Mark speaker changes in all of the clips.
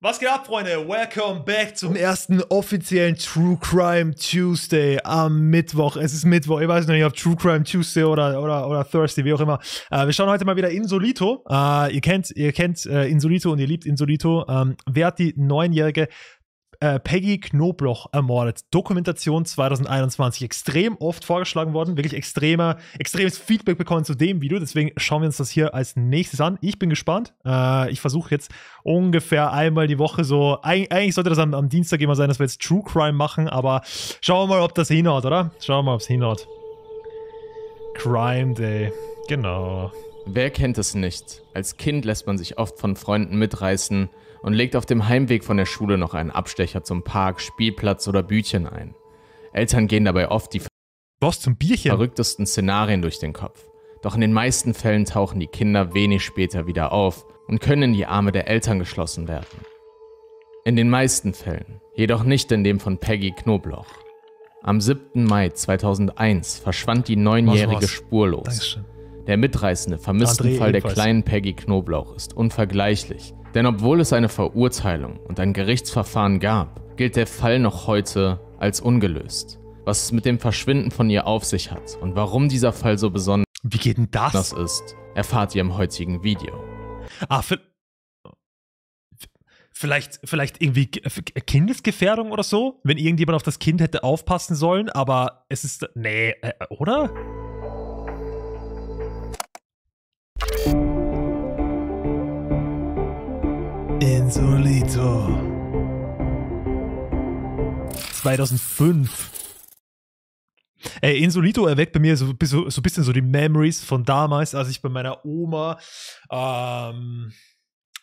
Speaker 1: Was geht ab, Freunde? Welcome back zum ersten offiziellen True Crime Tuesday am Mittwoch. Es ist Mittwoch. Ich weiß noch nicht, ob True Crime Tuesday oder, oder, oder Thursday, wie auch immer. Äh, wir schauen heute mal wieder Insolito. Äh, ihr kennt, ihr kennt äh, Insolito und ihr liebt Insolito. Ähm, wer hat die neunjährige äh, Peggy Knobloch ermordet. Dokumentation 2021. Extrem oft vorgeschlagen worden. Wirklich extremer, extremes Feedback bekommen zu dem Video. Deswegen schauen wir uns das hier als nächstes an. Ich bin gespannt. Äh, ich versuche jetzt ungefähr einmal die Woche so. Eig eigentlich sollte das am, am, Dienstag immer sein, dass wir jetzt True Crime machen. Aber schauen wir mal, ob das hinhaut, oder? Schauen wir mal, ob es hinhaut. Crime Day.
Speaker 2: Genau. Wer kennt es nicht? Als Kind lässt man sich oft von Freunden mitreißen und legt auf dem Heimweg von der Schule noch einen Abstecher zum Park, Spielplatz oder Bütchen ein. Eltern gehen dabei oft die Was zum Bierchen? verrücktesten Szenarien durch den Kopf. Doch in den meisten Fällen tauchen die Kinder wenig später wieder auf und können in die Arme der Eltern geschlossen werden. In den meisten Fällen, jedoch nicht in dem von Peggy Knobloch. Am 7. Mai 2001 verschwand die neunjährige spurlos. Dankeschön. Der mitreißende, vermissten Fall der kleinen Peggy Knobloch ist unvergleichlich denn obwohl es eine Verurteilung und ein Gerichtsverfahren gab, gilt der Fall noch heute als ungelöst. Was es mit dem Verschwinden von ihr auf sich hat und warum dieser Fall so besonders Wie geht denn das? das ist, erfahrt ihr im heutigen Video.
Speaker 1: Ah, vielleicht, vielleicht irgendwie Kindesgefährdung oder so, wenn irgendjemand auf das Kind hätte aufpassen sollen, aber es ist. Nee, äh, oder? Insolito. 2005. Ey, Insolito erweckt bei mir so, so, so ein bisschen so die Memories von damals, als ich bei meiner Oma ähm,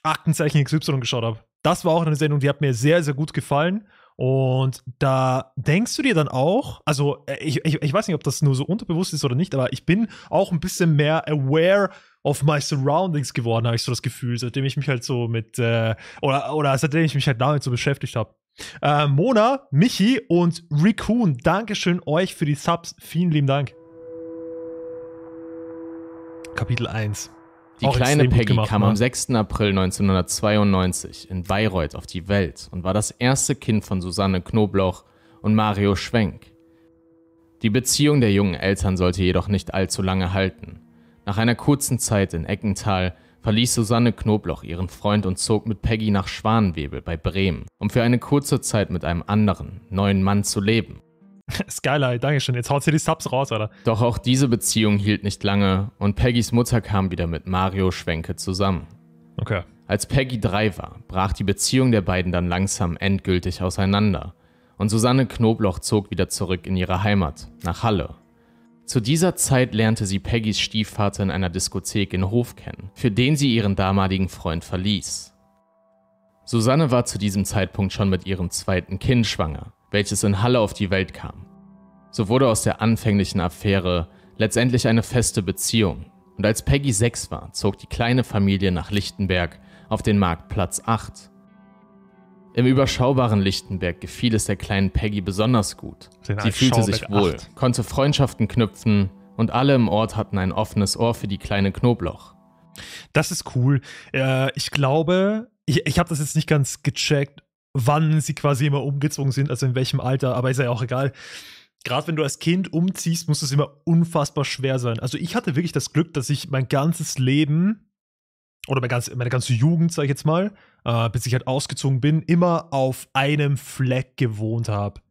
Speaker 1: Aktenzeichen XY geschaut habe. Das war auch eine Sendung, die hat mir sehr, sehr gut gefallen. Und da denkst du dir dann auch, also äh, ich, ich, ich weiß nicht, ob das nur so unterbewusst ist oder nicht, aber ich bin auch ein bisschen mehr aware of my surroundings geworden, habe ich so das Gefühl, seitdem ich mich halt so mit, äh, oder, oder seitdem ich mich halt damit so beschäftigt habe. Äh, Mona, Michi und Raccoon, Dankeschön euch für die Subs. Vielen lieben Dank. Kapitel 1. Die Auch kleine Peggy gemacht, kam man. Ne? am
Speaker 2: 6. April 1992 in Bayreuth auf die Welt und war das erste Kind von Susanne Knoblauch und Mario Schwenk. Die Beziehung der jungen Eltern sollte jedoch nicht allzu lange halten. Nach einer kurzen Zeit in Eckental verließ Susanne Knobloch ihren Freund und zog mit Peggy nach Schwanwebel bei Bremen, um für eine kurze Zeit mit einem anderen, neuen Mann zu leben.
Speaker 1: Skylight, schön. Jetzt haut sie die Subs raus, oder?
Speaker 2: Doch auch diese Beziehung hielt nicht lange und Peggys Mutter kam wieder mit Mario Schwenke zusammen. Okay. Als Peggy drei war, brach die Beziehung der beiden dann langsam endgültig auseinander und Susanne Knobloch zog wieder zurück in ihre Heimat, nach Halle, zu dieser Zeit lernte sie Peggys Stiefvater in einer Diskothek in Hof kennen, für den sie ihren damaligen Freund verließ. Susanne war zu diesem Zeitpunkt schon mit ihrem zweiten Kind schwanger, welches in Halle auf die Welt kam. So wurde aus der anfänglichen Affäre letztendlich eine feste Beziehung. Und als Peggy sechs war, zog die kleine Familie nach Lichtenberg auf den Marktplatz 8, im überschaubaren Lichtenberg gefiel es der kleinen Peggy besonders gut. Sie fühlte sich wohl, 8. konnte Freundschaften knüpfen und alle im Ort hatten ein offenes Ohr für die kleine Knobloch.
Speaker 1: Das ist cool. Äh, ich glaube, ich, ich habe das jetzt nicht ganz gecheckt, wann sie quasi immer umgezogen sind, also in welchem Alter, aber ist ja auch egal. Gerade wenn du als Kind umziehst, muss es immer unfassbar schwer sein. Also ich hatte wirklich das Glück, dass ich mein ganzes Leben oder meine ganze, meine ganze Jugend, sag ich jetzt mal, äh, bis ich halt ausgezogen bin, immer auf einem Fleck gewohnt habe.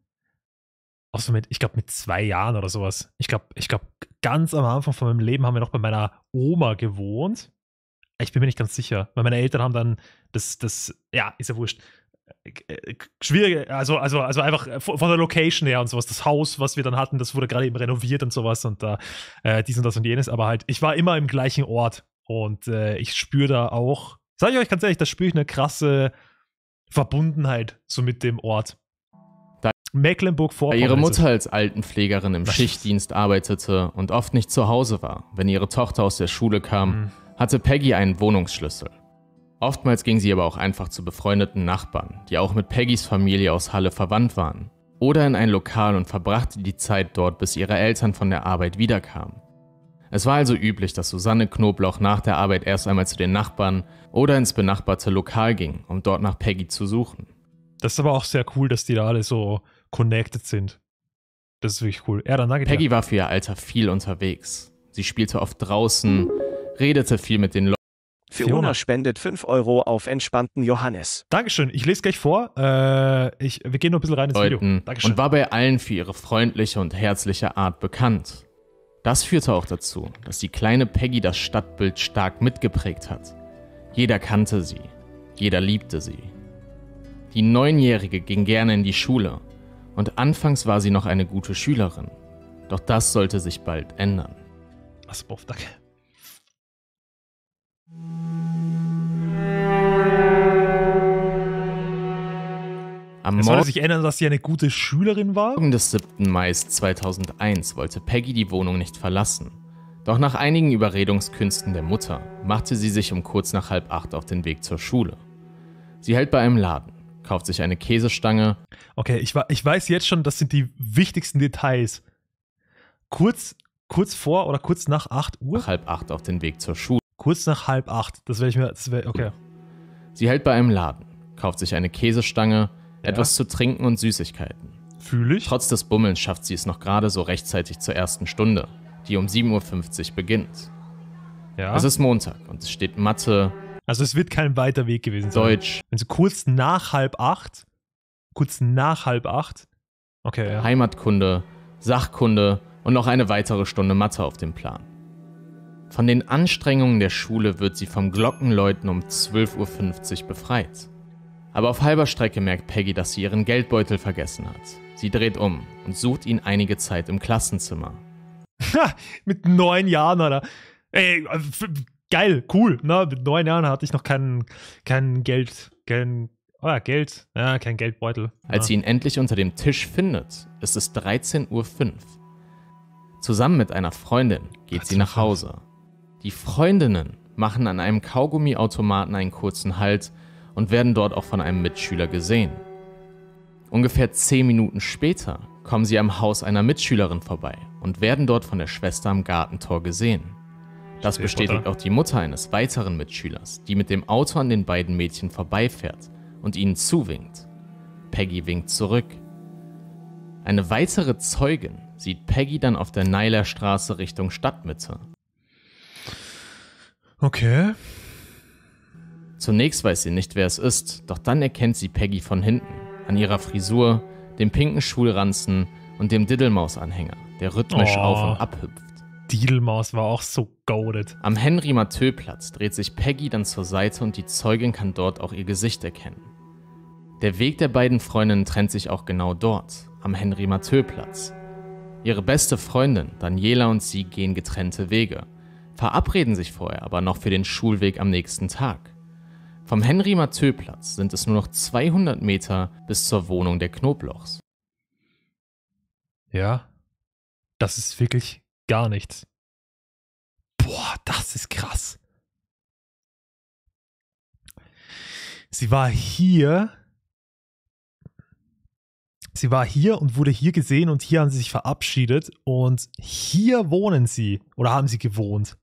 Speaker 1: Außer mit, ich glaube, mit zwei Jahren oder sowas. Ich glaube, ich glaube, ganz am Anfang von meinem Leben haben wir noch bei meiner Oma gewohnt. Ich bin mir nicht ganz sicher, weil meine Eltern haben dann das, das, ja, ist ja wurscht. Schwierige, also, also, also einfach von der Location her und sowas. Das Haus, was wir dann hatten, das wurde gerade eben renoviert und sowas und da äh, dies und das und jenes. Aber halt, ich war immer im gleichen Ort und äh, ich spüre da auch Sag ich euch ganz ehrlich, da spüre ich eine krasse Verbundenheit so mit dem Ort. Mecklenburg-Vorpommern. Ihre Mutter
Speaker 2: als Altenpflegerin im Schichtdienst arbeitete und oft nicht zu Hause war, wenn ihre Tochter aus der Schule kam, mhm. hatte Peggy einen Wohnungsschlüssel. Oftmals ging sie aber auch einfach zu befreundeten Nachbarn, die auch mit Peggys Familie aus Halle verwandt waren, oder in ein Lokal und verbrachte die Zeit dort, bis ihre Eltern von der Arbeit wiederkamen. Es war also üblich, dass Susanne Knoblauch nach der Arbeit erst einmal zu den Nachbarn oder ins benachbarte Lokal ging, um
Speaker 1: dort nach Peggy zu suchen. Das ist aber auch sehr cool, dass die da alle so connected sind. Das ist wirklich cool. Ja, dann
Speaker 2: danke Peggy dir. war für ihr Alter viel unterwegs. Sie spielte oft draußen, redete viel mit den Leuten. Fiona spendet 5 Euro auf entspannten Johannes.
Speaker 1: Dankeschön. Ich lese gleich vor. Äh, ich, wir gehen noch ein bisschen rein ins Video. Dankeschön. Und
Speaker 2: war bei allen für ihre freundliche und herzliche Art bekannt. Das führte auch dazu, dass die kleine Peggy das Stadtbild stark mitgeprägt hat. Jeder kannte sie, jeder liebte sie. Die Neunjährige ging gerne in die Schule und anfangs war sie noch eine gute Schülerin. Doch das sollte sich bald ändern. Asbov, danke.
Speaker 1: Am es sollte sich ändern, dass sie eine gute Schülerin war?
Speaker 2: Morgen des 7. Mai 2001 wollte Peggy die Wohnung nicht verlassen. Doch nach einigen Überredungskünsten der Mutter machte sie sich um kurz nach halb acht auf den Weg zur Schule. Sie hält bei einem Laden, kauft sich eine Käsestange.
Speaker 1: Okay, ich, ich weiß jetzt schon, das sind die wichtigsten Details. Kurz, kurz vor oder kurz nach acht Uhr? Nach halb acht auf den Weg zur Schule. Kurz nach halb acht, das werde ich mir. wär, okay. Sie hält bei einem Laden,
Speaker 2: kauft sich eine Käsestange, ja. etwas zu trinken und Süßigkeiten. Fühle ich. Trotz des Bummelns schafft sie es noch gerade so rechtzeitig zur ersten Stunde die um 7.50 Uhr beginnt.
Speaker 1: Ja. Es ist Montag und es steht Mathe. Also es wird kein weiter Weg gewesen sein. Deutsch. Also kurz nach halb acht, kurz nach halb acht. Okay. Ja.
Speaker 2: Heimatkunde, Sachkunde und noch eine weitere Stunde Mathe auf dem Plan. Von den Anstrengungen der Schule wird sie vom Glockenläuten um 12.50 Uhr befreit. Aber auf halber Strecke merkt Peggy, dass sie ihren Geldbeutel vergessen hat. Sie dreht um und sucht ihn einige Zeit im Klassenzimmer.
Speaker 1: mit neun Jahren, oder? Ey, geil, cool. Ne? Mit neun Jahren hatte ich noch kein, kein Geld, kein, oh ja, Geld, ja, kein Geldbeutel. Ne? Als ja. sie ihn
Speaker 2: endlich unter dem Tisch findet, ist es 13.05 Uhr. Zusammen mit einer Freundin geht sie nach Hause. Die Freundinnen machen an einem Kaugummiautomaten einen kurzen Halt und werden dort auch von einem Mitschüler gesehen. Ungefähr zehn Minuten später kommen sie am Haus einer Mitschülerin vorbei und werden dort von der Schwester am Gartentor gesehen. Das bestätigt auch die Mutter eines weiteren Mitschülers, die mit dem Auto an den beiden Mädchen vorbeifährt und ihnen zuwinkt. Peggy winkt zurück. Eine weitere Zeugin sieht Peggy dann auf der Neiler Straße Richtung Stadtmitte. Okay. Zunächst weiß sie nicht, wer es ist, doch dann erkennt sie Peggy von hinten, an ihrer Frisur, dem pinken Schulranzen und dem Diddlemaus-Anhänger der rhythmisch oh, auf und oh. ab
Speaker 1: hüpft. Didelmaus war auch so goaded.
Speaker 2: Am Henry-Mathieu-Platz dreht sich Peggy dann zur Seite und die Zeugin kann dort auch ihr Gesicht erkennen. Der Weg der beiden Freundinnen trennt sich auch genau dort, am Henry-Mathieu-Platz. Ihre beste Freundin, Daniela und sie gehen getrennte Wege, verabreden sich vorher aber noch für den Schulweg am nächsten Tag. Vom Henry-Mathieu-Platz sind es nur noch 200 Meter bis zur Wohnung der Knoblochs.
Speaker 1: Ja, das ist wirklich gar nichts. Boah, das ist krass. Sie war hier. Sie war hier und wurde hier gesehen und hier haben sie sich verabschiedet und hier wohnen sie oder haben sie gewohnt.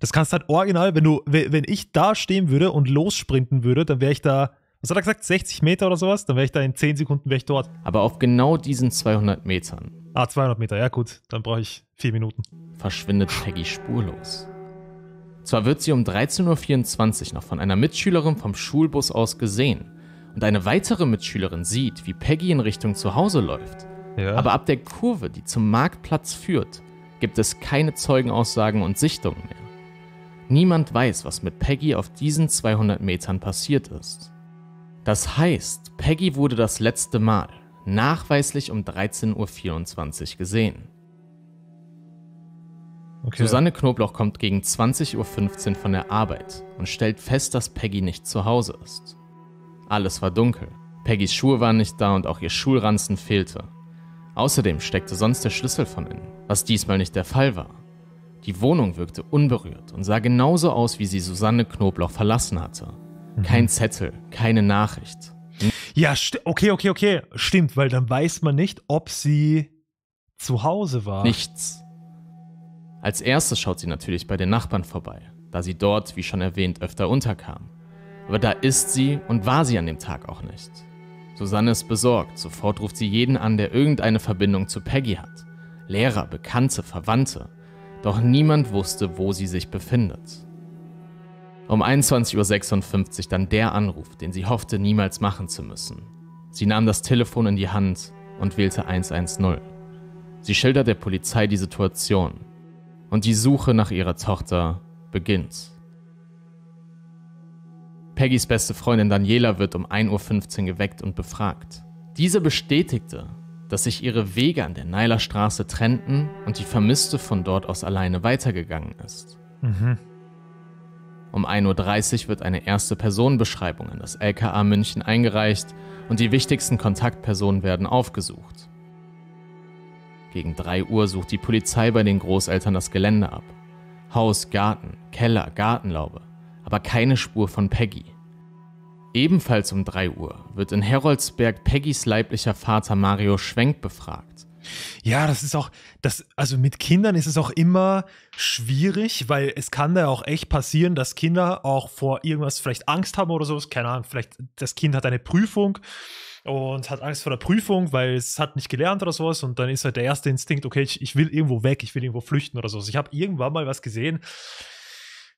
Speaker 1: Das kannst halt original, wenn du, wenn ich da stehen würde und lossprinten würde, dann wäre ich da was hat er gesagt, 60 Meter oder sowas, dann wäre ich da in 10 Sekunden ich dort. Aber auf genau diesen 200 Metern. Ah, 200 Meter, ja gut, dann brauche ich 4 Minuten.
Speaker 2: Verschwindet Peggy spurlos. Zwar wird sie um 13.24 Uhr noch von einer Mitschülerin vom Schulbus aus gesehen und eine weitere Mitschülerin sieht, wie Peggy in Richtung zu Hause läuft. Ja. Aber ab der Kurve, die zum Marktplatz führt, gibt es keine Zeugenaussagen und Sichtungen mehr. Niemand weiß, was mit Peggy auf diesen 200 Metern passiert ist. Das heißt, Peggy wurde das letzte Mal nachweislich um 13.24 Uhr gesehen. Okay. Susanne Knoblauch kommt gegen 20.15 Uhr von der Arbeit und stellt fest, dass Peggy nicht zu Hause ist. Alles war dunkel. Peggys Schuhe waren nicht da und auch ihr Schulranzen fehlte. Außerdem steckte sonst der Schlüssel von innen, was diesmal nicht der Fall war. Die Wohnung wirkte unberührt und sah genauso aus, wie sie Susanne Knoblauch verlassen hatte. Mhm. Kein Zettel, keine Nachricht.
Speaker 1: Ja, okay, okay, okay. Stimmt, weil dann weiß man nicht, ob sie zu Hause war. Nichts.
Speaker 2: Als erstes schaut sie natürlich bei den Nachbarn vorbei, da sie dort, wie schon erwähnt, öfter unterkam. Aber da ist sie und war sie an dem Tag auch nicht. Susanne ist besorgt, sofort ruft sie jeden an, der irgendeine Verbindung zu Peggy hat. Lehrer, Bekannte, Verwandte. Doch niemand wusste, wo sie sich befindet. Um 21.56 Uhr dann der Anruf, den sie hoffte niemals machen zu müssen. Sie nahm das Telefon in die Hand und wählte 110. Sie schildert der Polizei die Situation und die Suche nach ihrer Tochter beginnt. Peggys beste Freundin Daniela wird um 1.15 Uhr geweckt und befragt. Diese bestätigte, dass sich ihre Wege an der Neiler Straße trennten und die Vermisste von dort aus alleine weitergegangen ist. Mhm. Um 1.30 Uhr wird eine erste Personenbeschreibung an das LKA München eingereicht und die wichtigsten Kontaktpersonen werden aufgesucht. Gegen 3 Uhr sucht die Polizei bei den Großeltern das Gelände ab. Haus, Garten, Keller, Gartenlaube, aber keine Spur von Peggy. Ebenfalls um 3 Uhr wird in Heroldsberg Peggys leiblicher Vater Mario Schwenk befragt.
Speaker 1: Ja, das ist auch, das, also mit Kindern ist es auch immer schwierig, weil es kann da auch echt passieren, dass Kinder auch vor irgendwas vielleicht Angst haben oder sowas. Keine Ahnung, vielleicht das Kind hat eine Prüfung und hat Angst vor der Prüfung, weil es hat nicht gelernt oder sowas und dann ist halt der erste Instinkt, okay, ich, ich will irgendwo weg, ich will irgendwo flüchten oder sowas. Ich habe irgendwann mal was gesehen,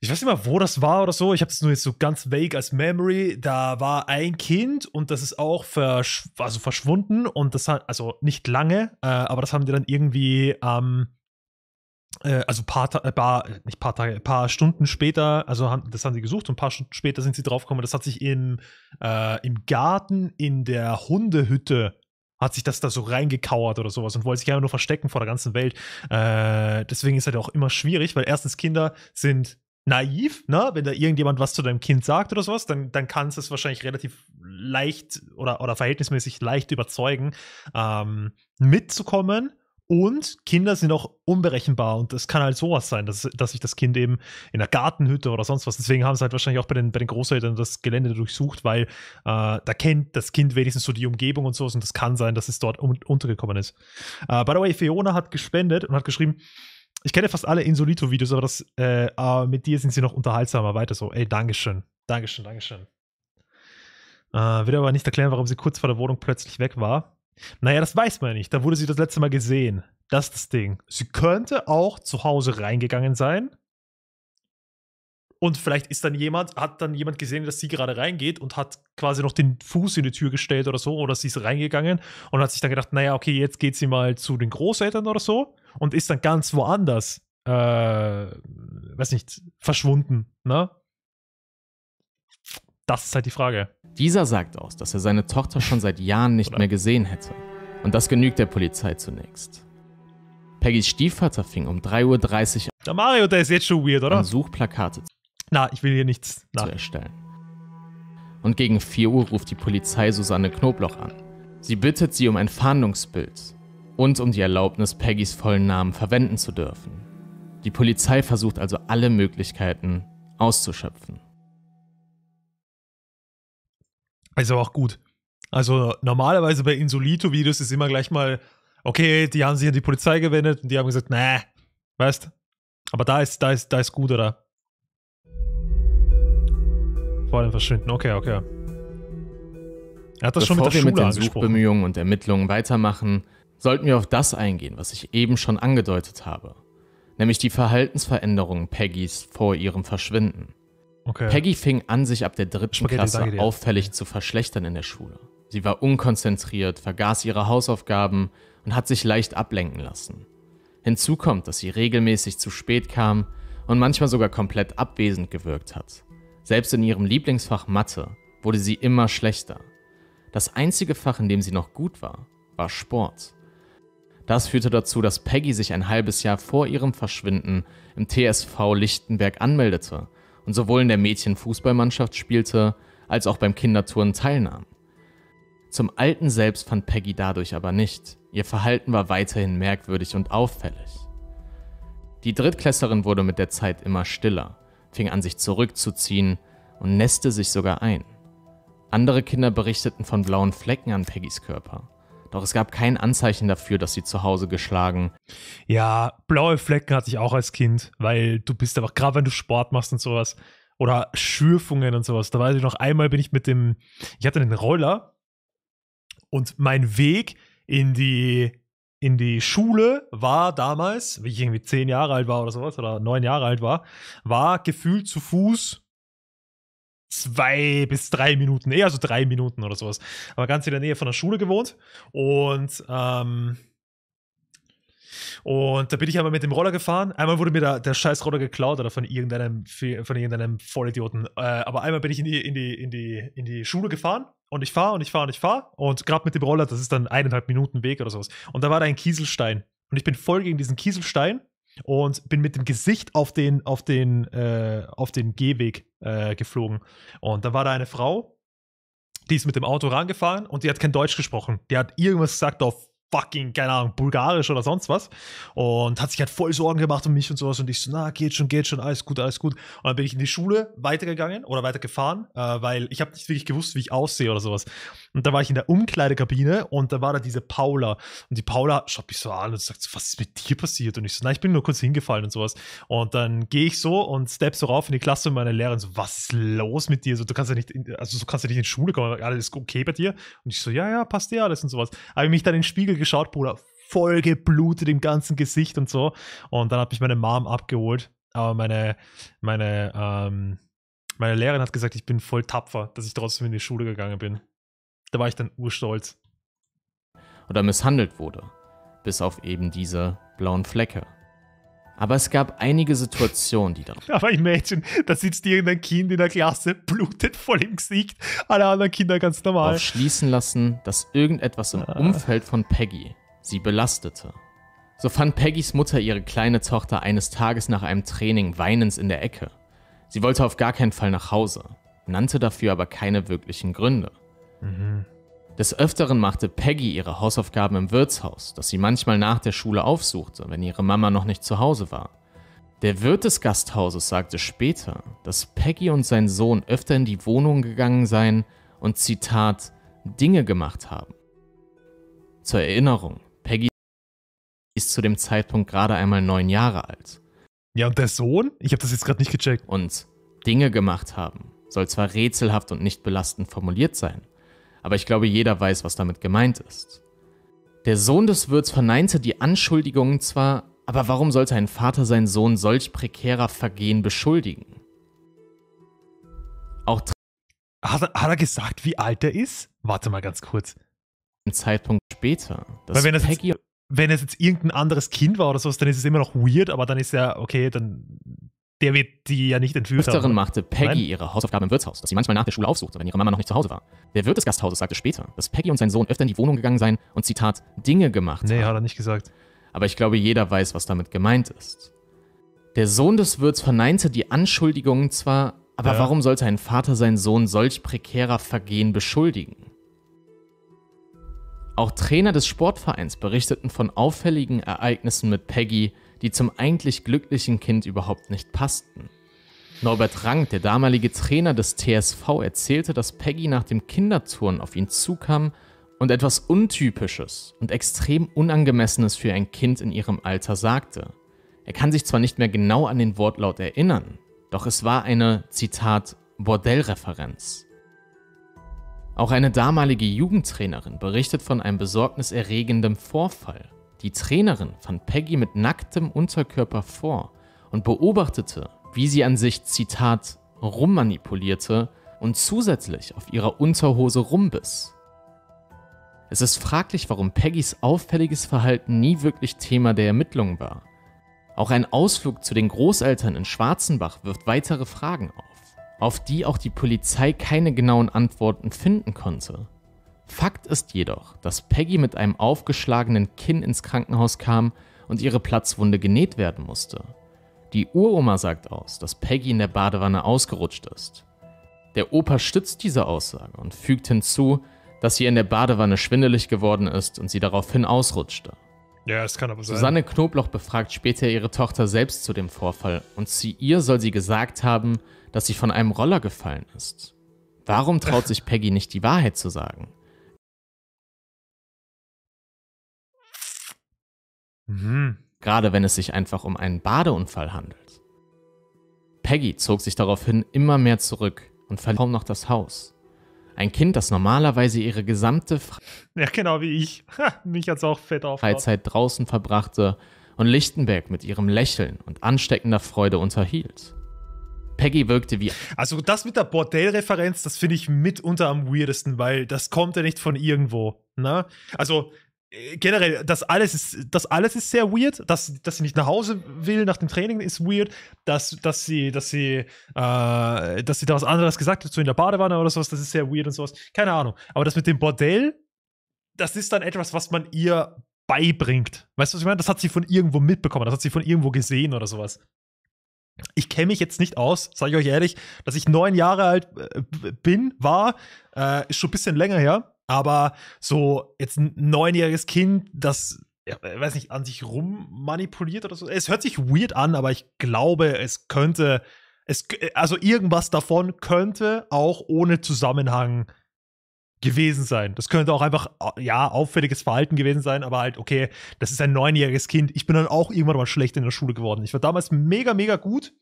Speaker 1: ich weiß nicht mal, wo das war oder so. Ich habe es nur jetzt so ganz vague als Memory. Da war ein Kind und das ist auch versch also verschwunden und das hat, also nicht lange, äh, aber das haben die dann irgendwie ähm, äh, also paar, äh, paar, äh, nicht paar Tage, paar Stunden später, also haben, das haben sie gesucht und ein paar Stunden später sind sie draufgekommen. Das hat sich im, äh, im Garten in der Hundehütte hat sich das da so reingekauert oder sowas und wollte sich einfach nur verstecken vor der ganzen Welt. Äh, deswegen ist halt auch immer schwierig, weil erstens Kinder sind naiv, ne? Wenn da irgendjemand was zu deinem Kind sagt oder sowas, dann, dann kannst du es wahrscheinlich relativ leicht oder, oder verhältnismäßig leicht überzeugen, ähm, mitzukommen. Und Kinder sind auch unberechenbar und es kann halt sowas sein, dass, dass sich das Kind eben in der Gartenhütte oder sonst was, deswegen haben sie halt wahrscheinlich auch bei den, bei den Großeltern das Gelände durchsucht, weil äh, da kennt das Kind wenigstens so die Umgebung und sowas und das kann sein, dass es dort un untergekommen ist. Äh, by the way, Fiona hat gespendet und hat geschrieben, ich kenne fast alle Insolito-Videos, aber das, äh, ah, mit dir sind sie noch unterhaltsamer. Weiter so. Ey, Dankeschön. Dankeschön, Dankeschön. Äh, will aber nicht erklären, warum sie kurz vor der Wohnung plötzlich weg war. Naja, das weiß man ja nicht. Da wurde sie das letzte Mal gesehen. Das ist das Ding. Sie könnte auch zu Hause reingegangen sein und vielleicht ist dann jemand, hat dann jemand gesehen, dass sie gerade reingeht und hat quasi noch den Fuß in die Tür gestellt oder so, oder sie ist reingegangen und hat sich dann gedacht, naja, okay, jetzt geht sie mal zu den Großeltern oder so und ist dann ganz woanders, äh, weiß nicht, verschwunden, ne? Das ist halt die Frage.
Speaker 2: Dieser sagt aus, dass er seine Tochter schon seit Jahren nicht mehr gesehen hätte. Und das genügt der Polizei zunächst. Peggys Stiefvater fing um 3.30 Uhr an. Der Mario, der ist jetzt schon weird, oder? Suchplakate
Speaker 1: na, ich will hier nichts
Speaker 2: nach. zu erstellen. Und gegen 4 Uhr ruft die Polizei Susanne Knobloch an. Sie bittet sie um ein Fahndungsbild und um die Erlaubnis, Peggys vollen Namen verwenden zu dürfen. Die Polizei versucht also alle Möglichkeiten auszuschöpfen.
Speaker 1: Ist aber auch gut. Also normalerweise bei Insolito-Videos ist immer gleich mal, okay, die haben sich an die Polizei gewendet und die haben gesagt, nee, weißt. Aber da ist, da ist, da ist gut, oder? Spalten verschwinden. Okay, okay. Er hat das Bevor schon mit der wir mit den Suchbemühungen
Speaker 2: und Ermittlungen weitermachen, sollten wir auf das eingehen, was ich eben schon angedeutet habe. Nämlich die Verhaltensveränderungen Peggys vor ihrem Verschwinden. Okay. Peggy fing an, sich ab der dritten Spaghetti Klasse auffällig zu verschlechtern in der Schule. Sie war unkonzentriert, vergaß ihre Hausaufgaben und hat sich leicht ablenken lassen. Hinzu kommt, dass sie regelmäßig zu spät kam und manchmal sogar komplett abwesend gewirkt hat. Selbst in ihrem Lieblingsfach Mathe wurde sie immer schlechter. Das einzige Fach, in dem sie noch gut war, war Sport. Das führte dazu, dass Peggy sich ein halbes Jahr vor ihrem Verschwinden im TSV Lichtenberg anmeldete und sowohl in der Mädchenfußballmannschaft spielte, als auch beim Kinderturnen teilnahm. Zum alten Selbst fand Peggy dadurch aber nicht. Ihr Verhalten war weiterhin merkwürdig und auffällig. Die Drittklässerin wurde mit der Zeit immer stiller fing an sich zurückzuziehen und nässte sich sogar ein. Andere Kinder berichteten von blauen Flecken an Peggys Körper. Doch es gab kein Anzeichen dafür, dass sie zu Hause geschlagen.
Speaker 1: Ja, blaue Flecken hatte ich auch als Kind, weil du bist einfach, gerade wenn du Sport machst und sowas, oder Schürfungen und sowas. Da weiß ich noch, einmal bin ich mit dem, ich hatte einen Roller und mein Weg in die in die Schule war damals, wie ich irgendwie zehn Jahre alt war oder sowas, oder neun Jahre alt war, war gefühlt zu Fuß zwei bis drei Minuten, eher so drei Minuten oder sowas. Aber ganz in der Nähe von der Schule gewohnt. Und, ähm, und da bin ich einmal mit dem Roller gefahren. Einmal wurde mir da, der scheiß Roller geklaut oder von irgendeinem, von irgendeinem Vollidioten. Äh, aber einmal bin ich in die, in, die, in, die, in die Schule gefahren und ich fahre und ich fahre und ich fahre. Und gerade mit dem Roller, das ist dann eineinhalb Minuten Weg oder sowas. Und da war da ein Kieselstein. Und ich bin voll gegen diesen Kieselstein und bin mit dem Gesicht auf den, auf den, äh, auf den Gehweg äh, geflogen. Und da war da eine Frau, die ist mit dem Auto rangefahren und die hat kein Deutsch gesprochen. Die hat irgendwas gesagt auf fucking, keine Ahnung, bulgarisch oder sonst was. Und hat sich halt voll Sorgen gemacht um mich und sowas. Und ich so, na, geht schon, geht schon, alles gut, alles gut. Und dann bin ich in die Schule weitergegangen oder weitergefahren, äh, weil ich habe nicht wirklich gewusst, wie ich aussehe oder sowas. Und da war ich in der Umkleidekabine und da war da diese Paula. Und die Paula schaut mich so an und sagt, was ist mit dir passiert? Und ich so, nein, ich bin nur kurz hingefallen und sowas. Und dann gehe ich so und step so rauf in die Klasse und meine Lehrerin so, was ist los mit dir? So, du kannst ja nicht, in, also so kannst ja nicht in Schule kommen, alles okay bei dir? Und ich so, ja, ja, passt dir eh alles und sowas. Habe ich mich dann in den Spiegel geschaut, Bruder, voll geblutet im ganzen Gesicht und so. Und dann hat mich meine Mom abgeholt. Aber meine, meine, ähm, meine Lehrerin hat gesagt, ich bin voll tapfer, dass ich trotzdem in die Schule gegangen bin. Da war ich dann urstolz.
Speaker 2: Oder misshandelt wurde, bis auf eben diese blauen Flecke. Aber es gab einige Situationen, die dann.
Speaker 1: Aber imagine, da sitzt irgendein Kind in der Klasse, blutet voll im Gesicht, alle anderen Kinder ganz normal.
Speaker 2: schließen lassen, dass irgendetwas im ah. Umfeld von Peggy sie belastete. So fand Peggys Mutter ihre kleine Tochter eines Tages nach einem Training weinend in der Ecke. Sie wollte auf gar keinen Fall nach Hause, nannte dafür aber keine wirklichen Gründe. Mhm. Des Öfteren machte Peggy ihre Hausaufgaben im Wirtshaus, das sie manchmal nach der Schule aufsuchte, wenn ihre Mama noch nicht zu Hause war. Der Wirt des Gasthauses sagte später, dass Peggy und sein Sohn öfter in die Wohnung gegangen seien und Zitat Dinge gemacht haben. Zur Erinnerung, Peggy ist zu dem Zeitpunkt gerade einmal neun Jahre alt. Ja, und der Sohn? Ich habe das jetzt gerade nicht gecheckt. Und Dinge gemacht haben soll zwar rätselhaft und nicht belastend formuliert sein, aber ich glaube, jeder weiß, was damit gemeint ist. Der Sohn des Wirts verneinte die Anschuldigungen zwar, aber warum sollte ein Vater seinen Sohn solch prekärer Vergehen beschuldigen?
Speaker 1: Auch hat, hat er gesagt, wie alt er ist? Warte mal ganz kurz. Ein Zeitpunkt später. Weil wenn das Peggy jetzt, wenn es jetzt irgendein anderes Kind war oder sowas, dann ist es immer noch weird, aber dann ist ja, okay, dann der wird die ja nicht entführt Öfteren haben. machte Peggy Nein?
Speaker 2: ihre Hausaufgaben im Wirtshaus, das sie manchmal nach der Schule aufsuchte, wenn ihre Mama noch nicht zu Hause war. Der Wirt des Gasthauses sagte später, dass Peggy und sein Sohn öfter in die Wohnung gegangen seien und, Zitat, Dinge gemacht
Speaker 1: Nee, haben. hat er nicht gesagt.
Speaker 2: Aber ich glaube, jeder weiß, was damit gemeint ist. Der Sohn des Wirts verneinte die Anschuldigungen zwar, aber ja. warum sollte ein Vater seinen Sohn solch prekärer Vergehen beschuldigen? Auch Trainer des Sportvereins berichteten von auffälligen Ereignissen mit Peggy, die zum eigentlich glücklichen Kind überhaupt nicht passten. Norbert Rank, der damalige Trainer des TSV, erzählte, dass Peggy nach dem Kinderturn auf ihn zukam und etwas Untypisches und extrem Unangemessenes für ein Kind in ihrem Alter sagte. Er kann sich zwar nicht mehr genau an den Wortlaut erinnern, doch es war eine, Zitat, Bordellreferenz. Auch eine damalige Jugendtrainerin berichtet von einem besorgniserregenden Vorfall. Die Trainerin fand Peggy mit nacktem Unterkörper vor und beobachtete, wie sie an sich, Zitat, rummanipulierte und zusätzlich auf ihrer Unterhose rumbiss. Es ist fraglich, warum Peggys auffälliges Verhalten nie wirklich Thema der Ermittlungen war. Auch ein Ausflug zu den Großeltern in Schwarzenbach wirft weitere Fragen auf, auf die auch die Polizei keine genauen Antworten finden konnte. Fakt ist jedoch, dass Peggy mit einem aufgeschlagenen Kinn ins Krankenhaus kam und ihre Platzwunde genäht werden musste. Die Uroma sagt aus, dass Peggy in der Badewanne ausgerutscht ist. Der Opa stützt diese Aussage und fügt hinzu, dass sie in der Badewanne schwindelig geworden ist und sie daraufhin ausrutschte.
Speaker 1: Ja, es kann aber sein. Susanne
Speaker 2: Knobloch befragt später ihre Tochter selbst zu dem Vorfall und zu ihr soll sie gesagt haben, dass sie von einem Roller gefallen ist. Warum traut sich Peggy nicht die Wahrheit zu sagen? Mhm. Gerade wenn es sich einfach um einen Badeunfall handelt. Peggy zog sich daraufhin immer mehr zurück und verließ kaum noch das Haus. Ein Kind, das normalerweise ihre gesamte Fre ja,
Speaker 1: genau wie ich. Mich hat's auch fett aufgehauen. Freizeit
Speaker 2: draußen verbrachte und Lichtenberg mit ihrem
Speaker 1: Lächeln und ansteckender Freude unterhielt. Peggy wirkte wie. Also, das mit der Bordellreferenz, das finde ich mitunter am weirdesten, weil das kommt ja nicht von irgendwo. Ne? Also, generell, das alles ist, das alles ist sehr weird, dass, dass sie nicht nach Hause will nach dem Training ist weird, dass, dass sie, dass sie, äh, dass sie da was anderes gesagt hat, so in der Badewanne oder sowas, das ist sehr weird und sowas. Keine Ahnung. Aber das mit dem Bordell, das ist dann etwas, was man ihr beibringt. Weißt du, was ich meine? Das hat sie von irgendwo mitbekommen, das hat sie von irgendwo gesehen oder sowas. Ich kenne mich jetzt nicht aus, sage ich euch ehrlich, dass ich neun Jahre alt äh, bin, war, äh, ist schon ein bisschen länger her aber so jetzt ein neunjähriges Kind, das, ja, weiß nicht, an sich rummanipuliert oder so. Es hört sich weird an, aber ich glaube, es könnte, es, also irgendwas davon könnte auch ohne Zusammenhang gewesen sein. Das könnte auch einfach, ja, auffälliges Verhalten gewesen sein, aber halt, okay, das ist ein neunjähriges Kind. Ich bin dann auch irgendwann mal schlecht in der Schule geworden. Ich war damals mega, mega gut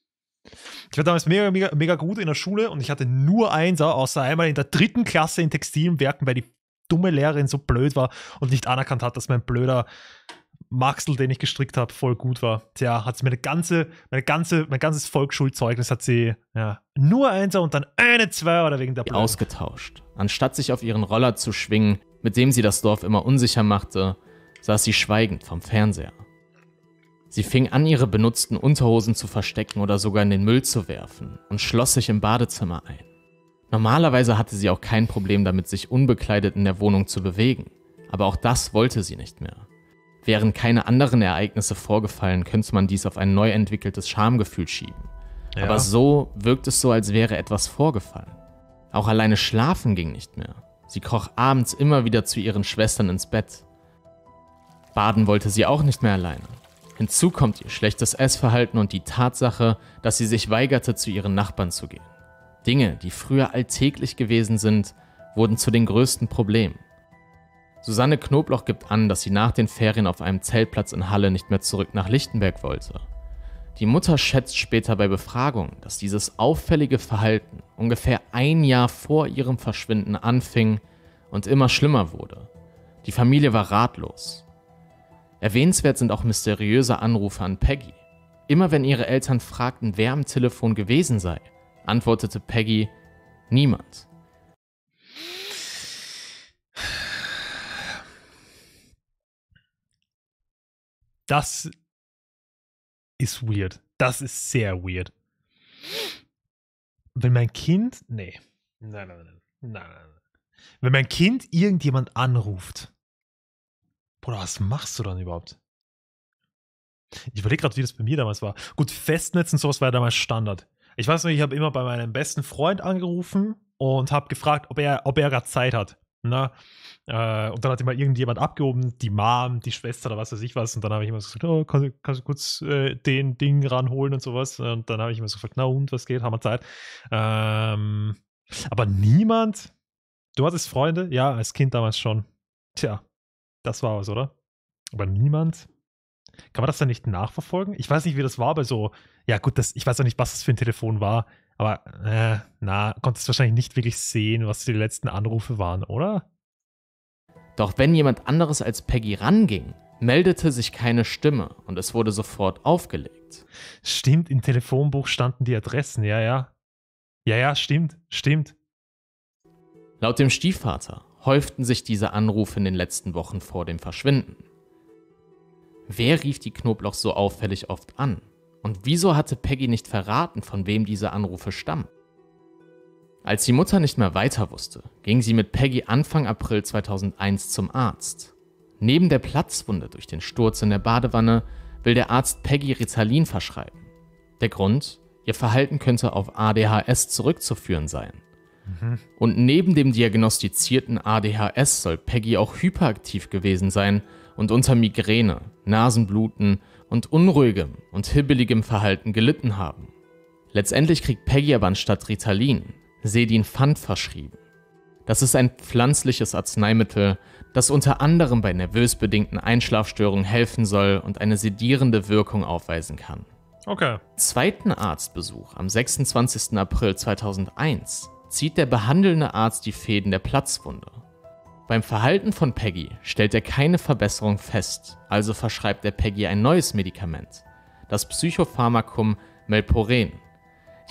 Speaker 1: ich war damals mega, mega, mega gut in der Schule und ich hatte nur Einser, außer einmal in der dritten Klasse in Textilwerken, weil die dumme Lehrerin so blöd war und nicht anerkannt hat, dass mein blöder Maxel, den ich gestrickt habe, voll gut war. Tja, hat sie meine ganze, meine ganze, mein ganzes Volksschulzeugnis hat sie ja, nur Einser und dann
Speaker 2: eine Zwei oder wegen der Blöden. Ausgetauscht. Anstatt sich auf ihren Roller zu schwingen, mit dem sie das Dorf immer unsicher machte, saß sie schweigend vom Fernseher. Sie fing an, ihre benutzten Unterhosen zu verstecken oder sogar in den Müll zu werfen und schloss sich im Badezimmer ein. Normalerweise hatte sie auch kein Problem damit, sich unbekleidet in der Wohnung zu bewegen, aber auch das wollte sie nicht mehr. Wären keine anderen Ereignisse vorgefallen, könnte man dies auf ein neu entwickeltes Schamgefühl schieben. Ja. Aber so wirkt es so, als wäre etwas vorgefallen. Auch alleine schlafen ging nicht mehr. Sie kroch abends immer wieder zu ihren Schwestern ins Bett. Baden wollte sie auch nicht mehr alleine. Hinzu kommt ihr schlechtes Essverhalten und die Tatsache, dass sie sich weigerte, zu ihren Nachbarn zu gehen. Dinge, die früher alltäglich gewesen sind, wurden zu den größten Problemen. Susanne Knobloch gibt an, dass sie nach den Ferien auf einem Zeltplatz in Halle nicht mehr zurück nach Lichtenberg wollte. Die Mutter schätzt später bei Befragungen, dass dieses auffällige Verhalten ungefähr ein Jahr vor ihrem Verschwinden anfing und immer schlimmer wurde. Die Familie war ratlos. Erwähnenswert sind auch mysteriöse Anrufe an Peggy. Immer wenn ihre Eltern fragten, wer am Telefon gewesen sei, antwortete Peggy,
Speaker 1: niemand. Das ist weird. Das ist sehr weird. Wenn mein Kind. Nee. Nein, nein, nein. nein, nein. Wenn mein Kind irgendjemand anruft Bruder, was machst du dann überhaupt? Ich überlege gerade, wie das bei mir damals war. Gut, Festnetz und sowas war ja damals Standard. Ich weiß nicht, ich habe immer bei meinem besten Freund angerufen und habe gefragt, ob er, ob er gerade Zeit hat. Na, ne? äh, und dann hat immer irgendjemand abgehoben, die Mom, die Schwester oder was weiß ich was. Und dann habe ich immer so gesagt, oh, kannst, kannst du kurz äh, den Ding ranholen und sowas. Und dann habe ich immer so gefragt, na und, was geht, haben wir Zeit? Ähm, aber niemand, du hattest Freunde? Ja, als Kind damals schon. Tja, das war es, oder? Aber niemand. Kann man das dann nicht nachverfolgen? Ich weiß nicht, wie das war, aber so, ja gut, das, ich weiß auch nicht, was das für ein Telefon war, aber äh, na, konntest wahrscheinlich nicht wirklich sehen, was die letzten Anrufe waren, oder? Doch wenn
Speaker 2: jemand anderes als Peggy ranging, meldete sich keine Stimme und es wurde sofort
Speaker 1: aufgelegt. Stimmt, im Telefonbuch standen die Adressen, ja, ja. Ja, ja, stimmt, stimmt.
Speaker 2: Laut dem Stiefvater häuften sich diese Anrufe in den letzten Wochen vor dem Verschwinden. Wer rief die Knoblauch so auffällig oft an? Und wieso hatte Peggy nicht verraten, von wem diese Anrufe stammen? Als die Mutter nicht mehr weiter wusste, ging sie mit Peggy Anfang April 2001 zum Arzt. Neben der Platzwunde durch den Sturz in der Badewanne will der Arzt Peggy Ritalin verschreiben. Der Grund? Ihr Verhalten könnte auf ADHS zurückzuführen sein. Und neben dem diagnostizierten ADHS soll Peggy auch hyperaktiv gewesen sein und unter Migräne, Nasenbluten und unruhigem und hibbeligem Verhalten gelitten haben. Letztendlich kriegt Peggy aber anstatt Ritalin Sedin Pfand verschrieben. Das ist ein pflanzliches Arzneimittel, das unter anderem bei nervös bedingten Einschlafstörungen helfen soll und eine sedierende Wirkung aufweisen kann. Okay. Zweiten Arztbesuch am 26. April 2001 zieht der behandelnde Arzt die Fäden der Platzwunde. Beim Verhalten von Peggy stellt er keine Verbesserung fest, also verschreibt er Peggy ein neues Medikament, das Psychopharmakum Melporen.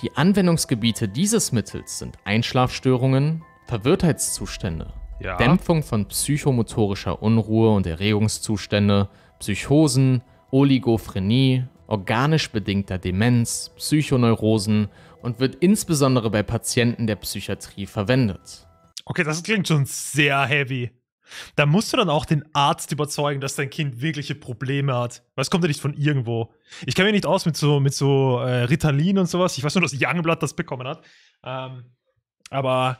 Speaker 2: Die Anwendungsgebiete dieses Mittels sind Einschlafstörungen, Verwirrtheitszustände, ja. Dämpfung von psychomotorischer Unruhe und Erregungszustände, Psychosen, Oligophrenie, organisch bedingter Demenz, Psychoneurosen und wird insbesondere bei Patienten der Psychiatrie verwendet.
Speaker 1: Okay, das klingt schon sehr heavy. Da musst du dann auch den Arzt überzeugen, dass dein Kind wirkliche Probleme hat. Weil es kommt ja nicht von irgendwo. Ich kenne mich nicht aus mit so, mit so äh, Ritalin und sowas. Ich weiß nur, dass Youngblood das bekommen hat. Ähm, aber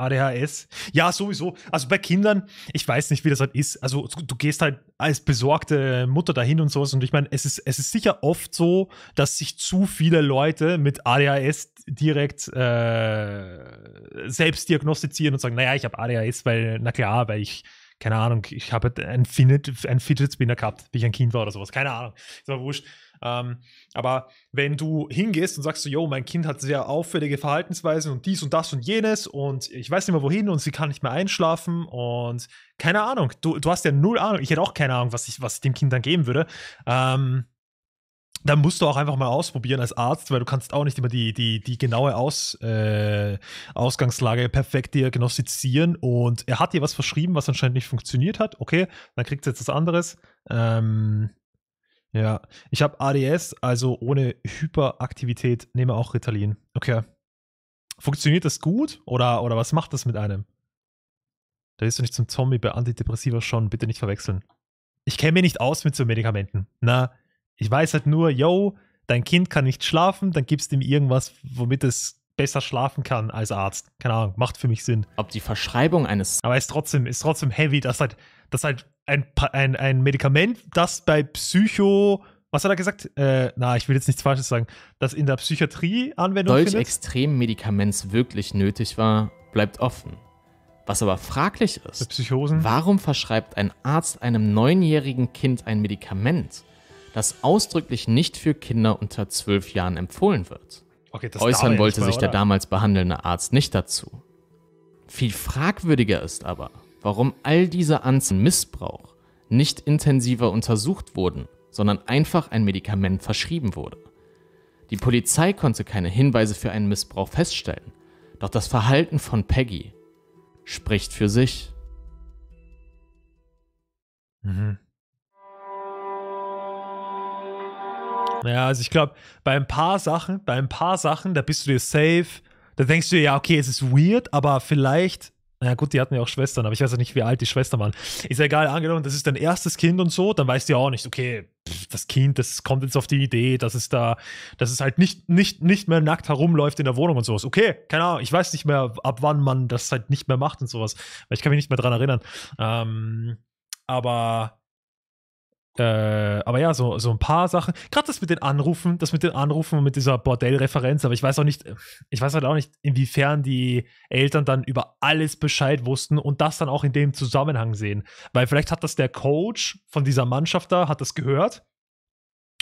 Speaker 1: ADHS. Ja, sowieso. Also bei Kindern, ich weiß nicht, wie das halt ist. Also du gehst halt als besorgte Mutter dahin und sowas. Und ich meine, es ist, es ist sicher oft so, dass sich zu viele Leute mit ADHS direkt äh, selbst diagnostizieren und sagen, naja, ich habe ADHS, weil, na klar, weil ich keine Ahnung, ich habe einen Fidget, halt einen Fidget Spinner gehabt, wie ich ein Kind war oder sowas. Keine Ahnung. Ist aber wurscht. Ähm, aber wenn du hingehst und sagst so, yo, mein Kind hat sehr auffällige Verhaltensweisen und dies und das und jenes und ich weiß nicht mehr wohin und sie kann nicht mehr einschlafen und keine Ahnung, du, du hast ja null Ahnung, ich hätte auch keine Ahnung, was ich, was ich dem Kind dann geben würde. Ähm, dann musst du auch einfach mal ausprobieren als Arzt, weil du kannst auch nicht immer die, die, die genaue Aus, äh, Ausgangslage perfekt diagnostizieren. Und er hat dir was verschrieben, was anscheinend nicht funktioniert hat. Okay, dann kriegt es jetzt was anderes. Ähm, ja, ich habe ADS, also ohne Hyperaktivität nehme auch Ritalin. Okay. Funktioniert das gut oder, oder was macht das mit einem? Da bist du nicht zum Zombie bei Antidepressiva schon, bitte nicht verwechseln. Ich kenne mich nicht aus mit so Medikamenten. Na, ich weiß halt nur, yo, dein Kind kann nicht schlafen, dann gibst du ihm irgendwas, womit es besser schlafen kann als Arzt. Keine Ahnung, macht für mich Sinn. Ob die Verschreibung eines. Aber ist trotzdem, ist trotzdem heavy, dass halt dass halt ein, ein, ein Medikament, das bei Psycho, was hat er gesagt? Äh, na, ich will jetzt nichts Falsches sagen, das in der Psychiatrie Anwendung Solch findet.
Speaker 2: extrem Medikaments wirklich nötig war, bleibt offen. Was aber fraglich ist, Psychosen. warum verschreibt ein Arzt einem neunjährigen Kind ein Medikament, das ausdrücklich nicht für Kinder unter zwölf Jahren empfohlen wird? Okay, Äußern wollte sich mehr, der damals behandelnde Arzt nicht dazu. Viel fragwürdiger ist aber, warum all diese Anzen Missbrauch nicht intensiver untersucht wurden, sondern einfach ein Medikament verschrieben wurde. Die Polizei konnte keine Hinweise für einen Missbrauch feststellen, doch das Verhalten von Peggy spricht
Speaker 1: für sich. Mhm. Ja, also ich glaube, bei ein paar Sachen, bei ein paar Sachen, da bist du dir safe, da denkst du dir, ja, okay, es ist weird, aber vielleicht ja gut, die hatten ja auch Schwestern, aber ich weiß ja nicht, wie alt die Schwestern waren. Ist ja egal, angenommen, das ist dein erstes Kind und so, dann weißt du ja auch nicht, okay, das Kind, das kommt jetzt auf die Idee, dass es da, dass es halt nicht, nicht, nicht mehr nackt herumläuft in der Wohnung und sowas. Okay, keine Ahnung, ich weiß nicht mehr, ab wann man das halt nicht mehr macht und sowas, weil ich kann mich nicht mehr dran erinnern. Ähm, aber äh, aber ja, so, so ein paar Sachen. Gerade das mit den Anrufen, das mit den Anrufen und mit dieser Bordellreferenz, aber ich weiß auch nicht, ich weiß halt auch nicht, inwiefern die Eltern dann über alles Bescheid wussten und das dann auch in dem Zusammenhang sehen. Weil vielleicht hat das der Coach von dieser Mannschaft da, hat das gehört.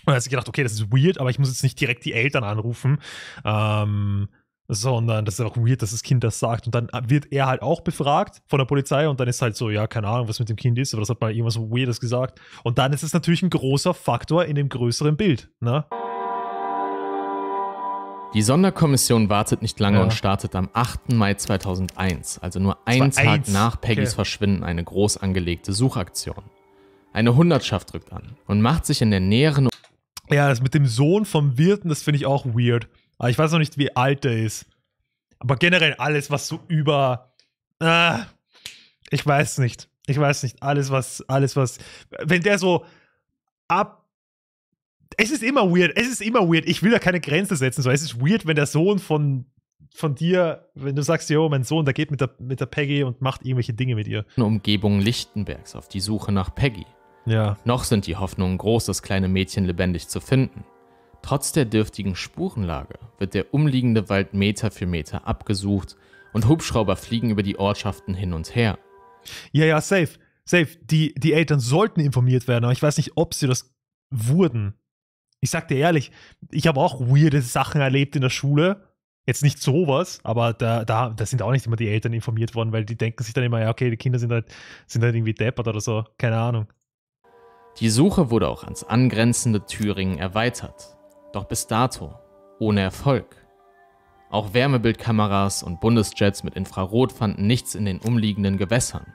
Speaker 1: Und hat sich gedacht, okay, das ist weird, aber ich muss jetzt nicht direkt die Eltern anrufen. Ähm, sondern das ist auch weird, dass das Kind das sagt. Und dann wird er halt auch befragt von der Polizei und dann ist halt so, ja, keine Ahnung, was mit dem Kind ist, aber das hat mal irgendwas Weirdes gesagt. Und dann ist es natürlich ein großer Faktor in dem größeren Bild. Ne?
Speaker 2: Die Sonderkommission wartet nicht lange ja. und startet am 8. Mai 2001, also nur einen Tag eins. nach Peggys okay. Verschwinden, eine groß angelegte Suchaktion. Eine Hundertschaft rückt an
Speaker 1: und macht sich in der näheren. Ja, das mit dem Sohn vom Wirten, das finde ich auch weird. Aber ich weiß noch nicht, wie alt er ist. Aber generell alles, was so über. Äh, ich weiß nicht. Ich weiß nicht. Alles, was, alles, was. Wenn der so ab. Es ist immer weird. Es ist immer weird. Ich will da keine Grenze setzen. So, es ist weird, wenn der Sohn von, von dir, wenn du sagst, yo, mein Sohn, der geht mit der, mit der Peggy und macht irgendwelche Dinge mit ihr.
Speaker 2: Umgebung Lichtenbergs auf die Suche nach Peggy. Ja. Noch sind die Hoffnungen groß, das kleine Mädchen lebendig zu finden. Trotz der dürftigen Spurenlage wird der umliegende Wald Meter für Meter abgesucht und Hubschrauber fliegen über die Ortschaften hin und
Speaker 1: her. Ja, ja, safe. Safe. Die, die Eltern sollten informiert werden, aber ich weiß nicht, ob sie das wurden. Ich sag dir ehrlich, ich habe auch weirde Sachen erlebt in der Schule. Jetzt nicht sowas, aber da, da, da sind auch nicht immer die Eltern informiert worden, weil die denken sich dann immer, ja, okay, die Kinder sind halt, sind halt irgendwie deppert oder so. Keine Ahnung.
Speaker 2: Die Suche wurde auch ans angrenzende Thüringen erweitert. Doch bis dato ohne Erfolg. Auch Wärmebildkameras und Bundesjets mit Infrarot fanden nichts in den umliegenden Gewässern.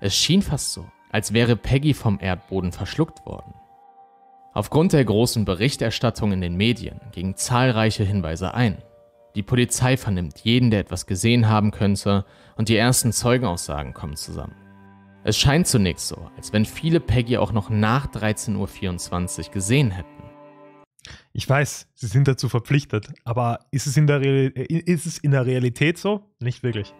Speaker 2: Es schien fast so, als wäre Peggy vom Erdboden verschluckt worden. Aufgrund der großen Berichterstattung in den Medien gingen zahlreiche Hinweise ein. Die Polizei vernimmt jeden, der etwas gesehen haben könnte, und die ersten Zeugenaussagen kommen zusammen. Es scheint zunächst so, als wenn viele Peggy auch noch nach 13.24
Speaker 1: Uhr gesehen hätten. Ich weiß, sie sind dazu verpflichtet, aber ist es in der, Real äh, ist es in der Realität so? Nicht wirklich.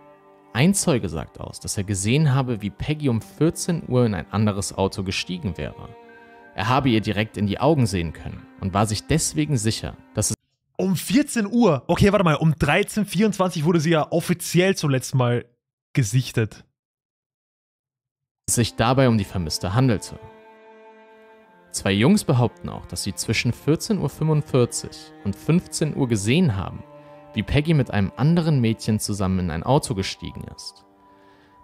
Speaker 1: Ein Zeuge sagt aus, dass
Speaker 2: er gesehen habe, wie Peggy um 14 Uhr in ein anderes Auto gestiegen wäre. Er habe
Speaker 1: ihr direkt in die Augen sehen können und war sich deswegen sicher, dass es. Um 14 Uhr? Okay, warte mal, um 13.24 Uhr wurde sie ja offiziell zum letzten mal gesichtet. sich dabei um die Vermisste handelte.
Speaker 2: Zwei Jungs behaupten auch, dass sie zwischen 14.45 Uhr und 15 Uhr gesehen haben, wie Peggy mit einem anderen Mädchen zusammen in ein Auto gestiegen ist.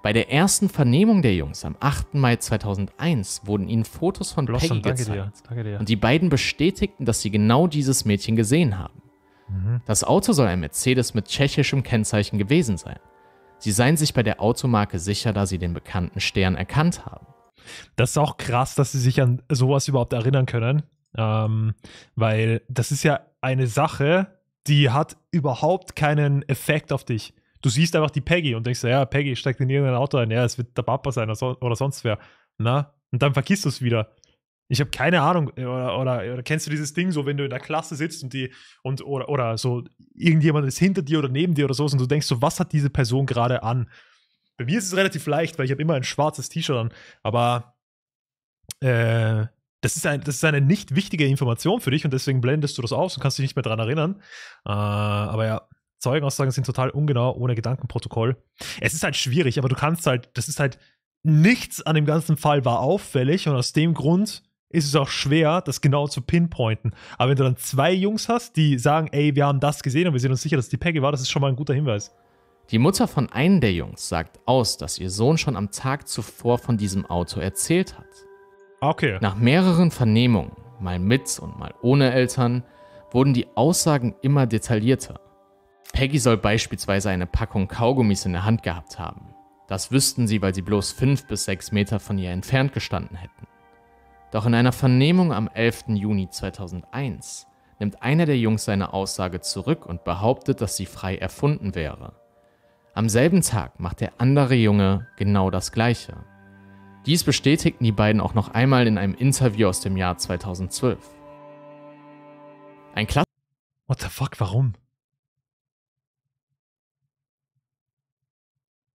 Speaker 2: Bei der ersten Vernehmung der Jungs am 8. Mai 2001 wurden ihnen Fotos von Blossom, Peggy danke gezeigt. Dir, danke dir. Und die beiden bestätigten, dass sie genau dieses Mädchen gesehen haben. Mhm. Das Auto soll ein Mercedes mit tschechischem Kennzeichen gewesen sein. Sie seien sich bei der Automarke
Speaker 1: sicher, da sie den bekannten Stern erkannt haben. Das ist auch krass, dass sie sich an sowas überhaupt erinnern können, ähm, weil das ist ja eine Sache, die hat überhaupt keinen Effekt auf dich. Du siehst einfach die Peggy und denkst, ja, Peggy steigt in irgendein Auto ein, ja, es wird der Papa sein oder, so, oder sonst wer. Na? Und dann vergisst du es wieder. Ich habe keine Ahnung, äh, oder, oder, oder, kennst du dieses Ding so, wenn du in der Klasse sitzt und die, und, oder, oder so, irgendjemand ist hinter dir oder neben dir oder so, und du denkst so, was hat diese Person gerade an? Bei mir ist es relativ leicht, weil ich habe immer ein schwarzes T-Shirt an. Aber äh, das, ist ein, das ist eine nicht wichtige Information für dich und deswegen blendest du das aus und kannst dich nicht mehr daran erinnern. Äh, aber ja, Zeugenaussagen sind total ungenau, ohne Gedankenprotokoll. Es ist halt schwierig, aber du kannst halt, das ist halt, nichts an dem ganzen Fall war auffällig und aus dem Grund ist es auch schwer, das genau zu pinpointen. Aber wenn du dann zwei Jungs hast, die sagen, ey, wir haben das gesehen und wir sind uns sicher, dass die Peggy war, das ist schon mal ein guter Hinweis. Die Mutter von einem der Jungs sagt aus, dass ihr
Speaker 2: Sohn schon am Tag zuvor von diesem Auto erzählt hat. Ah, okay. Nach mehreren Vernehmungen, mal mit und mal ohne Eltern, wurden die Aussagen immer detaillierter. Peggy soll beispielsweise eine Packung Kaugummis in der Hand gehabt haben. Das wüssten sie, weil sie bloß fünf bis sechs Meter von ihr entfernt gestanden hätten. Doch in einer Vernehmung am 11. Juni 2001 nimmt einer der Jungs seine Aussage zurück und behauptet, dass sie frei erfunden wäre. Am selben Tag macht der andere Junge genau das Gleiche. Dies bestätigten die beiden auch noch einmal in einem Interview aus dem Jahr 2012.
Speaker 1: Ein Klass. What the fuck, warum?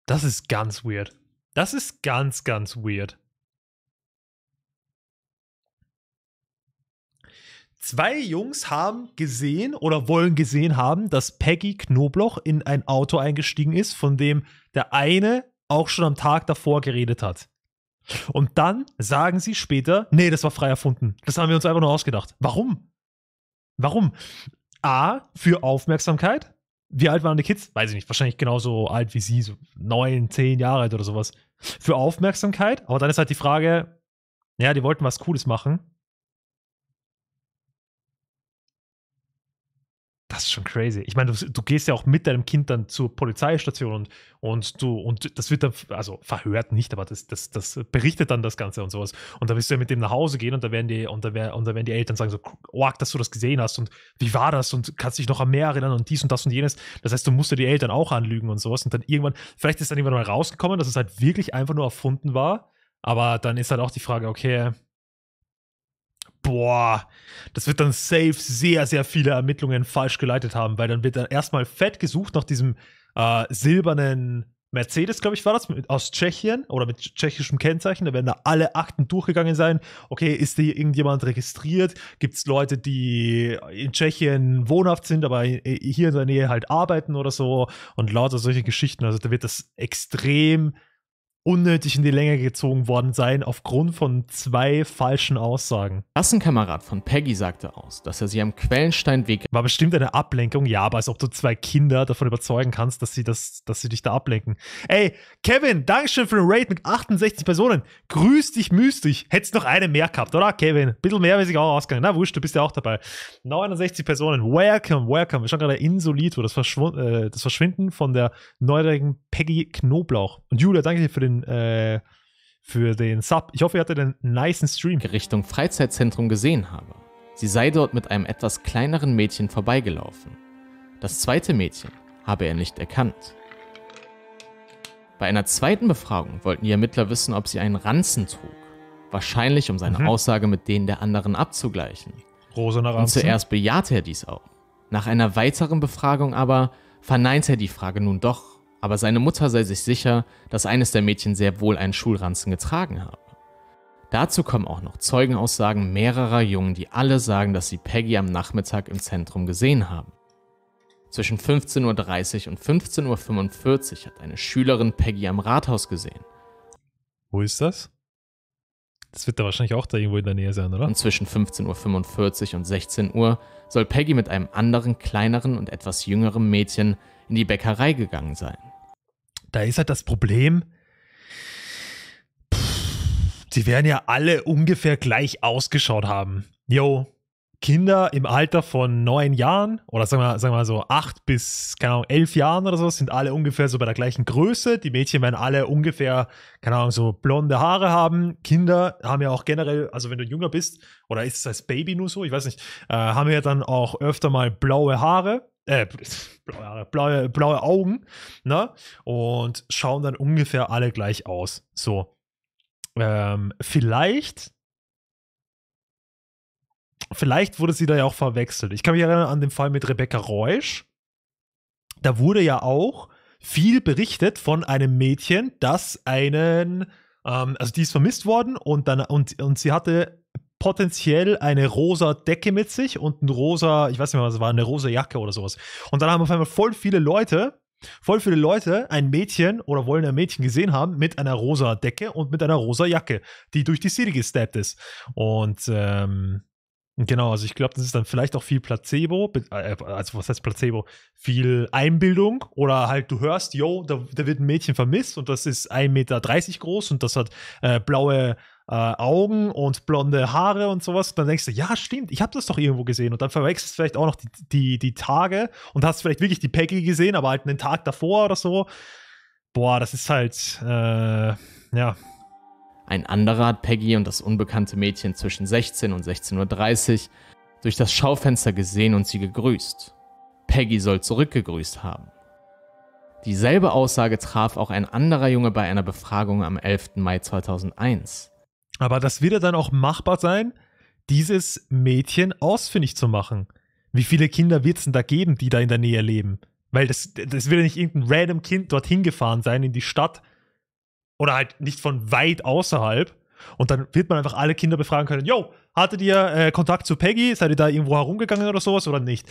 Speaker 1: Das ist ganz weird. Das ist ganz, ganz weird. Zwei Jungs haben gesehen oder wollen gesehen haben, dass Peggy Knobloch in ein Auto eingestiegen ist, von dem der eine auch schon am Tag davor geredet hat. Und dann sagen sie später, nee, das war frei erfunden. Das haben wir uns einfach nur ausgedacht. Warum? Warum? A, für Aufmerksamkeit. Wie alt waren die Kids? Weiß ich nicht, wahrscheinlich genauso alt wie sie, so neun, zehn Jahre alt oder sowas. Für Aufmerksamkeit, aber dann ist halt die Frage, ja, die wollten was Cooles machen. Das ist schon crazy. Ich meine, du, du, gehst ja auch mit deinem Kind dann zur Polizeistation und, und du, und das wird dann, also verhört nicht, aber das, das, das berichtet dann das Ganze und sowas. Und da wirst du ja mit dem nach Hause gehen und da werden die, und da, wär, und da werden die Eltern sagen: so, oh, dass du das gesehen hast und wie war das und kannst dich noch an mehr erinnern und dies und das und jenes. Das heißt, du musst ja die Eltern auch anlügen und sowas. Und dann irgendwann, vielleicht ist dann irgendwann mal rausgekommen, dass es halt wirklich einfach nur erfunden war. Aber dann ist halt auch die Frage, okay, boah, das wird dann safe sehr, sehr viele Ermittlungen falsch geleitet haben, weil dann wird dann erstmal fett gesucht nach diesem äh, silbernen Mercedes, glaube ich, war das, mit, aus Tschechien oder mit tschechischem Kennzeichen. Da werden da alle Akten durchgegangen sein. Okay, ist hier irgendjemand registriert? Gibt es Leute, die in Tschechien wohnhaft sind, aber äh, hier in der Nähe halt arbeiten oder so und lauter solche Geschichten. Also da wird das extrem unnötig in die Länge gezogen worden sein aufgrund von zwei falschen Aussagen. Klassenkamerad von Peggy sagte aus, dass er sie am Quellensteinweg... War bestimmt eine Ablenkung, ja, aber als ob du zwei Kinder davon überzeugen kannst, dass sie, das, dass sie dich da ablenken. Ey, Kevin, Dankeschön für den Raid mit 68 Personen. Grüß dich mystisch. Hättest noch eine mehr gehabt, oder Kevin? Ein bisschen mehr wäre ich auch ausgegangen. Na wurscht, du bist ja auch dabei. 69 Personen. Welcome, welcome. Wir schauen gerade Insolito, das, Verschw äh, das Verschwinden von der neudeutigen Peggy Knoblauch. Und Julia, danke dir für den äh, für den Sub. Ich hoffe, ihr hattet einen niceen Stream. Richtung Freizeitzentrum
Speaker 2: gesehen habe. Sie sei dort mit einem etwas kleineren Mädchen vorbeigelaufen. Das zweite Mädchen habe er nicht erkannt. Bei einer zweiten Befragung wollten die Ermittler wissen, ob sie einen Ranzen trug. Wahrscheinlich, um seine mhm. Aussage mit denen der anderen abzugleichen.
Speaker 1: Rosener Ranzen. Und zuerst
Speaker 2: bejahte er dies auch. Nach einer weiteren Befragung aber verneint er die Frage nun doch aber seine Mutter sei sich sicher, dass eines der Mädchen sehr wohl einen Schulranzen getragen habe. Dazu kommen auch noch Zeugenaussagen mehrerer Jungen, die alle sagen, dass sie Peggy am Nachmittag im Zentrum gesehen haben. Zwischen 15.30 Uhr und 15.45 Uhr hat eine Schülerin Peggy am Rathaus gesehen. Wo ist das? Das wird da wahrscheinlich auch da irgendwo in der Nähe sein, oder? Und zwischen 15.45 Uhr und 16 Uhr soll Peggy mit einem anderen, kleineren und etwas jüngeren Mädchen in die Bäckerei gegangen sein
Speaker 1: da ist halt das Problem, pff, sie werden ja alle ungefähr gleich ausgeschaut haben. Yo, Kinder im Alter von neun Jahren oder sagen wir, sagen wir mal so acht bis, keine Ahnung, elf Jahren oder so, sind alle ungefähr so bei der gleichen Größe. Die Mädchen werden alle ungefähr, keine Ahnung, so blonde Haare haben. Kinder haben ja auch generell, also wenn du jünger bist, oder ist es als Baby nur so, ich weiß nicht, äh, haben ja dann auch öfter mal blaue Haare äh, blaue, blaue, blaue Augen, ne? Und schauen dann ungefähr alle gleich aus. So. Ähm, vielleicht. Vielleicht wurde sie da ja auch verwechselt. Ich kann mich erinnern an den Fall mit Rebecca Reusch. Da wurde ja auch viel berichtet von einem Mädchen, das einen, ähm, also die ist vermisst worden und dann und, und sie hatte potenziell eine rosa Decke mit sich und ein rosa, ich weiß nicht mehr, was war, eine rosa Jacke oder sowas. Und dann haben auf einmal voll viele Leute, voll viele Leute ein Mädchen oder wollen ein Mädchen gesehen haben mit einer rosa Decke und mit einer rosa Jacke, die durch die City gesteppt ist. Und ähm, genau, also ich glaube, das ist dann vielleicht auch viel Placebo, äh, also was heißt Placebo? Viel Einbildung oder halt du hörst, yo, da, da wird ein Mädchen vermisst und das ist 1,30 Meter groß und das hat äh, blaue äh, Augen und blonde Haare und sowas. Und dann denkst du, ja, stimmt, ich habe das doch irgendwo gesehen. Und dann verwechselst du vielleicht auch noch die, die, die Tage und hast vielleicht wirklich die Peggy gesehen, aber halt einen Tag davor oder so. Boah, das ist halt, äh, ja.
Speaker 2: Ein anderer hat Peggy und das unbekannte Mädchen zwischen 16 und 16.30 Uhr durch das Schaufenster gesehen und sie gegrüßt. Peggy soll zurückgegrüßt haben. Dieselbe Aussage traf auch ein anderer Junge bei einer Befragung
Speaker 1: am 11. Mai 2001. Aber das wird ja dann auch machbar sein, dieses Mädchen ausfindig zu machen. Wie viele Kinder wird es denn da geben, die da in der Nähe leben? Weil das, das wird ja nicht irgendein random Kind dorthin gefahren sein in die Stadt oder halt nicht von weit außerhalb. Und dann wird man einfach alle Kinder befragen können: Yo, hattet ihr äh, Kontakt zu Peggy? Seid ihr da irgendwo herumgegangen oder sowas oder nicht?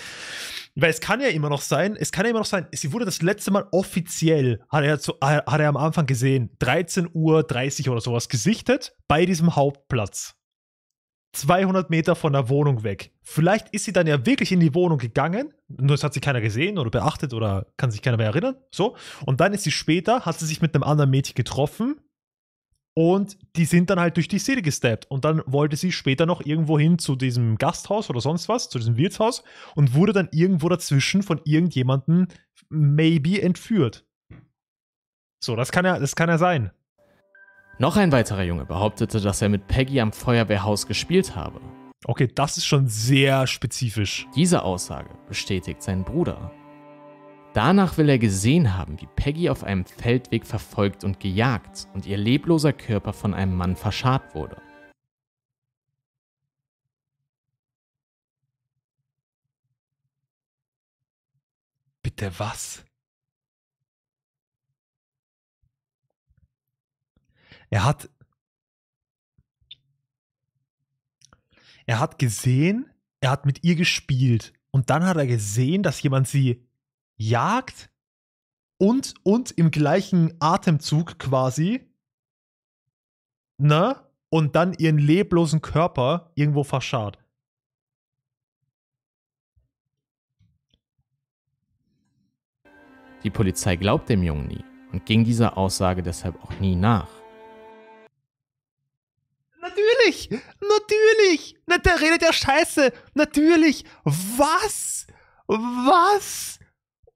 Speaker 1: Weil es kann ja immer noch sein, es kann ja immer noch sein, sie wurde das letzte Mal offiziell, hat er, zu, äh, hat er am Anfang gesehen, 13.30 Uhr oder sowas gesichtet bei diesem Hauptplatz. 200 Meter von der Wohnung weg. Vielleicht ist sie dann ja wirklich in die Wohnung gegangen, nur das hat sie keiner gesehen oder beachtet oder kann sich keiner mehr erinnern. So. Und dann ist sie später, hat sie sich mit einem anderen Mädchen getroffen, und die sind dann halt durch die City gesteppt. Und dann wollte sie später noch irgendwo hin zu diesem Gasthaus oder sonst was, zu diesem Wirtshaus und wurde dann irgendwo dazwischen von irgendjemandem maybe entführt. So, das kann ja, das kann ja sein.
Speaker 2: Noch ein weiterer Junge behauptete, dass er mit Peggy am Feuerwehrhaus gespielt habe. Okay, das ist schon sehr spezifisch. Diese Aussage bestätigt sein Bruder, Danach will er gesehen haben, wie Peggy auf einem Feldweg verfolgt und gejagt und ihr lebloser Körper von einem Mann verscharrt wurde.
Speaker 1: Bitte was? Er hat. Er hat gesehen, er hat mit ihr gespielt. Und dann hat er gesehen, dass jemand sie Jagd und, und im gleichen Atemzug quasi, ne? Und dann ihren leblosen Körper irgendwo verscharrt.
Speaker 2: Die Polizei glaubt dem Jungen nie und ging dieser Aussage deshalb auch nie nach.
Speaker 1: Natürlich! Natürlich! Na, der redet ja Scheiße! Natürlich! Was? Was?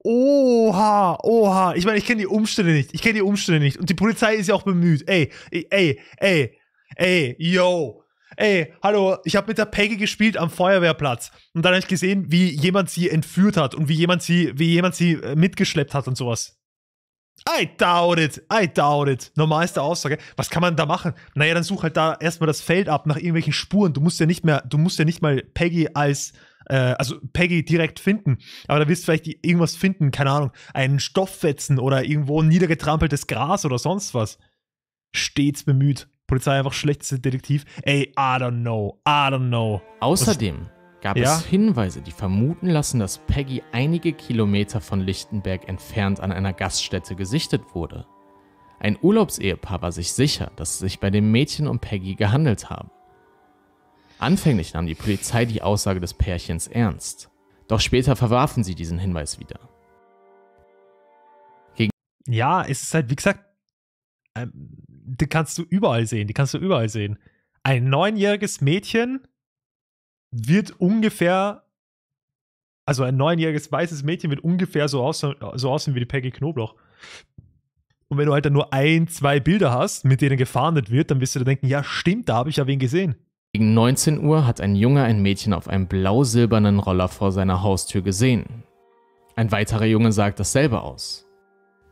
Speaker 1: Oha, oha. Ich meine, ich kenne die Umstände nicht. Ich kenne die Umstände nicht. Und die Polizei ist ja auch bemüht. Ey, ey, ey, ey, yo. Ey, hallo, ich habe mit der Peggy gespielt am Feuerwehrplatz. Und dann habe ich gesehen, wie jemand sie entführt hat und wie jemand sie, wie jemand sie äh, mitgeschleppt hat und sowas. I doubt it, I doubt it. Normalste Aussage. Was kann man da machen? Naja, dann such halt da erstmal das Feld ab nach irgendwelchen Spuren. Du musst ja nicht mehr, du musst ja nicht mal Peggy als äh, also Peggy direkt finden. Aber da wirst du vielleicht irgendwas finden, keine Ahnung, einen Stofffetzen oder irgendwo niedergetrampeltes Gras oder sonst was. Stets bemüht. Polizei einfach schlechteste Detektiv. Ey, I don't know, I don't know.
Speaker 2: Außerdem gab ja? es Hinweise, die vermuten lassen, dass Peggy einige Kilometer von Lichtenberg entfernt an einer Gaststätte gesichtet wurde. Ein Urlaubsehepaar war sich sicher, dass es sich bei dem Mädchen um Peggy gehandelt habe. Anfänglich nahm die Polizei die Aussage des Pärchens ernst, doch später verwarfen sie diesen Hinweis wieder.
Speaker 1: Gegen ja, es ist halt, wie gesagt, ähm, die kannst du überall sehen, die kannst du überall sehen. Ein neunjähriges Mädchen wird ungefähr, also ein neunjähriges weißes Mädchen wird ungefähr so aussehen, so aussehen wie die Peggy Knobloch. Und wenn du halt dann nur ein, zwei Bilder hast, mit denen gefahndet wird, dann wirst du dir denken, ja stimmt, da habe ich ja wen gesehen. Gegen 19 Uhr hat
Speaker 2: ein Junge ein Mädchen auf einem blau-silbernen Roller vor seiner Haustür gesehen. Ein weiterer Junge sagt dasselbe aus.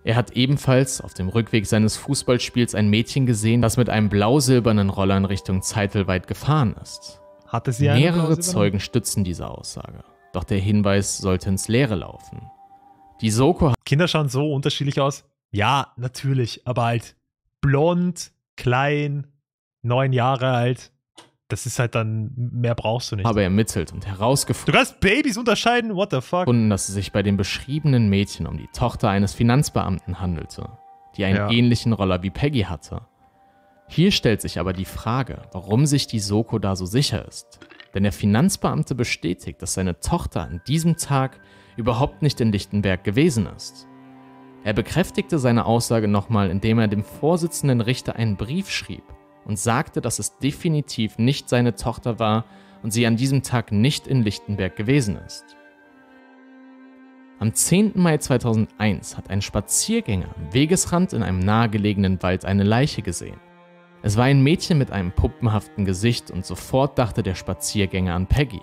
Speaker 2: Er hat ebenfalls auf dem Rückweg seines Fußballspiels ein Mädchen gesehen, das mit einem blau-silbernen Roller in Richtung Zeitelweit gefahren ist. Hatte sie Mehrere Zeugen stützen diese Aussage, doch der Hinweis sollte ins Leere laufen.
Speaker 1: Die Soko hat. Kinder schauen so unterschiedlich aus. Ja, natürlich, aber halt blond, klein, neun Jahre alt das ist halt dann, mehr brauchst du nicht. Habe
Speaker 2: ermittelt und herausgefunden. Du kannst Babys unterscheiden, what the fuck? dass es sich bei dem beschriebenen Mädchen um die Tochter eines Finanzbeamten handelte, die einen ja. ähnlichen Roller wie Peggy hatte. Hier stellt sich aber die Frage, warum sich die Soko da so sicher ist. Denn der Finanzbeamte bestätigt, dass seine Tochter an diesem Tag überhaupt nicht in Lichtenberg gewesen ist. Er bekräftigte seine Aussage nochmal, indem er dem Vorsitzenden Richter einen Brief schrieb, und sagte, dass es definitiv nicht seine Tochter war und sie an diesem Tag nicht in Lichtenberg gewesen ist. Am 10. Mai 2001 hat ein Spaziergänger am Wegesrand in einem nahegelegenen Wald eine Leiche gesehen. Es war ein Mädchen mit einem puppenhaften Gesicht und sofort dachte der Spaziergänger an Peggy.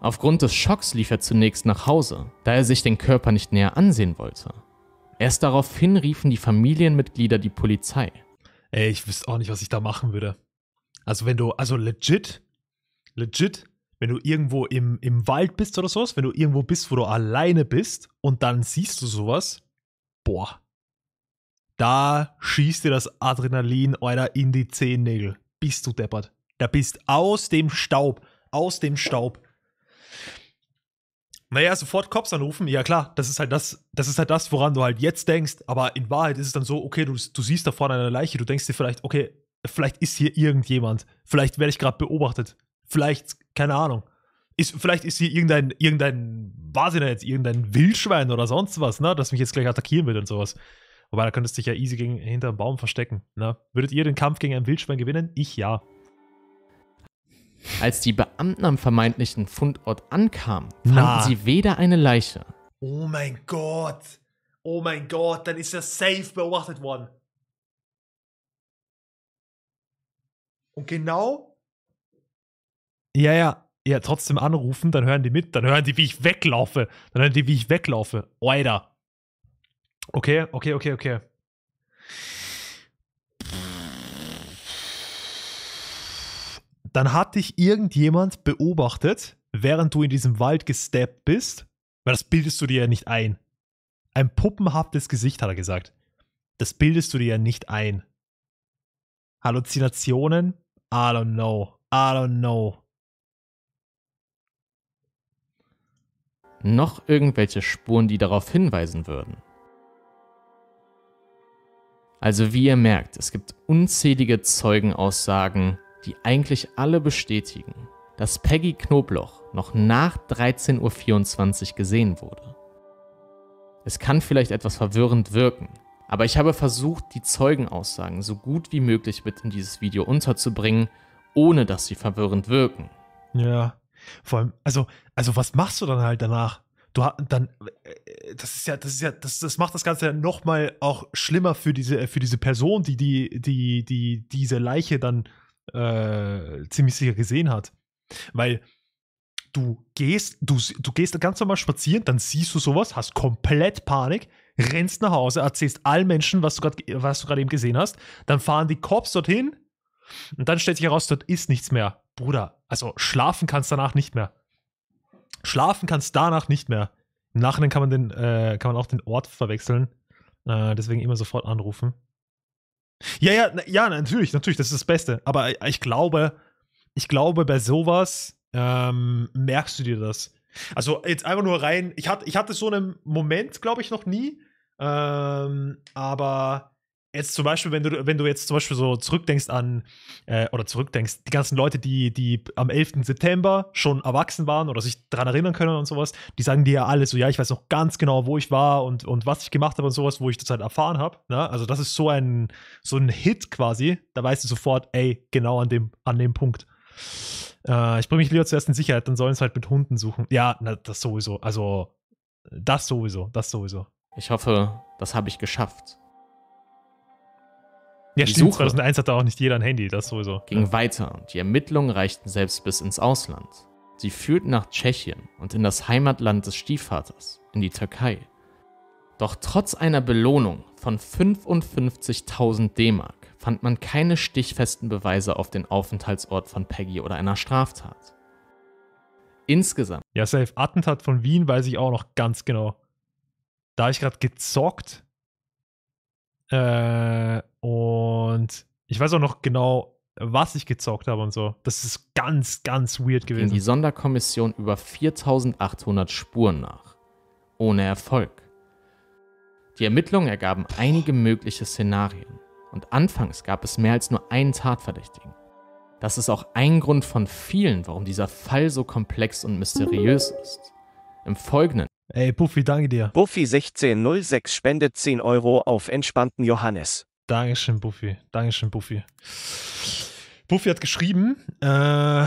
Speaker 2: Aufgrund des Schocks lief er zunächst nach Hause, da er sich den Körper nicht näher ansehen wollte. Erst daraufhin riefen die Familienmitglieder die Polizei.
Speaker 1: Ey, ich wüsste auch nicht, was ich da machen würde. Also wenn du, also legit, legit, wenn du irgendwo im, im Wald bist oder sowas, wenn du irgendwo bist, wo du alleine bist und dann siehst du sowas, boah, da schießt dir das Adrenalin, Alter, in die Zehennägel. Bist du deppert. Da bist aus dem Staub, aus dem Staub. Naja, sofort Cops anrufen, ja klar, das ist halt das, das ist halt das, woran du halt jetzt denkst, aber in Wahrheit ist es dann so, okay, du, du siehst da vorne eine Leiche, du denkst dir vielleicht, okay, vielleicht ist hier irgendjemand, vielleicht werde ich gerade beobachtet, vielleicht, keine Ahnung, ist, vielleicht ist hier irgendein, irgendein, was denn jetzt, irgendein Wildschwein oder sonst was, ne, das mich jetzt gleich attackieren will und sowas. Wobei, da könntest du dich ja easy gegen, hinter einem Baum verstecken, ne. Würdet ihr den Kampf gegen ein Wildschwein gewinnen? Ich ja.
Speaker 2: Als die Beamten am vermeintlichen Fundort ankamen, fanden ah. sie weder eine Leiche.
Speaker 1: Oh mein Gott. Oh mein Gott, dann ist er safe beobachtet worden. Und genau. Ja, ja. Ja, trotzdem anrufen, dann hören die mit, dann hören die, wie ich weglaufe. Dann hören die, wie ich weglaufe. Weiter. Okay, okay, okay, okay. dann hat dich irgendjemand beobachtet, während du in diesem Wald gesteppt bist, weil das bildest du dir ja nicht ein. Ein puppenhaftes Gesicht, hat er gesagt. Das bildest du dir ja nicht ein. Halluzinationen? I don't know. I don't know.
Speaker 2: Noch irgendwelche Spuren, die darauf hinweisen würden. Also wie ihr merkt, es gibt unzählige Zeugenaussagen, die eigentlich alle bestätigen, dass Peggy Knobloch noch nach 13.24 Uhr gesehen wurde. Es kann vielleicht etwas verwirrend wirken, aber ich habe versucht, die Zeugenaussagen so gut wie möglich mit in dieses Video unterzubringen, ohne dass sie verwirrend wirken.
Speaker 1: Ja, vor allem, also, also was machst du dann halt danach? Du dann, äh, das ist ja, das ist ja, das, das macht das Ganze ja nochmal auch schlimmer für diese, für diese Person, die, die, die, die diese Leiche dann äh, ziemlich sicher gesehen hat. Weil du gehst, du, du gehst ganz normal spazieren, dann siehst du sowas, hast komplett Panik, rennst nach Hause, erzählst allen Menschen, was du gerade eben gesehen hast, dann fahren die Cops dorthin und dann stellt sich heraus, dort ist nichts mehr. Bruder, also schlafen kannst danach nicht mehr. Schlafen kannst danach nicht mehr. Im Nachhinein kann man, den, äh, kann man auch den Ort verwechseln. Äh, deswegen immer sofort anrufen. Ja, ja, ja, natürlich, natürlich, das ist das Beste. Aber ich glaube, ich glaube, bei sowas ähm, merkst du dir das. Also jetzt einfach nur rein, ich hatte, ich hatte so einen Moment, glaube ich, noch nie. Ähm, aber jetzt zum Beispiel, wenn du, wenn du jetzt zum Beispiel so zurückdenkst an, äh, oder zurückdenkst, die ganzen Leute, die, die am 11. September schon erwachsen waren oder sich daran erinnern können und sowas, die sagen dir ja alle so, ja, ich weiß noch ganz genau, wo ich war und, und was ich gemacht habe und sowas, wo ich das halt erfahren habe. Ne? Also das ist so ein, so ein Hit quasi, da weißt du sofort, ey, genau an dem, an dem Punkt. Äh, ich bringe mich lieber zuerst in Sicherheit, dann sollen es halt mit Hunden suchen. Ja, na, das sowieso, also das sowieso, das sowieso.
Speaker 2: Ich hoffe, das habe ich geschafft.
Speaker 1: Ja, stimmt, Suche 2001 hatte auch nicht jeder ein Handy, das sowieso. Ging
Speaker 2: weiter und die Ermittlungen reichten selbst bis ins Ausland. Sie führten nach Tschechien und in das Heimatland des Stiefvaters, in die Türkei. Doch trotz einer Belohnung von 55.000 D-Mark fand man keine stichfesten Beweise auf den Aufenthaltsort von Peggy oder einer Straftat.
Speaker 1: Insgesamt. Ja, safe. Attentat von Wien weiß ich auch noch ganz genau. Da habe ich gerade gezockt äh, und ich weiß auch noch genau, was ich gezockt habe und so. Das ist ganz, ganz weird gewesen. Ging die
Speaker 2: Sonderkommission über 4800 Spuren nach. Ohne Erfolg. Die Ermittlungen ergaben einige mögliche Szenarien. Und anfangs gab es mehr als nur einen Tatverdächtigen. Das ist auch ein Grund von vielen, warum dieser Fall so komplex und mysteriös ist. Im Folgenden
Speaker 1: Ey, Buffy, danke dir.
Speaker 2: Buffy 1606 spendet 10 Euro auf entspannten Johannes.
Speaker 1: Dankeschön, Buffy. Dankeschön, Buffy. Buffy hat geschrieben, äh,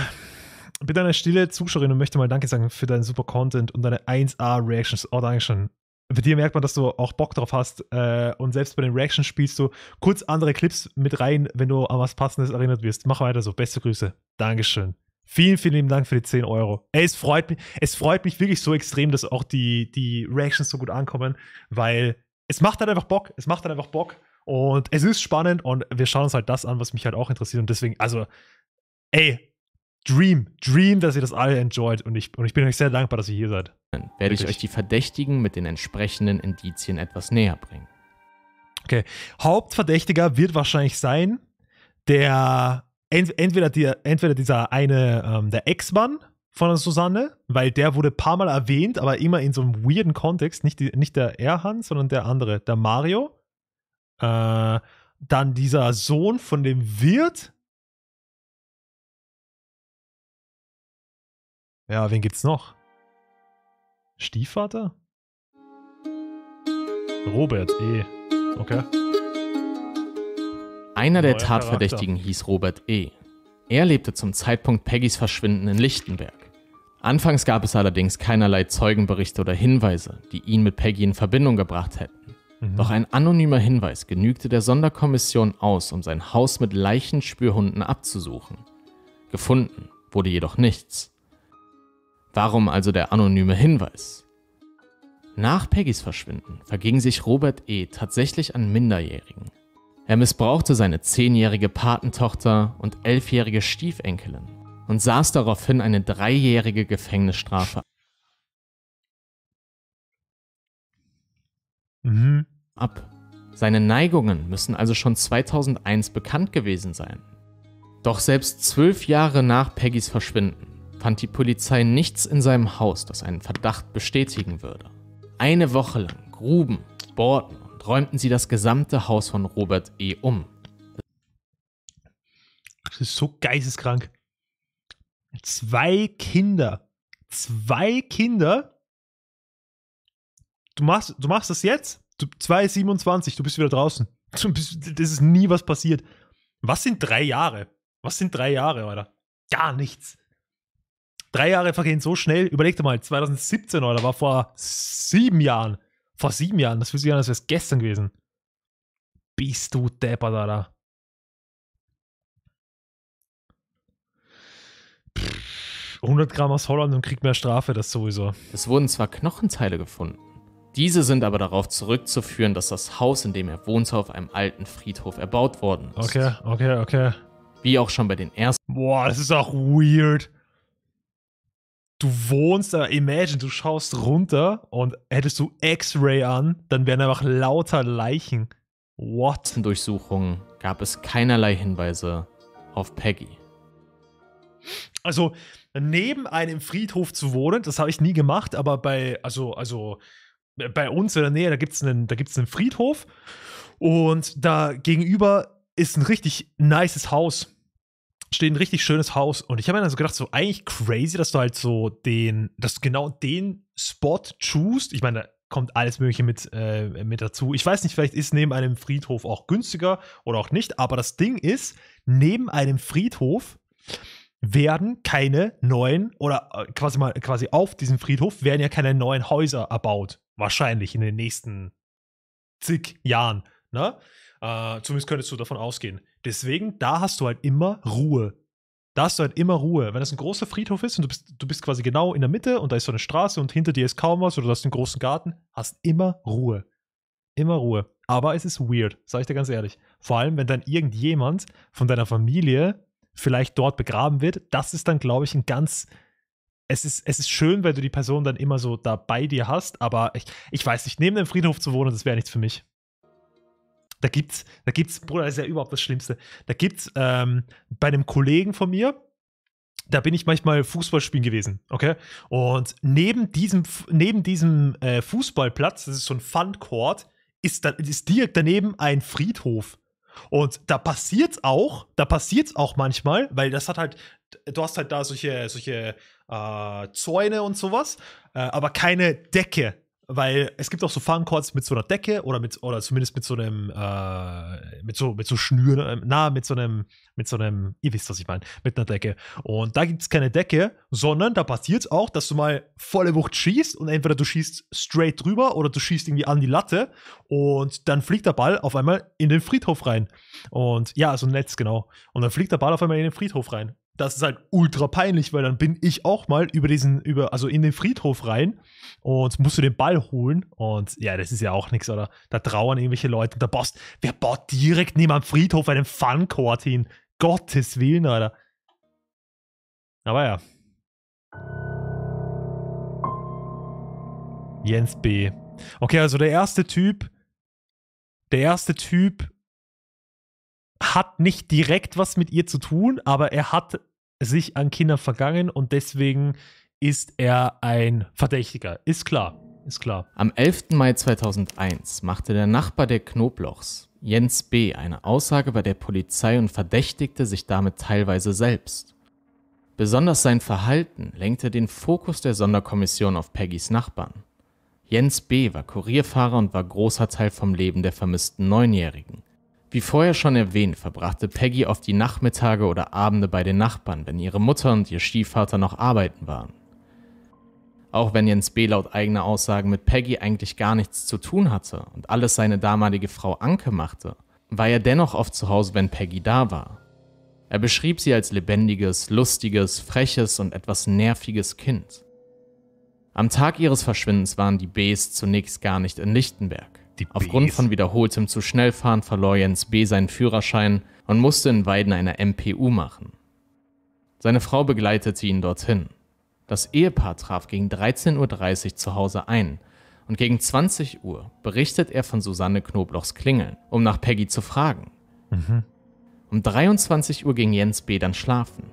Speaker 1: bin eine stille Zuschauerin und möchte mal Danke sagen für deinen super Content und deine 1A-Reactions. Oh, Dankeschön. Bei dir merkt man, dass du auch Bock drauf hast äh, und selbst bei den Reactions spielst du kurz andere Clips mit rein, wenn du an was Passendes erinnert wirst. Mach weiter so. Beste Grüße. Dankeschön. Vielen, vielen lieben Dank für die 10 Euro. Ey, es freut mich, es freut mich wirklich so extrem, dass auch die, die Reactions so gut ankommen, weil es macht halt einfach Bock. Es macht halt einfach Bock. Und es ist spannend und wir schauen uns halt das an, was mich halt auch interessiert. Und deswegen, also, ey, Dream, Dream, dass ihr das alle enjoyt. Und ich, und ich bin euch sehr dankbar, dass ihr hier seid. Dann werde Wirklich. ich euch
Speaker 2: die Verdächtigen mit den entsprechenden Indizien etwas näher bringen.
Speaker 1: Okay. Hauptverdächtiger wird wahrscheinlich sein der entweder, die, entweder dieser eine, ähm, der Ex-Mann von Susanne, weil der wurde ein paar Mal erwähnt, aber immer in so einem weirden Kontext. Nicht, die, nicht der Erhan, sondern der andere, der Mario. Äh, dann dieser Sohn von dem Wirt. Ja, wen gibt's noch? Stiefvater? Robert, eh. Okay. Einer
Speaker 2: der Tatverdächtigen hieß Robert E. Er lebte zum Zeitpunkt Peggys Verschwinden in Lichtenberg. Anfangs gab es allerdings keinerlei Zeugenberichte oder Hinweise, die ihn mit Peggy in Verbindung gebracht hätten. Mhm. Doch ein anonymer Hinweis genügte der Sonderkommission aus, um sein Haus mit Leichenspürhunden abzusuchen. Gefunden wurde jedoch nichts. Warum also der anonyme Hinweis? Nach Peggys Verschwinden verging sich Robert E. tatsächlich an Minderjährigen. Er missbrauchte seine zehnjährige Patentochter und elfjährige Stiefenkelin und saß daraufhin eine dreijährige Gefängnisstrafe. Mhm. Ab. Seine Neigungen müssen also schon 2001 bekannt gewesen sein. Doch selbst zwölf Jahre nach Peggys Verschwinden fand die Polizei nichts in seinem Haus, das einen Verdacht bestätigen würde. Eine Woche lang gruben, bohrten räumten sie das gesamte Haus von Robert E. um.
Speaker 1: Das ist so geisteskrank. Zwei Kinder. Zwei Kinder. Du machst, du machst das jetzt? Du, 2,27, du bist wieder draußen. das ist nie was passiert. Was sind drei Jahre? Was sind drei Jahre, Alter? Gar nichts. Drei Jahre vergehen so schnell. Überleg dir mal, 2017, oder war vor sieben Jahren. Vor sieben Jahren, das fühlt sich an, als wäre es gestern gewesen. Bist du deppert, Alter. Pff, 100 Gramm aus Holland und kriegt mehr Strafe, das sowieso. Es wurden zwar Knochenteile gefunden, diese
Speaker 2: sind aber darauf zurückzuführen, dass das Haus, in dem er wohnte, auf einem alten Friedhof erbaut worden ist. Okay,
Speaker 1: okay, okay. Wie auch schon bei den ersten. Boah, das ist auch weird du wohnst, aber imagine, du schaust runter und hättest du X-Ray an, dann wären einfach lauter Leichen. What?
Speaker 2: In Durchsuchungen gab es keinerlei Hinweise auf Peggy.
Speaker 1: Also, neben einem Friedhof zu wohnen, das habe ich nie gemacht, aber bei, also, also, bei uns in der Nähe, da gibt es einen, einen Friedhof und da gegenüber ist ein richtig nices Haus steht ein richtig schönes Haus und ich habe mir dann so gedacht, so eigentlich crazy, dass du halt so den, dass du genau den Spot choosst. Ich meine, da kommt alles Mögliche mit, äh, mit dazu. Ich weiß nicht, vielleicht ist neben einem Friedhof auch günstiger oder auch nicht, aber das Ding ist, neben einem Friedhof werden keine neuen oder äh, quasi mal quasi auf diesem Friedhof werden ja keine neuen Häuser erbaut. Wahrscheinlich in den nächsten zig Jahren. Ne? Äh, zumindest könntest du davon ausgehen. Deswegen, da hast du halt immer Ruhe. Da hast du halt immer Ruhe. Wenn das ein großer Friedhof ist und du bist, du bist quasi genau in der Mitte und da ist so eine Straße und hinter dir ist kaum was oder du hast einen großen Garten, hast immer Ruhe. Immer Ruhe. Aber es ist weird, sag ich dir ganz ehrlich. Vor allem, wenn dann irgendjemand von deiner Familie vielleicht dort begraben wird, das ist dann, glaube ich, ein ganz, es ist, es ist schön, weil du die Person dann immer so da bei dir hast, aber ich, ich weiß nicht, neben dem Friedhof zu wohnen, das wäre nichts für mich da gibt's, da gibt's, Bruder, das ist ja überhaupt das Schlimmste. Da gibt's ähm, bei einem Kollegen von mir, da bin ich manchmal Fußball spielen gewesen, okay? Und neben diesem, neben diesem äh, Fußballplatz, das ist so ein Fun Court, ist, da, ist direkt daneben ein Friedhof. Und da passiert's auch, da passiert's auch manchmal, weil das hat halt, du hast halt da solche, solche äh, Zäune und sowas, äh, aber keine Decke. Weil es gibt auch so Farmcords mit so einer Decke oder mit oder zumindest mit so einem äh, mit so mit so Schnüren, ähm, na mit so einem mit so einem, ihr wisst was ich meine, mit einer Decke. Und da gibt es keine Decke, sondern da passiert auch, dass du mal volle Wucht schießt und entweder du schießt straight drüber oder du schießt irgendwie an die Latte und dann fliegt der Ball auf einmal in den Friedhof rein. Und ja, so ein Netz genau. Und dann fliegt der Ball auf einmal in den Friedhof rein das ist halt ultra peinlich, weil dann bin ich auch mal über diesen, über, also in den Friedhof rein und musst du den Ball holen. Und ja, das ist ja auch nichts, oder? Da trauern irgendwelche Leute. Und der Boss, wer baut direkt neben am Friedhof einen Fun-Court hin? Gottes Willen, Alter. Aber ja. Jens B. Okay, also der erste Typ, der erste Typ hat nicht direkt was mit ihr zu tun, aber er hat sich an Kinder vergangen und deswegen ist er ein Verdächtiger. Ist klar, ist klar.
Speaker 2: Am 11. Mai 2001 machte der Nachbar der Knoblochs, Jens B., eine Aussage bei der Polizei und verdächtigte sich damit teilweise selbst. Besonders sein Verhalten lenkte den Fokus der Sonderkommission auf Peggys Nachbarn. Jens B. war Kurierfahrer und war großer Teil vom Leben der vermissten Neunjährigen. Wie vorher schon erwähnt, verbrachte Peggy oft die Nachmittage oder Abende bei den Nachbarn, wenn ihre Mutter und ihr Stiefvater noch arbeiten waren. Auch wenn Jens B. laut eigener Aussagen mit Peggy eigentlich gar nichts zu tun hatte und alles seine damalige Frau Anke machte, war er dennoch oft zu Hause, wenn Peggy da war. Er beschrieb sie als lebendiges, lustiges, freches und etwas nerviges Kind. Am Tag ihres Verschwindens waren die Bs zunächst gar nicht in Lichtenberg. Die Aufgrund von wiederholtem zu Schnellfahren verlor Jens B. seinen Führerschein und musste in Weiden eine MPU machen. Seine Frau begleitete ihn dorthin. Das Ehepaar traf gegen 13.30 Uhr zu Hause ein und gegen 20 Uhr berichtet er von Susanne Knoblochs Klingeln, um nach Peggy zu fragen. Mhm. Um 23 Uhr ging Jens B. dann schlafen.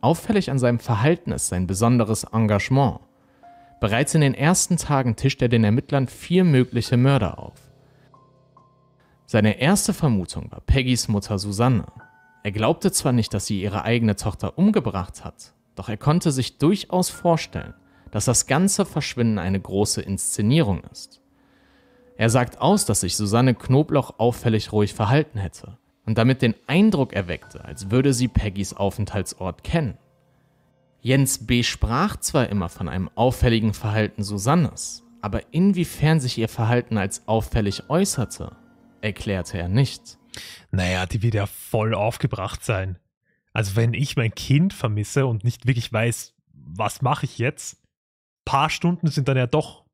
Speaker 2: Auffällig an seinem Verhalten ist sein besonderes Engagement. Bereits in den ersten Tagen tischt er den Ermittlern vier mögliche Mörder auf. Seine erste Vermutung war Peggys Mutter Susanne. Er glaubte zwar nicht, dass sie ihre eigene Tochter umgebracht hat, doch er konnte sich durchaus vorstellen, dass das ganze Verschwinden eine große Inszenierung ist. Er sagt aus, dass sich Susanne Knobloch auffällig ruhig verhalten hätte und damit den Eindruck erweckte, als würde sie Peggys Aufenthaltsort kennen. Jens B. sprach zwar immer von einem auffälligen Verhalten Susannes, aber inwiefern sich ihr Verhalten als auffällig äußerte, erklärte er nicht. Naja,
Speaker 1: die wird ja voll aufgebracht sein. Also wenn ich mein Kind vermisse und nicht wirklich weiß, was mache ich jetzt, paar Stunden sind dann ja doch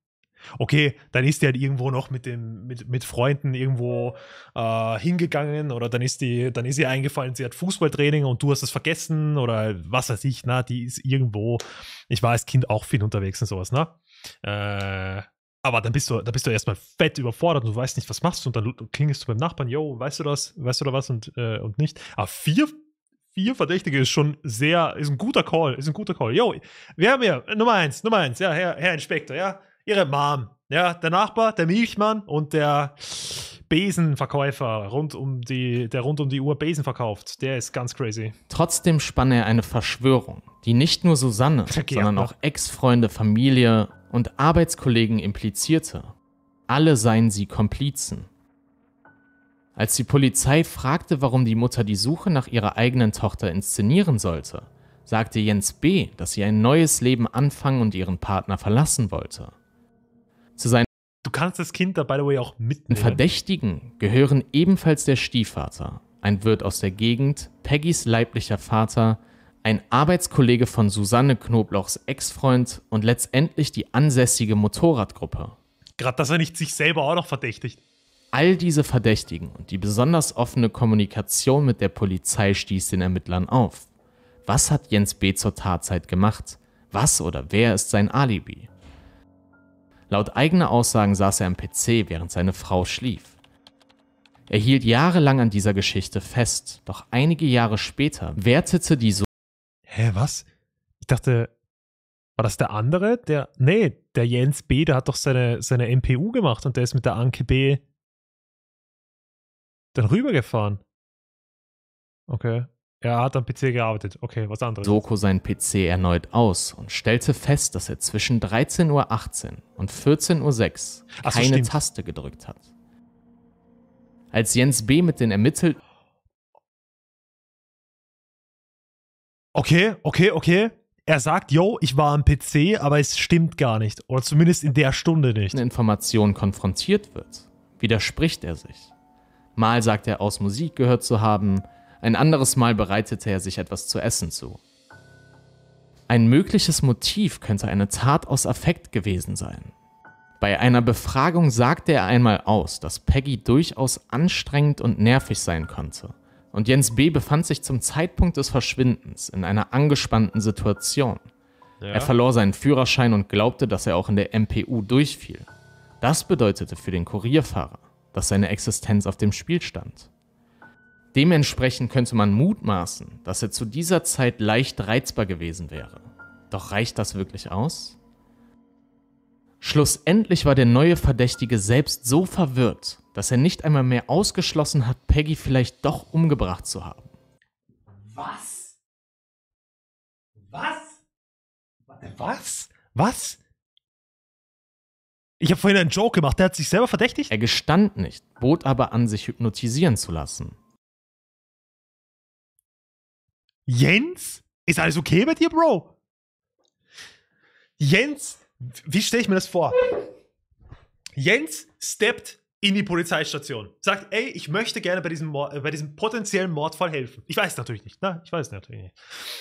Speaker 1: Okay, dann ist die halt irgendwo noch mit dem, mit, mit Freunden irgendwo äh, hingegangen oder dann ist die, dann ist ihr eingefallen, sie hat Fußballtraining und du hast es vergessen oder was weiß ich, na, die ist irgendwo, ich war als Kind auch viel unterwegs und sowas, ne? Äh, aber dann bist du, dann bist du erstmal fett überfordert und du weißt nicht, was machst du und dann klingelst du beim Nachbarn, yo, weißt du das, weißt du da was und, äh, und nicht. Aber ah, vier vier Verdächtige ist schon sehr, ist ein guter Call, ist ein guter Call. Yo, wir haben hier Nummer eins, Nummer eins, ja, Herr, Herr Inspektor, ja ihre Mom. Ja, der Nachbar, der Milchmann und der Besenverkäufer rund um die, der rund um die Uhr Besen verkauft. Der ist ganz crazy.
Speaker 2: Trotzdem spann er eine Verschwörung, die nicht nur Susanne, sondern ne? auch Ex-Freunde, Familie und Arbeitskollegen implizierte. Alle seien sie Komplizen. Als die Polizei fragte, warum die Mutter die Suche nach ihrer eigenen Tochter inszenieren sollte, sagte Jens B., dass sie ein neues Leben anfangen und ihren Partner verlassen wollte. Zu seinen
Speaker 1: Du kannst das Kind da, by the way, auch mitnehmen.
Speaker 2: Verdächtigen gehören ebenfalls der Stiefvater, ein Wirt aus der Gegend, Peggys leiblicher Vater, ein Arbeitskollege von Susanne Knoblochs Ex-Freund und letztendlich die ansässige Motorradgruppe.
Speaker 1: Gerade, dass er nicht sich selber auch noch verdächtigt.
Speaker 2: All diese Verdächtigen und die besonders offene Kommunikation mit der Polizei stieß den Ermittlern auf. Was hat Jens B. zur Tatzeit gemacht? Was oder wer ist sein Alibi? Laut eigener Aussagen saß er am PC, während seine Frau schlief. Er hielt jahrelang an dieser Geschichte
Speaker 1: fest, doch einige Jahre später wertete die so. Hä, was? Ich dachte, war das der andere? Der. Nee, der Jens B., der hat doch seine, seine MPU gemacht und der ist mit der Anke B. dann rübergefahren. Okay. Er hat am PC gearbeitet. Okay, was anderes. Doku
Speaker 2: seinen PC erneut aus und stellte fest, dass er zwischen 13.18 Uhr und 14.06 Uhr keine so Taste gedrückt hat. Als Jens B. mit den ermittelten.
Speaker 1: Okay, okay, okay. Er sagt, yo, ich war am PC, aber es stimmt gar nicht. Oder zumindest in der Stunde nicht. Informationen
Speaker 2: konfrontiert wird, widerspricht er sich. Mal sagt er, aus Musik gehört zu haben, ein anderes Mal bereitete er sich etwas zu essen zu. Ein mögliches Motiv könnte eine Tat aus Affekt gewesen sein. Bei einer Befragung sagte er einmal aus, dass Peggy durchaus anstrengend und nervig sein konnte. Und Jens B. befand sich zum Zeitpunkt des Verschwindens in einer angespannten Situation. Ja. Er verlor seinen Führerschein und glaubte, dass er auch in der MPU durchfiel. Das bedeutete für den Kurierfahrer, dass seine Existenz auf dem Spiel stand. Dementsprechend könnte man mutmaßen, dass er zu dieser Zeit leicht reizbar gewesen wäre. Doch reicht das wirklich aus? Schlussendlich war der neue Verdächtige selbst so verwirrt, dass er nicht einmal mehr ausgeschlossen hat, Peggy vielleicht doch
Speaker 1: umgebracht zu haben. Was? Was? Was? Was? Ich habe vorhin einen
Speaker 2: Joke gemacht, der hat sich selber verdächtigt? Er gestand nicht, bot aber an, sich hypnotisieren zu lassen.
Speaker 1: Jens, ist alles okay bei dir, Bro? Jens, wie stelle ich mir das vor? Jens steppt in die Polizeistation. Sagt, ey, ich möchte gerne bei diesem, Mord, äh, bei diesem potenziellen Mordfall helfen. Ich weiß natürlich nicht, ne? Ich weiß natürlich nicht.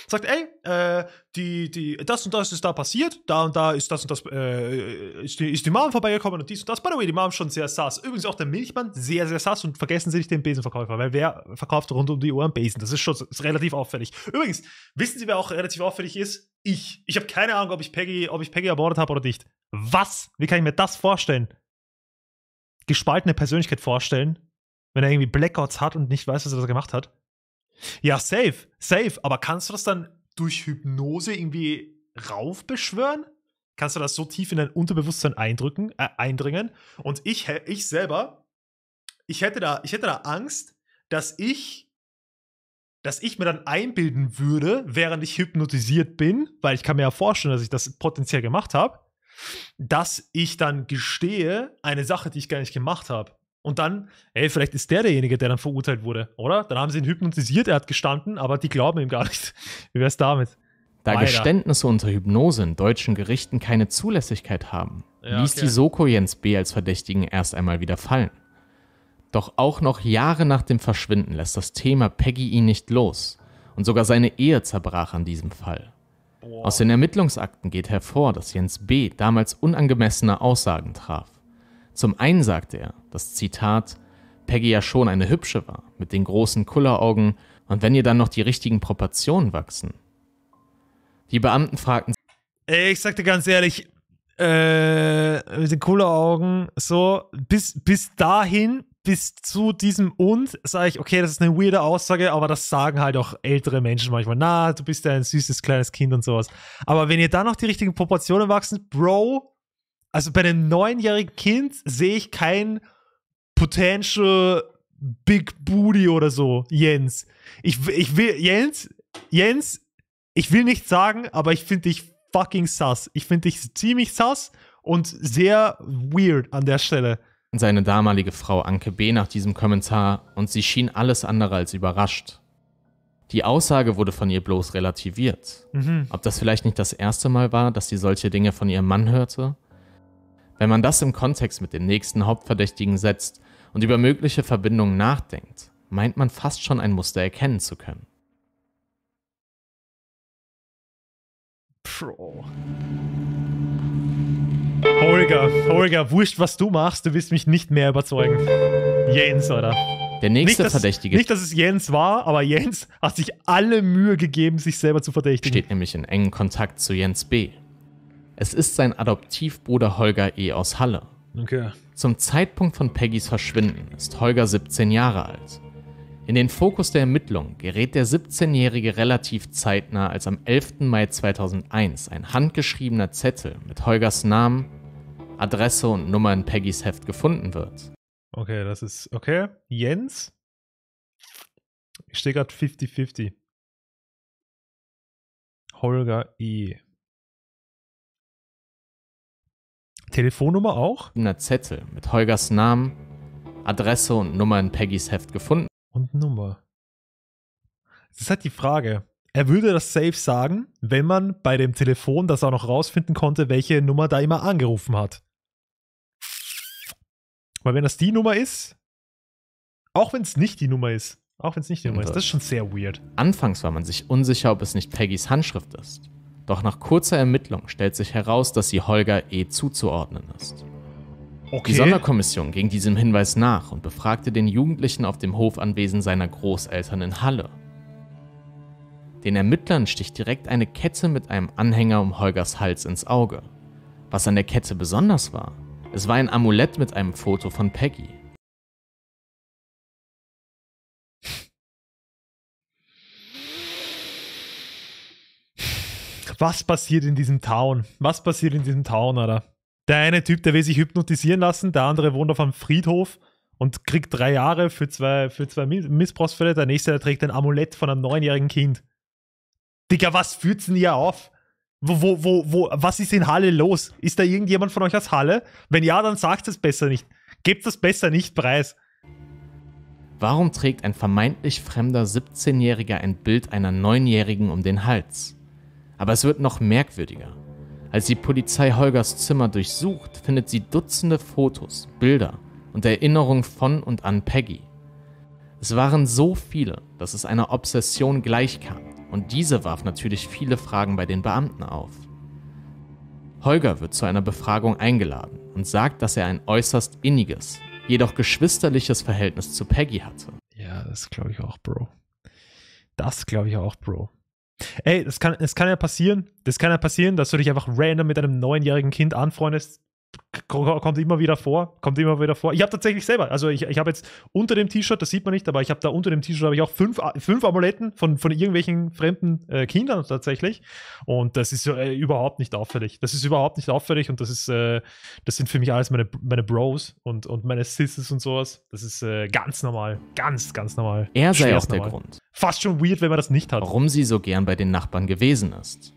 Speaker 1: Sagt, ey, äh, die, die, das und das ist da passiert, da und da ist das und das, äh, ist, die, ist die Mom vorbeigekommen und dies und das. By the way, die Mom schon sehr sass. Übrigens auch der Milchmann sehr, sehr sass und vergessen Sie nicht den Besenverkäufer, weil wer verkauft rund um die Uhr einen Besen? Das ist schon ist relativ auffällig. Übrigens, wissen Sie, wer auch relativ auffällig ist? Ich. Ich habe keine Ahnung, ob ich Peggy, ob ich Peggy ermordet habe oder nicht. Was? Wie kann ich mir das vorstellen? gespaltene Persönlichkeit vorstellen, wenn er irgendwie Blackouts hat und nicht weiß, was er da gemacht hat. Ja, safe, safe. Aber kannst du das dann durch Hypnose irgendwie raufbeschwören? Kannst du das so tief in dein Unterbewusstsein eindrücken, äh, eindringen? Und ich, ich selber, ich hätte, da, ich hätte da Angst, dass ich, dass ich mir dann einbilden würde, während ich hypnotisiert bin, weil ich kann mir ja vorstellen, dass ich das potenziell gemacht habe, dass ich dann gestehe, eine Sache, die ich gar nicht gemacht habe. Und dann, ey, vielleicht ist der derjenige, der dann verurteilt wurde, oder? Dann haben sie ihn hypnotisiert, er hat gestanden, aber die glauben ihm gar nicht. Wie wäre es damit? Da Alter. Geständnisse
Speaker 2: unter Hypnose in deutschen Gerichten keine Zulässigkeit haben, ja, ließ okay. die Soko Jens B. als Verdächtigen erst einmal wieder fallen. Doch auch noch Jahre nach dem Verschwinden lässt das Thema Peggy ihn nicht los. Und sogar seine Ehe zerbrach an diesem Fall. Aus den Ermittlungsakten geht hervor, dass Jens B. damals unangemessene Aussagen traf. Zum einen sagte er, dass Zitat Peggy ja schon eine hübsche war, mit den großen Kulleraugen und wenn ihr dann noch die richtigen Proportionen wachsen. Die Beamten
Speaker 1: fragten Ich sagte ganz ehrlich, äh, mit den Kulleraugen, so, bis, bis dahin bis zu diesem und sage ich, okay, das ist eine weirde Aussage, aber das sagen halt auch ältere Menschen manchmal. Na, du bist ja ein süßes kleines Kind und sowas. Aber wenn ihr dann noch die richtigen Proportionen wachsen, Bro, also bei einem neunjährigen Kind sehe ich kein Potential Big Booty oder so, Jens. Ich, ich will, Jens, Jens, ich will nichts sagen, aber ich finde dich fucking sass. Ich finde dich ziemlich sass und sehr weird
Speaker 2: an der Stelle seine damalige Frau Anke B. nach diesem Kommentar und sie schien alles andere als überrascht. Die Aussage wurde von ihr bloß relativiert. Mhm. Ob das vielleicht nicht das erste Mal war, dass sie solche Dinge von ihrem Mann hörte? Wenn man das im Kontext mit dem nächsten Hauptverdächtigen setzt und über mögliche Verbindungen nachdenkt, meint man fast schon ein Muster erkennen zu können.
Speaker 1: Pro. Holger, Holger, wurscht, was du machst, du wirst mich nicht mehr überzeugen. Jens, oder? Der nächste nicht, Verdächtige. Nicht, dass es Jens war, aber Jens hat sich alle Mühe gegeben, sich selber zu verdächtigen. Steht nämlich in engem Kontakt
Speaker 2: zu Jens B. Es ist sein Adoptivbruder Holger E. aus Halle. Okay. Zum Zeitpunkt von Peggys Verschwinden ist Holger 17 Jahre alt. In den Fokus der Ermittlungen gerät der 17-Jährige relativ zeitnah, als am 11. Mai 2001 ein handgeschriebener Zettel mit Holgers Namen, Adresse und Nummer in Peggys Heft gefunden wird.
Speaker 1: Okay, das ist okay. Jens? Ich stehe gerade 50-50. Holger E. Telefonnummer auch? Ein
Speaker 2: Zettel mit Holgers Namen, Adresse und Nummer in Peggys Heft gefunden
Speaker 1: und Nummer. Das ist halt die Frage. Er würde das safe sagen, wenn man bei dem Telefon das auch noch rausfinden konnte, welche Nummer da immer angerufen hat. Weil wenn das die Nummer ist, auch wenn es nicht die Nummer ist, auch wenn es nicht die Nummer ist, das ist schon sehr weird.
Speaker 2: Anfangs war man sich unsicher, ob es nicht Peggys Handschrift ist. Doch nach kurzer Ermittlung stellt sich heraus, dass sie Holger E. zuzuordnen ist. Okay. Die Sonderkommission ging diesem Hinweis nach und befragte den Jugendlichen auf dem Hofanwesen seiner Großeltern in Halle. Den Ermittlern sticht direkt eine Kette mit einem Anhänger um Holgers Hals ins Auge. Was an der Kette besonders war, es war ein Amulett mit einem Foto von Peggy.
Speaker 1: Was passiert in diesem Town? Was passiert in diesem Town, Alter? Der eine Typ, der will sich hypnotisieren lassen, der andere wohnt auf einem Friedhof und kriegt drei Jahre für zwei, für zwei Missbrauchsfälle. Der nächste, der trägt ein Amulett von einem neunjährigen Kind. Digga, was führt's denn hier auf? Wo, wo, wo, wo, was ist in Halle los? Ist da irgendjemand von euch aus Halle? Wenn ja, dann sagt es besser nicht. Gebt es besser nicht preis. Warum trägt ein vermeintlich
Speaker 2: fremder 17-Jähriger ein Bild einer Neunjährigen um den Hals? Aber es wird noch merkwürdiger. Als die Polizei Holgers Zimmer durchsucht, findet sie Dutzende Fotos, Bilder und Erinnerungen von und an Peggy. Es waren so viele, dass es einer Obsession gleichkam und diese warf natürlich viele Fragen bei den Beamten auf. Holger wird zu einer Befragung eingeladen und sagt, dass er ein äußerst inniges, jedoch geschwisterliches Verhältnis zu Peggy hatte. Ja, das glaube ich auch,
Speaker 1: Bro. Das glaube ich auch, Bro. Ey, das kann, das kann ja passieren. Das kann ja passieren, dass du dich einfach random mit einem neunjährigen Kind anfreundest kommt immer wieder vor, kommt immer wieder vor. Ich habe tatsächlich selber, also ich, ich habe jetzt unter dem T-Shirt, das sieht man nicht, aber ich habe da unter dem T-Shirt habe ich auch fünf, fünf Amuletten von, von irgendwelchen fremden äh, Kindern tatsächlich und das ist äh, überhaupt nicht auffällig. Das ist überhaupt nicht auffällig und das ist, äh, das sind für mich alles meine, meine Bros und, und meine Sisters und sowas. Das ist äh, ganz normal, ganz, ganz normal. Er sei auch normal. der
Speaker 2: Grund. Fast schon weird, wenn man das nicht hat. Warum sie so gern bei den Nachbarn gewesen ist.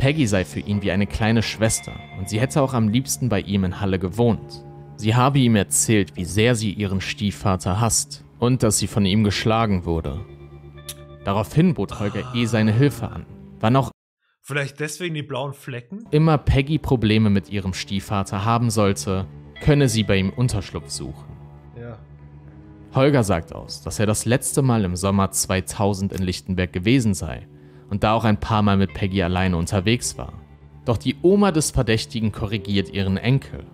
Speaker 2: Peggy sei für ihn wie eine kleine Schwester und sie hätte auch am liebsten bei ihm in Halle gewohnt. Sie habe ihm erzählt, wie sehr sie ihren Stiefvater hasst und dass sie von ihm geschlagen wurde. Daraufhin bot Holger E. seine Hilfe an, wann auch
Speaker 1: Vielleicht deswegen die blauen Flecken?
Speaker 2: Immer Peggy Probleme mit ihrem Stiefvater haben sollte, könne sie bei ihm Unterschlupf suchen. Ja. Holger sagt aus, dass er das letzte Mal im Sommer 2000 in Lichtenberg gewesen sei und da auch ein paar Mal mit Peggy alleine unterwegs war. Doch die Oma des Verdächtigen korrigiert ihren Enkel.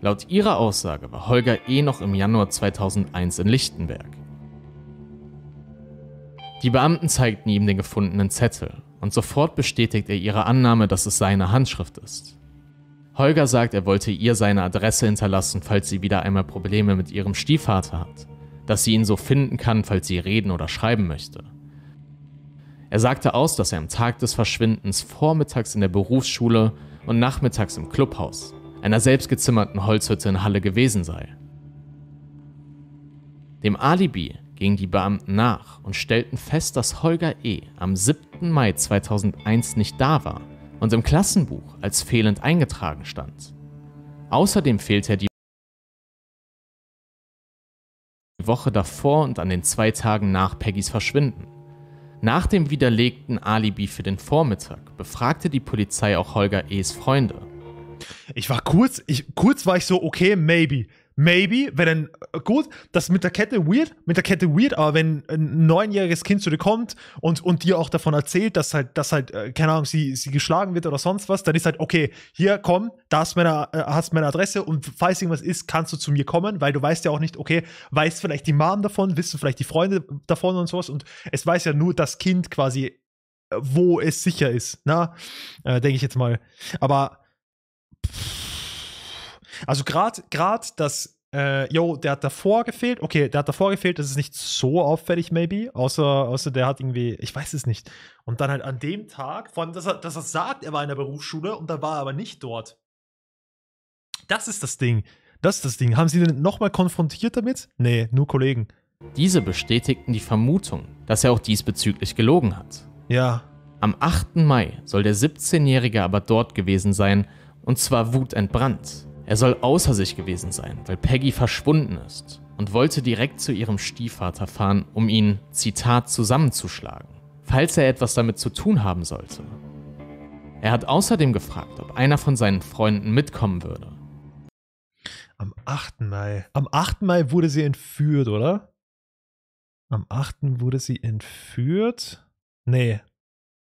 Speaker 2: Laut ihrer Aussage war Holger eh noch im Januar 2001 in Lichtenberg. Die Beamten zeigten ihm den gefundenen Zettel und sofort bestätigt er ihre Annahme, dass es seine Handschrift ist. Holger sagt, er wollte ihr seine Adresse hinterlassen, falls sie wieder einmal Probleme mit ihrem Stiefvater hat, dass sie ihn so finden kann, falls sie reden oder schreiben möchte. Er sagte aus, dass er am Tag des Verschwindens vormittags in der Berufsschule und nachmittags im Clubhaus, einer selbstgezimmerten Holzhütte in Halle gewesen sei. Dem Alibi gingen die Beamten nach und stellten fest, dass Holger E. am 7. Mai 2001 nicht da war und im Klassenbuch als fehlend eingetragen stand. Außerdem fehlte er die Woche davor und an den zwei Tagen nach Peggys Verschwinden. Nach dem widerlegten Alibi für den Vormittag befragte die
Speaker 1: Polizei auch Holger E.s Freunde. Ich war kurz, ich, kurz war ich so, okay, maybe. Maybe, wenn ein, gut, das mit der Kette weird, mit der Kette weird, aber wenn ein neunjähriges Kind zu dir kommt und, und dir auch davon erzählt, dass halt, dass halt, äh, keine Ahnung, sie, sie geschlagen wird oder sonst was, dann ist halt, okay, hier, komm, da hast meine, äh, hast meine Adresse und falls irgendwas ist, kannst du zu mir kommen, weil du weißt ja auch nicht, okay, weiß vielleicht die Mom davon, wissen vielleicht die Freunde davon und sowas und es weiß ja nur das Kind quasi, äh, wo es sicher ist, na, ne? äh, denke ich jetzt mal. Aber, pff, also gerade grad das, äh, yo, der hat davor gefehlt, okay, der hat davor gefehlt, das ist nicht so auffällig, maybe, außer, außer der hat irgendwie, ich weiß es nicht. Und dann halt an dem Tag, vor dass er, dass er sagt, er war in der Berufsschule und da war er aber nicht dort. Das ist das Ding. Das ist das Ding. Haben Sie ihn nochmal konfrontiert damit? Nee, nur Kollegen. Diese bestätigten die Vermutung,
Speaker 2: dass er auch diesbezüglich gelogen hat. Ja. Am 8. Mai soll der 17-Jährige aber dort gewesen sein, und zwar wutentbrannt. Er soll außer sich gewesen sein, weil Peggy verschwunden ist und wollte direkt zu ihrem Stiefvater fahren, um ihn, Zitat, zusammenzuschlagen, falls er etwas damit zu tun haben sollte. Er hat außerdem gefragt, ob einer von seinen Freunden mitkommen würde.
Speaker 1: Am 8. Mai. Am 8. Mai wurde sie entführt, oder? Am 8. wurde sie entführt? Nee.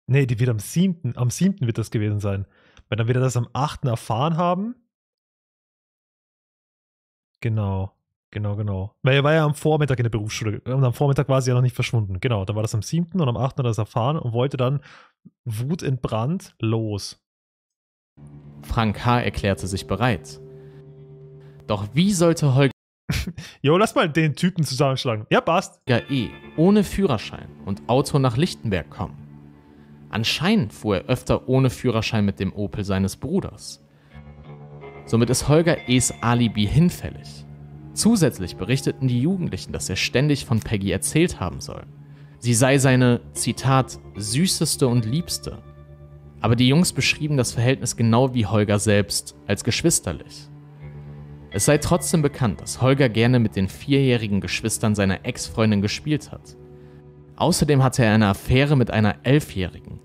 Speaker 1: Nee, die wird am 7. Am 7. wird das gewesen sein. Weil dann wird er das am 8. erfahren haben Genau, genau, genau. Weil er war ja am Vormittag in der Berufsschule äh, und am Vormittag war sie ja noch nicht verschwunden. Genau, dann war das am 7. und am 8. hat er das erfahren und wollte dann wutentbrannt los.
Speaker 2: Frank H. erklärte sich bereit. Doch wie sollte Holger Jo, lass mal den Typen zusammenschlagen. Ja, passt. E. ohne Führerschein und Auto nach Lichtenberg kommen. Anscheinend fuhr er öfter ohne Führerschein mit dem Opel seines Bruders. Somit ist Holger E.s Alibi hinfällig. Zusätzlich berichteten die Jugendlichen, dass er ständig von Peggy erzählt haben soll. Sie sei seine, Zitat, süßeste und liebste. Aber die Jungs beschrieben das Verhältnis genau wie Holger selbst als geschwisterlich. Es sei trotzdem bekannt, dass Holger gerne mit den vierjährigen Geschwistern seiner Ex-Freundin gespielt hat. Außerdem hatte er eine Affäre mit einer Elfjährigen.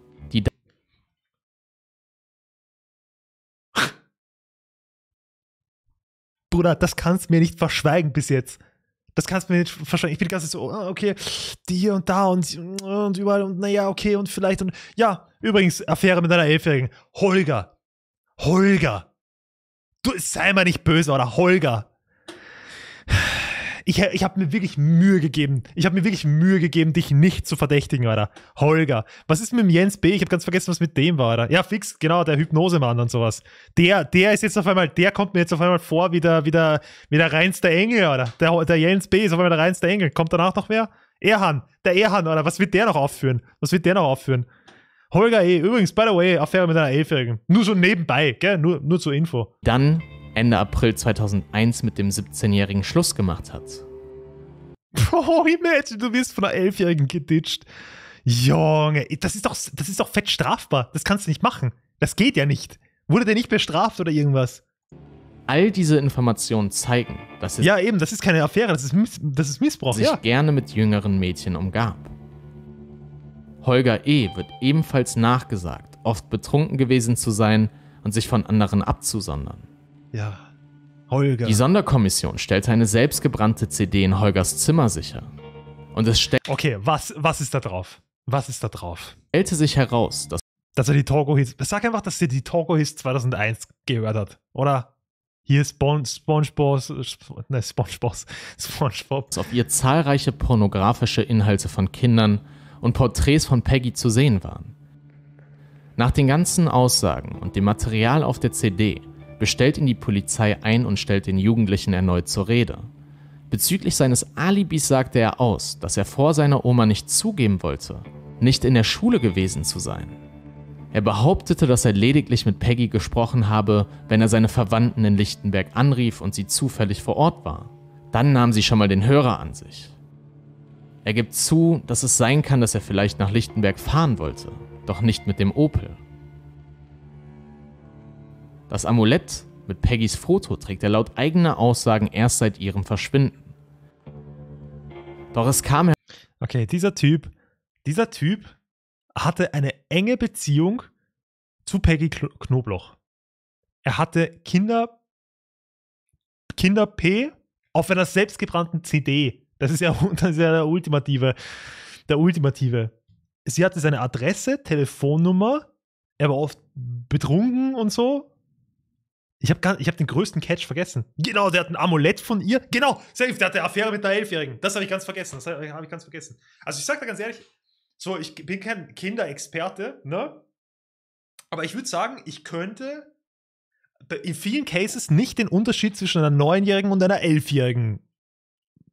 Speaker 1: Bruder, das kannst du mir nicht verschweigen bis jetzt. Das kannst du mir nicht verschweigen. Ich bin die ganze Zeit so, oh, okay, die hier und da und, und überall und naja, okay und vielleicht und ja, übrigens, Affäre mit einer Elfjährigen. Holger. Holger. Du sei mal nicht böse, oder? Holger ich, ich habe mir wirklich Mühe gegeben. Ich habe mir wirklich Mühe gegeben, dich nicht zu verdächtigen, Alter. Holger. Was ist mit dem Jens B? Ich habe ganz vergessen, was mit dem war, Alter. Ja, fix, genau, der Hypnosemann und sowas. Der, der ist jetzt auf einmal, der kommt mir jetzt auf einmal vor wie der, wie der, wie der reinste Engel, Alter. Der, der Jens B ist auf einmal der reinste Engel. Kommt danach noch wer? Erhan, der Erhan, Alter. Was wird der noch aufführen? Was wird der noch aufführen? Holger E. Übrigens, by the way, Affäre mit einer Elfjährigen. Nur so nebenbei, gell? Nur, nur zur Info.
Speaker 2: Dann Ende April 2001 mit dem 17-jährigen Schluss gemacht hat.
Speaker 1: Oh, imagine, du wirst von einer 11-jährigen geditscht. Junge, das ist, doch, das ist doch fett strafbar. Das kannst du nicht machen. Das geht ja nicht. Wurde der nicht bestraft oder irgendwas? All diese Informationen zeigen,
Speaker 2: dass es. Ja, eben, das ist keine Affäre, das ist, Miss, das ist Missbrauch. Sich ja. gerne mit jüngeren Mädchen umgab. Holger E. wird ebenfalls nachgesagt, oft betrunken gewesen zu sein und sich von anderen abzusondern.
Speaker 1: Ja. Holger. Die
Speaker 2: Sonderkommission stellte eine selbstgebrannte CD in Holgers Zimmer sicher. Und es stellte. Okay, was,
Speaker 1: was ist da drauf? Was ist da drauf? Stellte sich heraus, dass. Dass er die Torgo Hits. Sag einfach, dass er die Torgo Hits 2001 gehört hat, oder? Hier Spon SpongeBob, Sp ne, SpongeBob, SpongeBob.
Speaker 2: Auf ihr zahlreiche pornografische Inhalte von Kindern und Porträts von Peggy zu sehen waren. Nach den ganzen Aussagen und dem Material auf der CD bestellt ihn die Polizei ein und stellt den Jugendlichen erneut zur Rede. Bezüglich seines Alibis sagte er aus, dass er vor seiner Oma nicht zugeben wollte, nicht in der Schule gewesen zu sein. Er behauptete, dass er lediglich mit Peggy gesprochen habe, wenn er seine Verwandten in Lichtenberg anrief und sie zufällig vor Ort war. Dann nahm sie schon mal den Hörer an sich. Er gibt zu, dass es sein kann, dass er vielleicht nach Lichtenberg fahren wollte, doch nicht mit dem Opel. Das Amulett mit Peggys Foto trägt er laut eigener Aussagen
Speaker 1: erst seit ihrem Verschwinden. Doch es kam. Okay, dieser Typ, dieser Typ hatte eine enge Beziehung zu Peggy Knobloch. Er hatte Kinder, Kinder P auf einer selbstgebrannten CD. Das ist ja, das ist ja der ultimative, der ultimative. Sie hatte seine Adresse, Telefonnummer. Er war oft betrunken und so ich habe hab den größten Catch vergessen. Genau, der hat ein Amulett von ihr. Genau, safe, der hat eine Affäre mit einer Elfjährigen. Das habe ich ganz vergessen. Das habe ich ganz vergessen. Also ich sage da ganz ehrlich, so, ich bin kein Kinderexperte, ne? Aber ich würde sagen, ich könnte in vielen Cases nicht den Unterschied zwischen einer Neunjährigen und einer Elfjährigen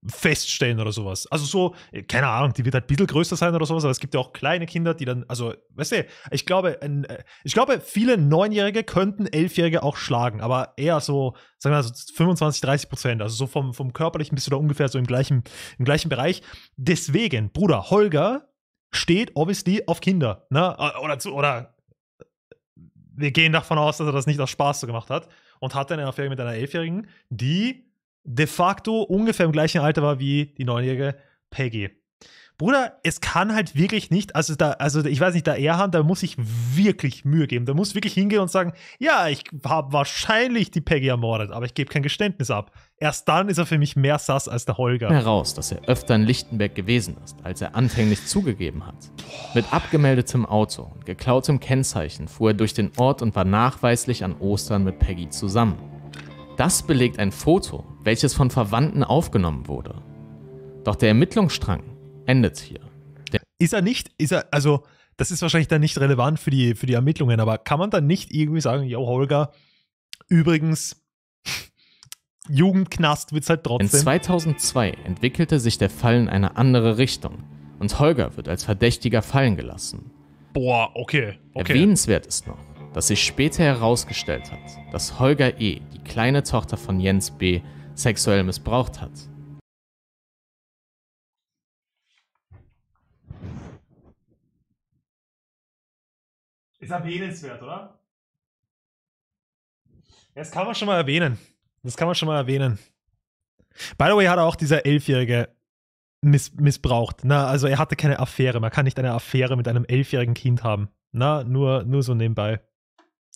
Speaker 1: feststellen oder sowas. Also so, äh, keine Ahnung, die wird halt ein bisschen größer sein oder sowas, aber es gibt ja auch kleine Kinder, die dann, also, weißt du, ich glaube, ein, äh, ich glaube, viele Neunjährige könnten Elfjährige auch schlagen, aber eher so, sagen wir mal so 25, 30 Prozent, also so vom, vom körperlichen bist du da ungefähr so im gleichen, im gleichen Bereich. Deswegen, Bruder, Holger steht obviously auf Kinder, ne, oder zu, oder wir gehen davon aus, dass er das nicht aus Spaß so gemacht hat und hat dann eine Affäre mit einer Elfjährigen, die de facto ungefähr im gleichen Alter war wie die neunjährige Peggy. Bruder, es kann halt wirklich nicht, also da, also ich weiß nicht, da Erhan, da muss ich wirklich Mühe geben. Da muss wirklich hingehen und sagen, ja, ich habe wahrscheinlich die Peggy ermordet, aber ich gebe kein Geständnis ab. Erst dann ist er für mich mehr sass als der Holger. Heraus,
Speaker 2: dass er öfter in Lichtenberg gewesen ist, als er anfänglich zugegeben hat. Mit abgemeldetem Auto und geklautem Kennzeichen fuhr er durch den Ort und war nachweislich an Ostern mit Peggy zusammen. Das belegt ein Foto, welches von Verwandten aufgenommen wurde. Doch der Ermittlungsstrang endet hier.
Speaker 1: Der ist er nicht, ist er, also das ist wahrscheinlich dann nicht relevant für die, für die Ermittlungen, aber kann man dann nicht irgendwie sagen, yo Holger, übrigens, Jugendknast wird es halt trotzdem. In
Speaker 2: 2002 entwickelte sich der Fall in eine andere Richtung und Holger wird als Verdächtiger fallen gelassen.
Speaker 1: Boah, okay. okay.
Speaker 2: Erwähnenswert ist noch, dass sich später herausgestellt hat, dass Holger E., die kleine Tochter von Jens B., sexuell missbraucht hat.
Speaker 1: Ist erwähnenswert, oder? Das kann man schon mal erwähnen. Das kann man schon mal erwähnen. By the way, hat auch dieser Elfjährige miss missbraucht. Na, also er hatte keine Affäre. Man kann nicht eine Affäre mit einem elfjährigen Kind haben. Na, nur, nur so nebenbei.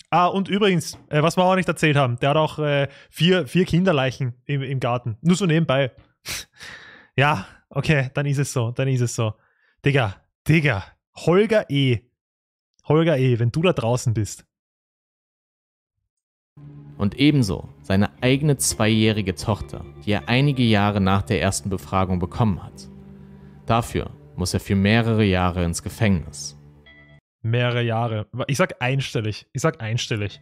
Speaker 1: Ah, und übrigens, äh, was wir auch nicht erzählt haben, der hat auch äh, vier, vier Kinderleichen im, im Garten. Nur so nebenbei. ja, okay, dann ist es so, dann ist es so. Digga, Digga, Holger E. Holger E., wenn du da draußen bist.
Speaker 2: Und ebenso seine eigene zweijährige Tochter, die er einige Jahre nach der ersten Befragung bekommen hat. Dafür muss er für mehrere Jahre ins Gefängnis
Speaker 1: mehrere Jahre. Ich sag einstellig. Ich sag einstellig.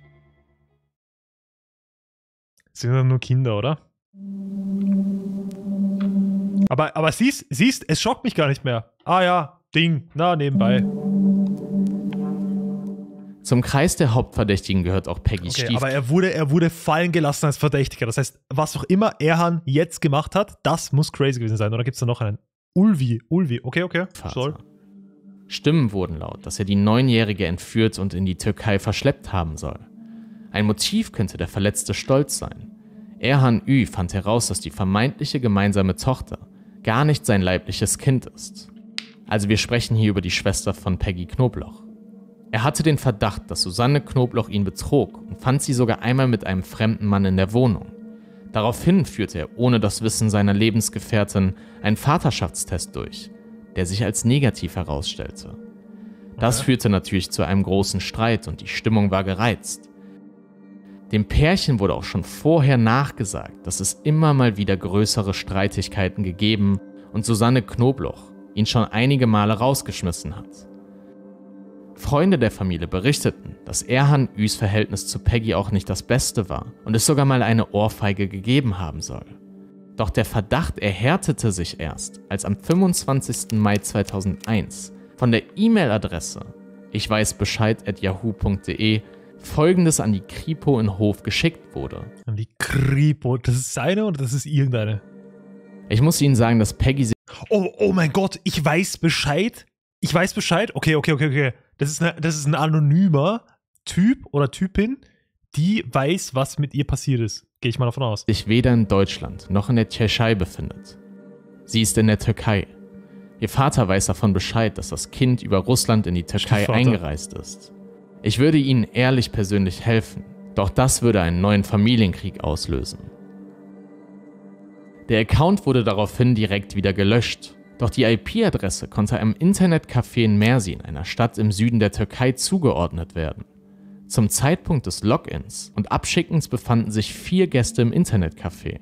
Speaker 1: sind dann nur Kinder, oder? Aber, aber siehst, siehst, es schockt mich gar nicht mehr. Ah ja, Ding, na, nebenbei. Zum Kreis der Hauptverdächtigen gehört auch Peggy okay, Stief. Aber er wurde, er wurde fallen gelassen als Verdächtiger. Das heißt, was auch immer Erhan jetzt gemacht hat, das muss crazy gewesen sein. Oder gibt es da noch einen? Ulvi, Ulvi, okay, okay. Vater. Soll.
Speaker 2: Stimmen wurden laut, dass er die Neunjährige entführt und in die Türkei verschleppt haben soll. Ein Motiv könnte der verletzte Stolz sein. Erhan Ü fand heraus, dass die vermeintliche gemeinsame Tochter gar nicht sein leibliches Kind ist. Also wir sprechen hier über die Schwester von Peggy Knobloch. Er hatte den Verdacht, dass Susanne Knobloch ihn betrog und fand sie sogar einmal mit einem fremden Mann in der Wohnung. Daraufhin führte er ohne das Wissen seiner Lebensgefährtin einen Vaterschaftstest durch, der sich als negativ herausstellte. Das führte natürlich zu einem großen Streit und die Stimmung war gereizt. Dem Pärchen wurde auch schon vorher nachgesagt, dass es immer mal wieder größere Streitigkeiten gegeben und Susanne Knobloch ihn schon einige Male rausgeschmissen hat. Freunde der Familie berichteten, dass Erhan Üs Verhältnis zu Peggy auch nicht das beste war und es sogar mal eine Ohrfeige gegeben haben soll. Doch der Verdacht erhärtete sich erst, als am 25. Mai 2001 von der E-Mail-Adresse ich weiß Bescheid at yahoo.de folgendes an die Kripo in Hof geschickt wurde. An die Kripo, das ist seine oder das
Speaker 1: ist irgendeine? Ich muss Ihnen sagen, dass Peggy sich. Oh, oh mein Gott, ich weiß Bescheid. Ich weiß Bescheid. Okay, okay, okay, okay. Das ist, eine, das ist ein anonymer Typ oder Typin, die weiß, was mit ihr passiert ist. Gehe ich mal davon aus. Sich weder in Deutschland
Speaker 2: noch in der Tschechei befindet. Sie ist in der Türkei. Ihr Vater weiß davon Bescheid, dass das Kind über Russland in die Türkei eingereist ist. Ich würde Ihnen ehrlich persönlich helfen, doch das würde einen neuen Familienkrieg auslösen. Der Account wurde daraufhin direkt wieder gelöscht, doch die IP-Adresse konnte einem Internetcafé in Mersin, einer Stadt im Süden der Türkei, zugeordnet werden. Zum Zeitpunkt des Logins und Abschickens befanden sich vier Gäste im Internetcafé.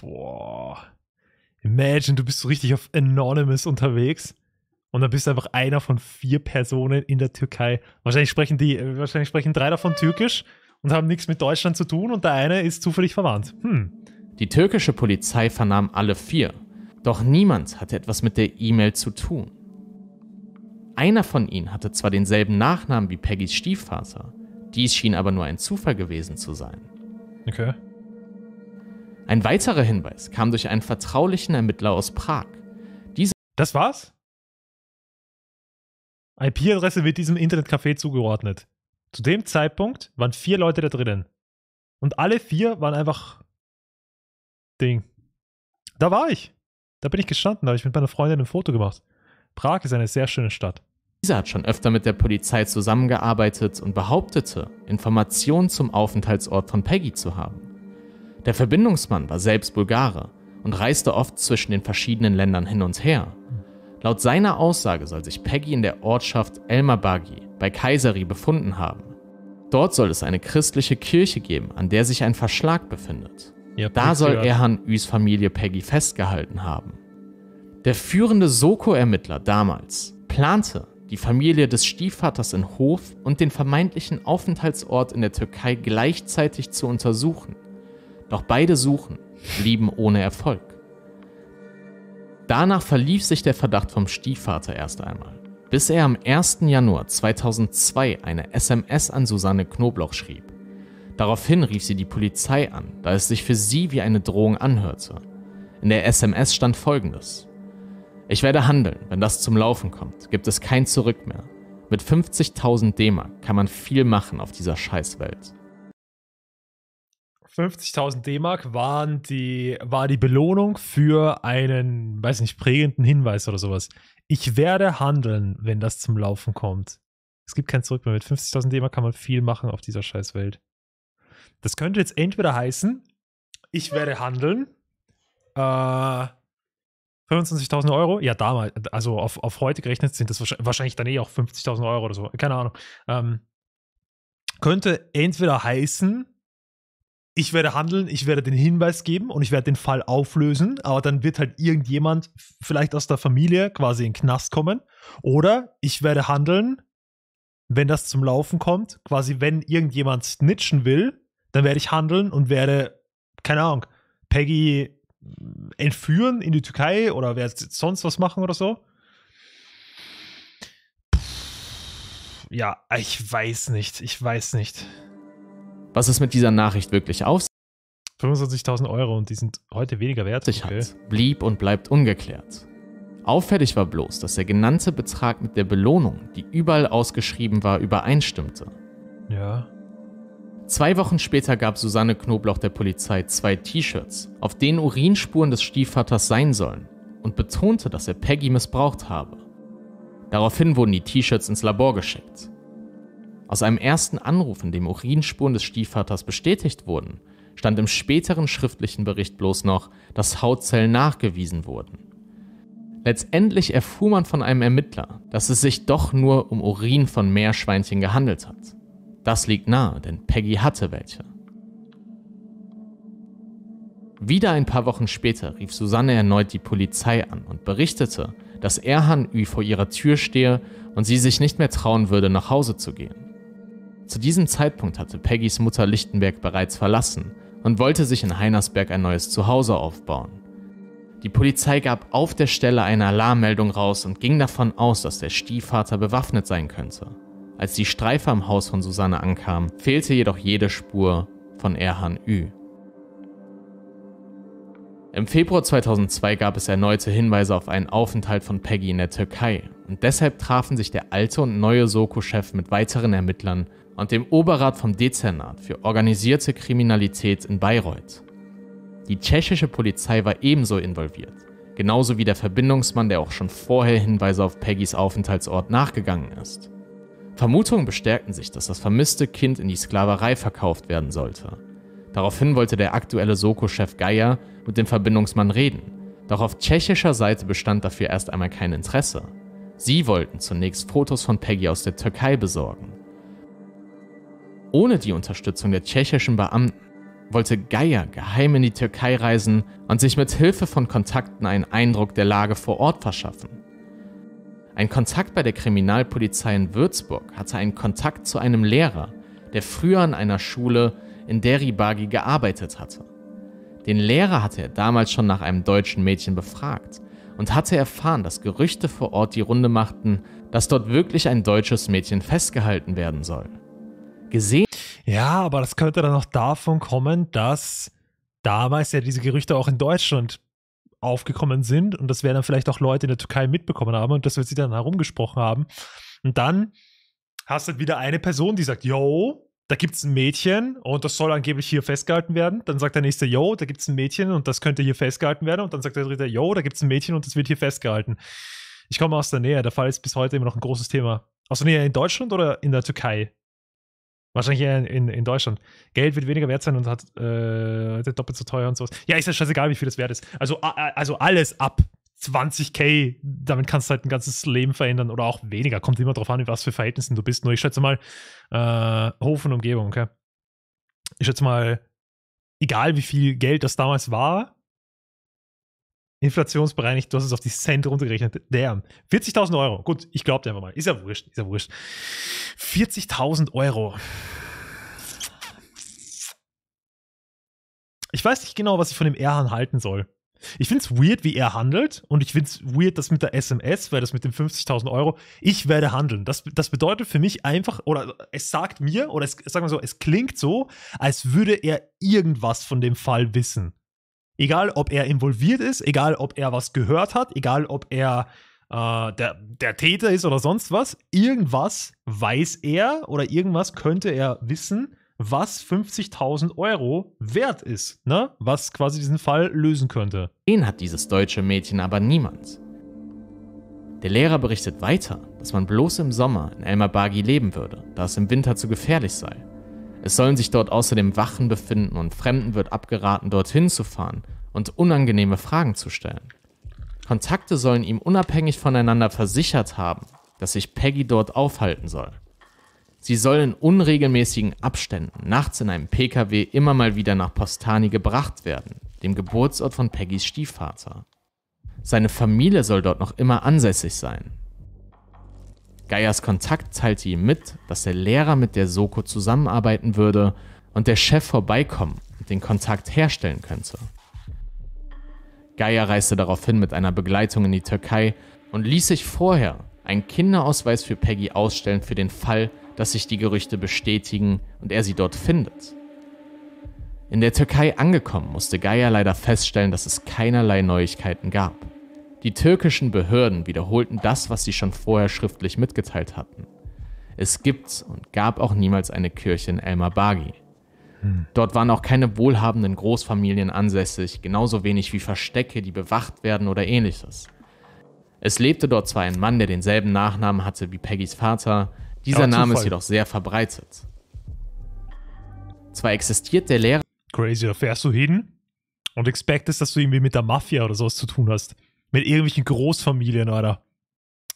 Speaker 1: Boah. Imagine, du bist so richtig auf Anonymous unterwegs und dann bist du einfach einer von vier Personen in der Türkei. Wahrscheinlich sprechen die, äh, wahrscheinlich sprechen drei davon Türkisch und haben nichts mit Deutschland zu tun und der eine ist zufällig verwandt. Hm.
Speaker 2: Die türkische Polizei vernahm alle vier, doch niemand hatte etwas mit der E-Mail zu tun. Einer von ihnen hatte zwar denselben Nachnamen wie Peggys Stiefvater, dies schien aber nur ein Zufall gewesen zu sein. Okay. Ein weiterer Hinweis kam durch einen vertraulichen Ermittler aus Prag. Diese das war's?
Speaker 1: IP-Adresse wird diesem Internetcafé zugeordnet. Zu dem Zeitpunkt waren vier Leute da drinnen. Und alle vier waren einfach Ding. Da war ich. Da bin ich gestanden, da habe ich mit meiner Freundin ein Foto gemacht. Prag ist eine sehr schöne Stadt.
Speaker 2: Dieser hat schon öfter mit der Polizei zusammengearbeitet und behauptete, Informationen zum Aufenthaltsort von Peggy zu haben. Der Verbindungsmann war selbst Bulgare und reiste oft zwischen den verschiedenen Ländern hin und her. Laut seiner Aussage soll sich Peggy in der Ortschaft Elmabagi bei Kaiseri befunden haben. Dort soll es eine christliche Kirche geben, an der sich ein Verschlag befindet. da soll Erhan Üs Familie Peggy festgehalten haben. Der führende Soko-Ermittler damals plante, die Familie des Stiefvaters in Hof und den vermeintlichen Aufenthaltsort in der Türkei gleichzeitig zu untersuchen. Doch beide Suchen blieben ohne Erfolg. Danach verlief sich der Verdacht vom Stiefvater erst einmal, bis er am 1. Januar 2002 eine SMS an Susanne Knobloch schrieb. Daraufhin rief sie die Polizei an, da es sich für sie wie eine Drohung anhörte. In der SMS stand folgendes. Ich werde handeln, wenn das zum Laufen kommt, gibt es kein Zurück mehr. Mit 50.000 D-Mark kann man viel machen auf dieser Scheißwelt.
Speaker 1: 50.000 D-Mark waren die, war die Belohnung für einen, weiß nicht, prägenden Hinweis oder sowas. Ich werde handeln, wenn das zum Laufen kommt. Es gibt kein Zurück mehr. Mit 50.000 D-Mark kann man viel machen auf dieser Scheißwelt. Das könnte jetzt entweder heißen, ich werde handeln, äh, 25.000 Euro? Ja, damals, also auf, auf heute gerechnet sind das wahrscheinlich, dann eh auch 50.000 Euro oder so. Keine Ahnung. Ähm, könnte entweder heißen, ich werde handeln, ich werde den Hinweis geben und ich werde den Fall auflösen, aber dann wird halt irgendjemand vielleicht aus der Familie quasi in den Knast kommen. Oder ich werde handeln, wenn das zum Laufen kommt, quasi wenn irgendjemand snitchen will, dann werde ich handeln und werde, keine Ahnung, Peggy entführen in die Türkei oder wer sonst was machen oder so? Ja, ich weiß nicht. Ich weiß nicht.
Speaker 2: Was ist mit dieser Nachricht wirklich auf
Speaker 1: 25.000 Euro und die sind
Speaker 2: heute weniger wert. Okay. Hat, blieb und bleibt ungeklärt. Auffällig war bloß, dass der genannte Betrag mit der Belohnung, die überall ausgeschrieben war, übereinstimmte. Ja. Zwei Wochen später gab Susanne Knoblauch der Polizei zwei T-Shirts, auf denen Urinspuren des Stiefvaters sein sollen, und betonte, dass er Peggy missbraucht habe. Daraufhin wurden die T-Shirts ins Labor geschickt. Aus einem ersten Anruf, in dem Urinspuren des Stiefvaters bestätigt wurden, stand im späteren schriftlichen Bericht bloß noch, dass Hautzellen nachgewiesen wurden. Letztendlich erfuhr man von einem Ermittler, dass es sich doch nur um Urin von Meerschweinchen gehandelt hat. Das liegt nahe, denn Peggy hatte welche. Wieder ein paar Wochen später rief Susanne erneut die Polizei an und berichtete, dass Erhan Ü vor ihrer Tür stehe und sie sich nicht mehr trauen würde, nach Hause zu gehen. Zu diesem Zeitpunkt hatte Peggys Mutter Lichtenberg bereits verlassen und wollte sich in Heinersberg ein neues Zuhause aufbauen. Die Polizei gab auf der Stelle eine Alarmmeldung raus und ging davon aus, dass der Stiefvater bewaffnet sein könnte. Als die Streife am Haus von Susanne ankam, fehlte jedoch jede Spur von Erhan Ü. Im Februar 2002 gab es erneute Hinweise auf einen Aufenthalt von Peggy in der Türkei und deshalb trafen sich der alte und neue Soko-Chef mit weiteren Ermittlern und dem Oberrat vom Dezernat für organisierte Kriminalität in Bayreuth. Die tschechische Polizei war ebenso involviert, genauso wie der Verbindungsmann, der auch schon vorher Hinweise auf Peggys Aufenthaltsort nachgegangen ist. Vermutungen bestärkten sich, dass das vermisste Kind in die Sklaverei verkauft werden sollte. Daraufhin wollte der aktuelle Soko-Chef Geier mit dem Verbindungsmann reden, doch auf tschechischer Seite bestand dafür erst einmal kein Interesse. Sie wollten zunächst Fotos von Peggy aus der Türkei besorgen. Ohne die Unterstützung der tschechischen Beamten wollte Geier geheim in die Türkei reisen und sich mit Hilfe von Kontakten einen Eindruck der Lage vor Ort verschaffen. Ein Kontakt bei der Kriminalpolizei in Würzburg hatte einen Kontakt zu einem Lehrer, der früher an einer Schule in Deribagi gearbeitet hatte. Den Lehrer hatte er damals schon nach einem deutschen Mädchen befragt und hatte erfahren, dass Gerüchte vor Ort die Runde machten, dass dort wirklich ein deutsches Mädchen festgehalten werden soll.
Speaker 1: Gesehen. Ja, aber das könnte dann auch davon kommen, dass damals ja diese Gerüchte auch in Deutschland aufgekommen sind und das werden dann vielleicht auch Leute in der Türkei mitbekommen haben und das wird sie dann herumgesprochen haben. Und dann hast du wieder eine Person, die sagt, yo, da gibt es ein Mädchen und das soll angeblich hier festgehalten werden. Dann sagt der nächste, yo, da gibt es ein Mädchen und das könnte hier festgehalten werden. Und dann sagt der dritte, yo, da gibt es ein Mädchen und das wird hier festgehalten. Ich komme aus der Nähe, der Fall ist bis heute immer noch ein großes Thema. Aus der Nähe in Deutschland oder in der Türkei? Wahrscheinlich eher in, in Deutschland. Geld wird weniger wert sein und hat äh, doppelt so teuer und sowas. Ja, ist ja scheißegal, wie viel das wert ist. Also, also alles ab 20k, damit kannst du halt ein ganzes Leben verändern oder auch weniger. Kommt immer drauf an, in was für Verhältnissen du bist. Nur ich schätze mal, äh, Hof und Umgebung, okay? Ich schätze mal, egal wie viel Geld das damals war, Inflationsbereinigt, du hast es auf die Cent runtergerechnet. Damn. 40.000 Euro. Gut, ich glaube dir einfach mal. Ist ja wurscht, ist ja wurscht. 40.000 Euro. Ich weiß nicht genau, was ich von dem Erhan halten soll. Ich finde es weird, wie er handelt und ich finde es weird, dass mit der SMS, weil das mit den 50.000 Euro, ich werde handeln. Das, das bedeutet für mich einfach, oder es sagt mir, oder es, sagen wir so, es klingt so, als würde er irgendwas von dem Fall wissen. Egal, ob er involviert ist, egal, ob er was gehört hat, egal, ob er äh, der, der Täter ist oder sonst was, irgendwas weiß er oder irgendwas könnte er wissen, was 50.000 Euro wert ist, ne? was quasi diesen Fall lösen könnte. Den hat dieses deutsche Mädchen aber niemand. Der Lehrer
Speaker 2: berichtet weiter, dass man bloß im Sommer in Elmar Elmabagi leben würde, da es im Winter zu gefährlich sei. Es sollen sich dort außerdem Wachen befinden und Fremden wird abgeraten, dorthin zu fahren und unangenehme Fragen zu stellen. Kontakte sollen ihm unabhängig voneinander versichert haben, dass sich Peggy dort aufhalten soll. Sie soll in unregelmäßigen Abständen nachts in einem Pkw immer mal wieder nach Postani gebracht werden, dem Geburtsort von Peggys Stiefvater. Seine Familie soll dort noch immer ansässig sein, Geiers Kontakt teilte ihm mit, dass der Lehrer mit der Soko zusammenarbeiten würde und der Chef vorbeikommen und den Kontakt herstellen könnte. Geier reiste daraufhin mit einer Begleitung in die Türkei und ließ sich vorher einen Kinderausweis für Peggy ausstellen für den Fall, dass sich die Gerüchte bestätigen und er sie dort findet. In der Türkei angekommen, musste Geier leider feststellen, dass es keinerlei Neuigkeiten gab. Die türkischen Behörden wiederholten das, was sie schon vorher schriftlich mitgeteilt hatten. Es gibt und gab auch niemals eine Kirche in El Mabagi. Hm. Dort waren auch keine wohlhabenden Großfamilien ansässig, genauso wenig wie Verstecke, die bewacht werden oder ähnliches. Es lebte dort zwar ein Mann, der denselben Nachnamen hatte wie Peggys Vater, dieser ja, Name ist jedoch sehr verbreitet.
Speaker 1: Zwar existiert der Lehrer. Crazy, da fährst du hin und expectest, dass du irgendwie mit der Mafia oder sowas zu tun hast. Mit irgendwelchen Großfamilien, oder?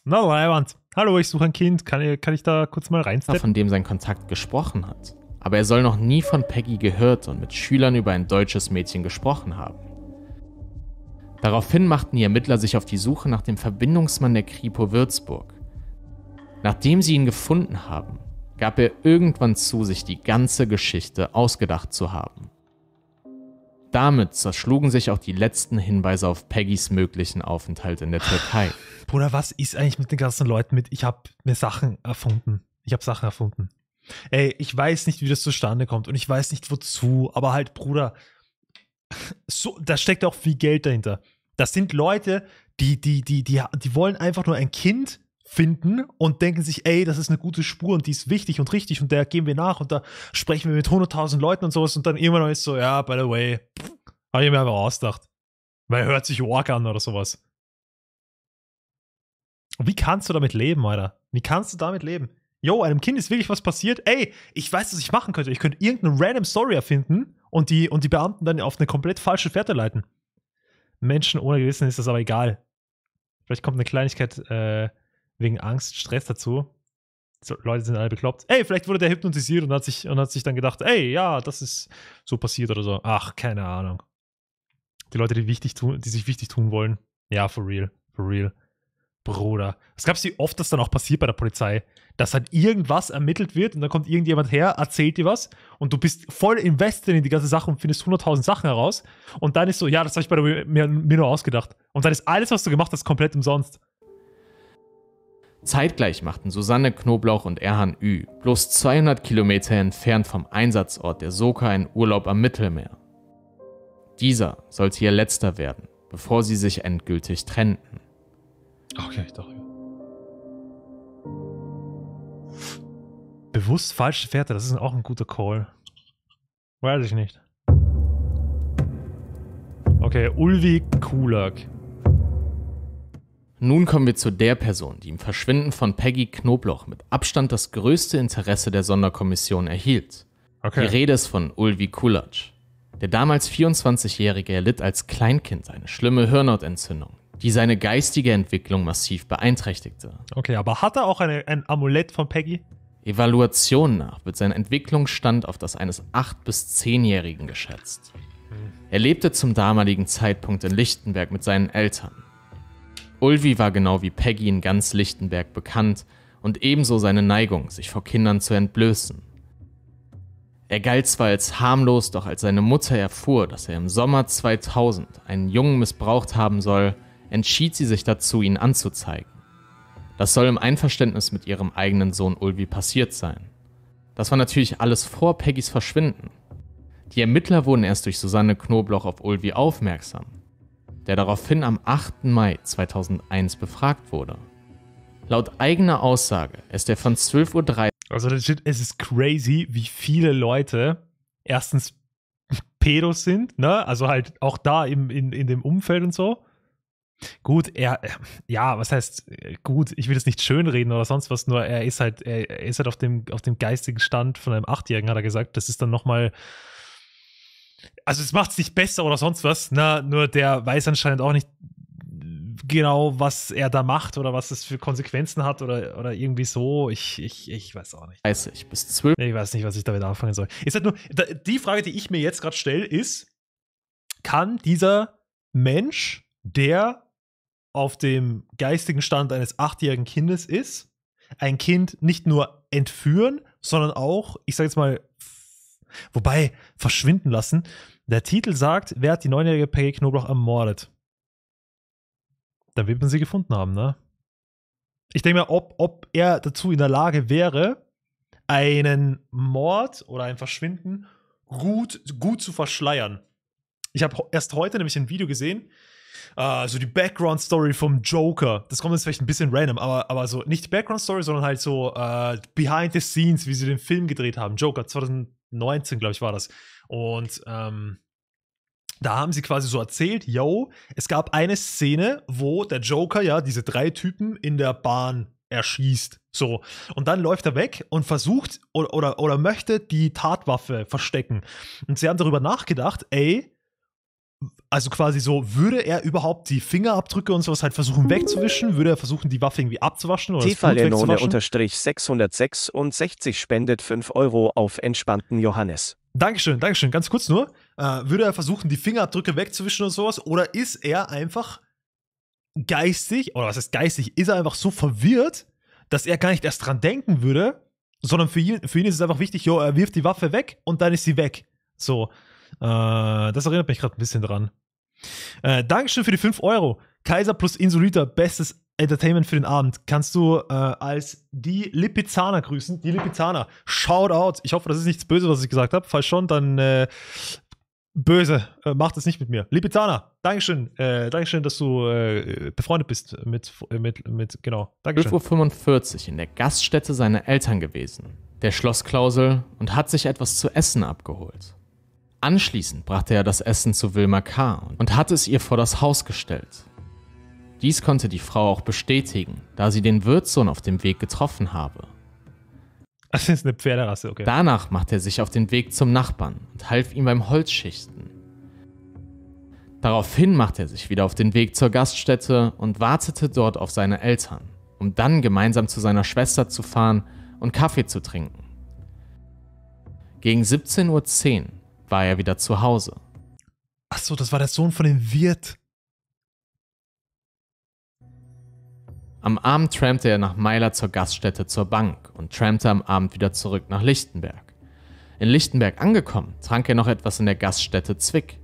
Speaker 1: Na, Leiwand. Hallo, ich suche ein Kind. Kann, ich, kann ich da kurz mal reinsteppen? Von dem sein Kontakt gesprochen
Speaker 2: hat. Aber er soll noch nie von Peggy gehört und mit Schülern über ein deutsches Mädchen gesprochen haben. Daraufhin machten die Ermittler sich auf die Suche nach dem Verbindungsmann der Kripo Würzburg. Nachdem sie ihn gefunden haben, gab er irgendwann zu, sich die ganze Geschichte ausgedacht zu haben. Damit zerschlugen sich auch die letzten Hinweise auf Peggys möglichen Aufenthalt in der Türkei.
Speaker 1: Bruder, was ist eigentlich mit den ganzen Leuten mit? Ich habe mir Sachen erfunden. Ich habe Sachen erfunden. Ey, ich weiß nicht, wie das zustande kommt und ich weiß nicht wozu, aber halt, Bruder, so, da steckt auch viel Geld dahinter. Das sind Leute, die, die, die, die, die wollen einfach nur ein Kind finden und denken sich, ey, das ist eine gute Spur und die ist wichtig und richtig und da gehen wir nach und da sprechen wir mit 100.000 Leuten und sowas und dann immer noch ist so, ja, by the way, habe ich mir einfach ausgedacht. Weil hört sich Ork an oder sowas. Und Wie kannst du damit leben, Alter? Wie kannst du damit leben? Jo, einem Kind ist wirklich was passiert. Ey, ich weiß, was ich machen könnte. Ich könnte irgendeine random Story erfinden und die, und die Beamten dann auf eine komplett falsche Fährte leiten. Menschen ohne Gewissen ist das aber egal. Vielleicht kommt eine Kleinigkeit äh, wegen Angst, Stress dazu. So, Leute sind alle bekloppt. Ey, vielleicht wurde der hypnotisiert und hat sich, und hat sich dann gedacht, ey, ja, das ist so passiert oder so. Ach, keine Ahnung. Die Leute, die, wichtig tun, die sich wichtig tun wollen. Ja, for real, for real. Bruder. Es gab sie oft, dass dann auch passiert bei der Polizei, dass halt irgendwas ermittelt wird und dann kommt irgendjemand her, erzählt dir was und du bist voll invested in die ganze Sache und findest 100.000 Sachen heraus und dann ist so, ja, das habe ich bei der, mir, mir nur ausgedacht. Und dann ist alles, was du gemacht hast, komplett umsonst.
Speaker 2: Zeitgleich machten Susanne Knoblauch und Erhan Ü bloß 200 Kilometer entfernt vom Einsatzort der Soka einen Urlaub am Mittelmeer. Dieser sollte ihr letzter werden, bevor sie sich endgültig trennten.
Speaker 1: Okay, doch. dachte. Bewusst falsche Fährte, das ist auch ein guter Call. Weiß ich nicht.
Speaker 2: Okay, Ulvi Kulak. Nun kommen wir zu der Person, die im Verschwinden von Peggy Knobloch mit Abstand das größte Interesse der Sonderkommission erhielt. Okay. Die Rede ist von Ulvi Kulac. Der damals 24-Jährige erlitt als Kleinkind eine schlimme Hirnhautentzündung, die seine geistige Entwicklung massiv beeinträchtigte.
Speaker 1: Okay, aber hat er auch eine, ein Amulett von Peggy?
Speaker 2: Evaluation nach wird sein Entwicklungsstand auf das eines 8- bis 10-Jährigen geschätzt. Hm. Er lebte zum damaligen Zeitpunkt in Lichtenberg mit seinen Eltern. Ulvi war genau wie Peggy in ganz Lichtenberg bekannt und ebenso seine Neigung, sich vor Kindern zu entblößen. Er galt zwar als harmlos, doch als seine Mutter erfuhr, dass er im Sommer 2000 einen Jungen missbraucht haben soll, entschied sie sich dazu, ihn anzuzeigen. Das soll im Einverständnis mit ihrem eigenen Sohn Ulvi passiert sein. Das war natürlich alles vor Peggys Verschwinden. Die Ermittler wurden erst durch Susanne Knobloch auf Ulvi aufmerksam der daraufhin am 8. Mai 2001 befragt wurde.
Speaker 1: Laut eigener Aussage ist er von 12.30 Uhr. Also, es ist crazy, wie viele Leute erstens Pedos sind, ne? Also halt auch da im, in, in dem Umfeld und so. Gut, er, ja, was heißt gut, ich will das nicht schönreden oder sonst was, nur er ist halt, er, ist halt auf dem, auf dem geistigen Stand von einem Achtjährigen, hat er gesagt. Das ist dann nochmal also es macht es nicht besser oder sonst was, ne? Nur der weiß anscheinend auch nicht genau, was er da macht oder was es für Konsequenzen hat oder, oder irgendwie so. Ich, ich, ich weiß auch nicht. 30 bis 12. Ich weiß nicht, was ich damit anfangen soll. Ist halt nur, die Frage, die ich mir jetzt gerade stelle, ist, kann dieser Mensch, der auf dem geistigen Stand eines achtjährigen Kindes ist, ein Kind nicht nur entführen, sondern auch, ich sage jetzt mal, Wobei, verschwinden lassen. Der Titel sagt, wer hat die neunjährige Peggy Knoblauch ermordet? Dann wird man sie gefunden haben, ne? Ich denke mir, ob, ob er dazu in der Lage wäre, einen Mord oder ein Verschwinden gut, gut zu verschleiern. Ich habe erst heute nämlich ein Video gesehen, also die Background-Story vom Joker. Das kommt jetzt vielleicht ein bisschen random, aber, aber so nicht die Background-Story, sondern halt so äh, behind the scenes, wie sie den Film gedreht haben. Joker 2019, glaube ich, war das. Und ähm, da haben sie quasi so erzählt, yo, es gab eine Szene, wo der Joker ja diese drei Typen in der Bahn erschießt. So. Und dann läuft er weg und versucht oder, oder, oder möchte die Tatwaffe verstecken. Und sie haben darüber nachgedacht, ey, also quasi so, würde er überhaupt die Fingerabdrücke und sowas halt versuchen wegzuwischen? Würde er versuchen, die Waffe irgendwie abzuwaschen? Oder Tefalenone unterstrich 666 spendet 5 Euro auf entspannten Johannes. Dankeschön, Dankeschön. Ganz kurz nur. Äh, würde er versuchen, die Fingerabdrücke wegzuwischen und sowas? Oder ist er einfach geistig, oder was heißt geistig, ist er einfach so verwirrt, dass er gar nicht erst dran denken würde, sondern für ihn, für ihn ist es einfach wichtig, jo, er wirft die Waffe weg und dann ist sie weg. So. Äh, das erinnert mich gerade ein bisschen dran. Äh, Dankeschön für die 5 Euro. Kaiser plus Insolita, bestes Entertainment für den Abend. Kannst du äh, als die Lipizzaner grüßen? Die Lipizzaner. Shout out. Ich hoffe, das ist nichts Böses, was ich gesagt habe. Falls schon, dann äh, böse. Äh, macht es nicht mit mir. Lipizzaner, Dankeschön. Äh, Dankeschön, dass du äh, befreundet bist mit, mit, mit genau. Dankeschön.
Speaker 2: Uhr in der Gaststätte seiner Eltern gewesen, der Schlossklausel und hat sich etwas zu essen abgeholt. Anschließend brachte er das Essen zu Wilma K. und hatte es ihr vor das Haus gestellt. Dies konnte die Frau auch bestätigen, da sie den Wirtssohn auf dem Weg getroffen habe.
Speaker 1: Das ist eine Pferderasse, okay.
Speaker 2: Danach machte er sich auf den Weg zum Nachbarn und half ihm beim Holzschichten. Daraufhin machte er sich wieder auf den Weg zur Gaststätte und wartete dort auf seine Eltern, um dann gemeinsam zu seiner Schwester zu fahren und Kaffee zu trinken. Gegen 17.10 Uhr war er wieder zu Hause.
Speaker 1: Ach so, das war der Sohn von dem Wirt.
Speaker 2: Am Abend trampte er nach Meiler zur Gaststätte zur Bank und trampte am Abend wieder zurück nach Lichtenberg. In Lichtenberg angekommen, trank er noch etwas in der Gaststätte Zwick,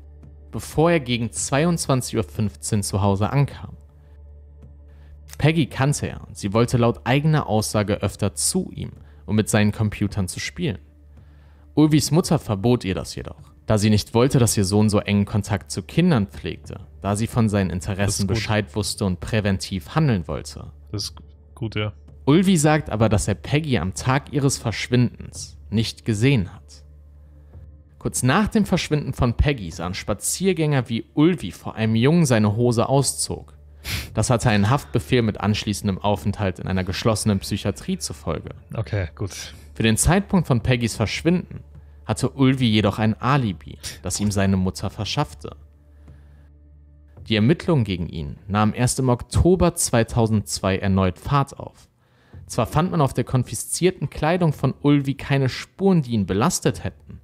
Speaker 2: bevor er gegen 22.15 Uhr zu Hause ankam. Peggy kannte er und sie wollte laut eigener Aussage öfter zu ihm, um mit seinen Computern zu spielen. Ulvis Mutter verbot ihr das jedoch, da sie nicht wollte, dass ihr Sohn so engen Kontakt zu Kindern pflegte, da sie von seinen Interessen Bescheid wusste und präventiv handeln wollte. Das ist gut, ja. Ulvi sagt aber, dass er Peggy am Tag ihres Verschwindens nicht gesehen hat. Kurz nach dem Verschwinden von Peggy sahen Spaziergänger, wie Ulvi vor einem Jungen seine Hose auszog. Das hatte einen Haftbefehl mit anschließendem Aufenthalt in einer geschlossenen Psychiatrie zur Folge.
Speaker 1: Okay, gut.
Speaker 2: Für den Zeitpunkt von Peggys Verschwinden hatte Ulvi jedoch ein Alibi, das ihm seine Mutter verschaffte. Die Ermittlungen gegen ihn nahmen erst im Oktober 2002 erneut Fahrt auf. Zwar fand man auf der konfiszierten Kleidung von Ulvi keine Spuren, die ihn belastet hätten,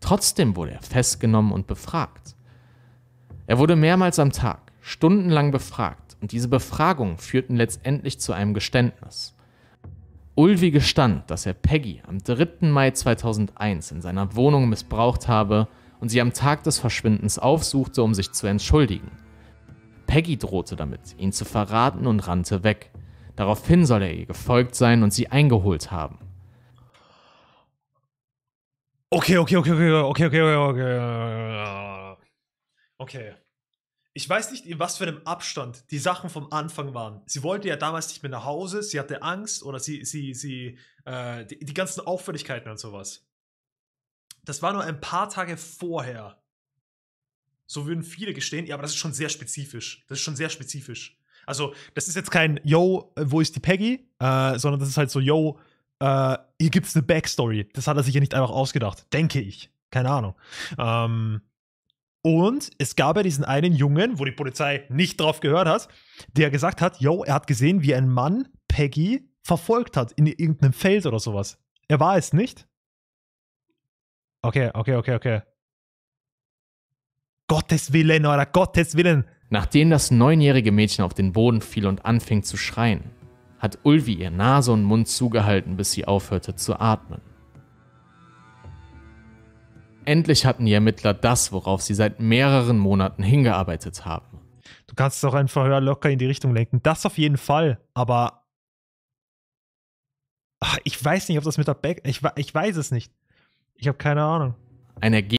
Speaker 2: trotzdem wurde er festgenommen und befragt. Er wurde mehrmals am Tag, stundenlang befragt und diese Befragungen führten letztendlich zu einem Geständnis. Ulvi gestand, dass er Peggy am 3. Mai 2001 in seiner Wohnung missbraucht habe und sie am Tag des Verschwindens aufsuchte, um sich zu entschuldigen. Peggy drohte damit, ihn zu verraten und rannte weg. Daraufhin soll er ihr gefolgt sein und sie eingeholt haben.
Speaker 1: Okay, okay, okay, okay, okay, okay, okay. Okay. okay ich weiß nicht, in was für einem Abstand die Sachen vom Anfang waren. Sie wollte ja damals nicht mehr nach Hause, sie hatte Angst oder sie, sie, sie, äh, die, die, ganzen Auffälligkeiten und sowas. Das war nur ein paar Tage vorher. So würden viele gestehen, ja, aber das ist schon sehr spezifisch. Das ist schon sehr spezifisch. Also, das ist jetzt kein Yo, wo ist die Peggy? Äh, sondern das ist halt so, yo, äh, hier gibt's eine Backstory. Das hat er sich ja nicht einfach ausgedacht, denke ich. Keine Ahnung. Ähm, und es gab ja diesen einen Jungen, wo die Polizei nicht drauf gehört hat, der gesagt hat, yo, er hat gesehen, wie ein Mann Peggy verfolgt hat in irgendeinem Feld oder sowas. Er war es nicht. Okay, okay, okay, okay. Gottes Willen, oder Gottes
Speaker 2: Willen. Nachdem das neunjährige Mädchen auf den Boden fiel und anfing zu schreien, hat Ulvi ihr Nase und Mund zugehalten, bis sie aufhörte zu atmen. Endlich hatten die Ermittler das, worauf sie seit mehreren Monaten hingearbeitet
Speaker 1: haben. Du kannst doch ein Verhör locker in die Richtung lenken. Das auf jeden Fall, aber Ach, ich weiß nicht, ob das mit der Back. Ich, ich weiß es nicht. Ich habe keine Ahnung. Ein Ergebnis.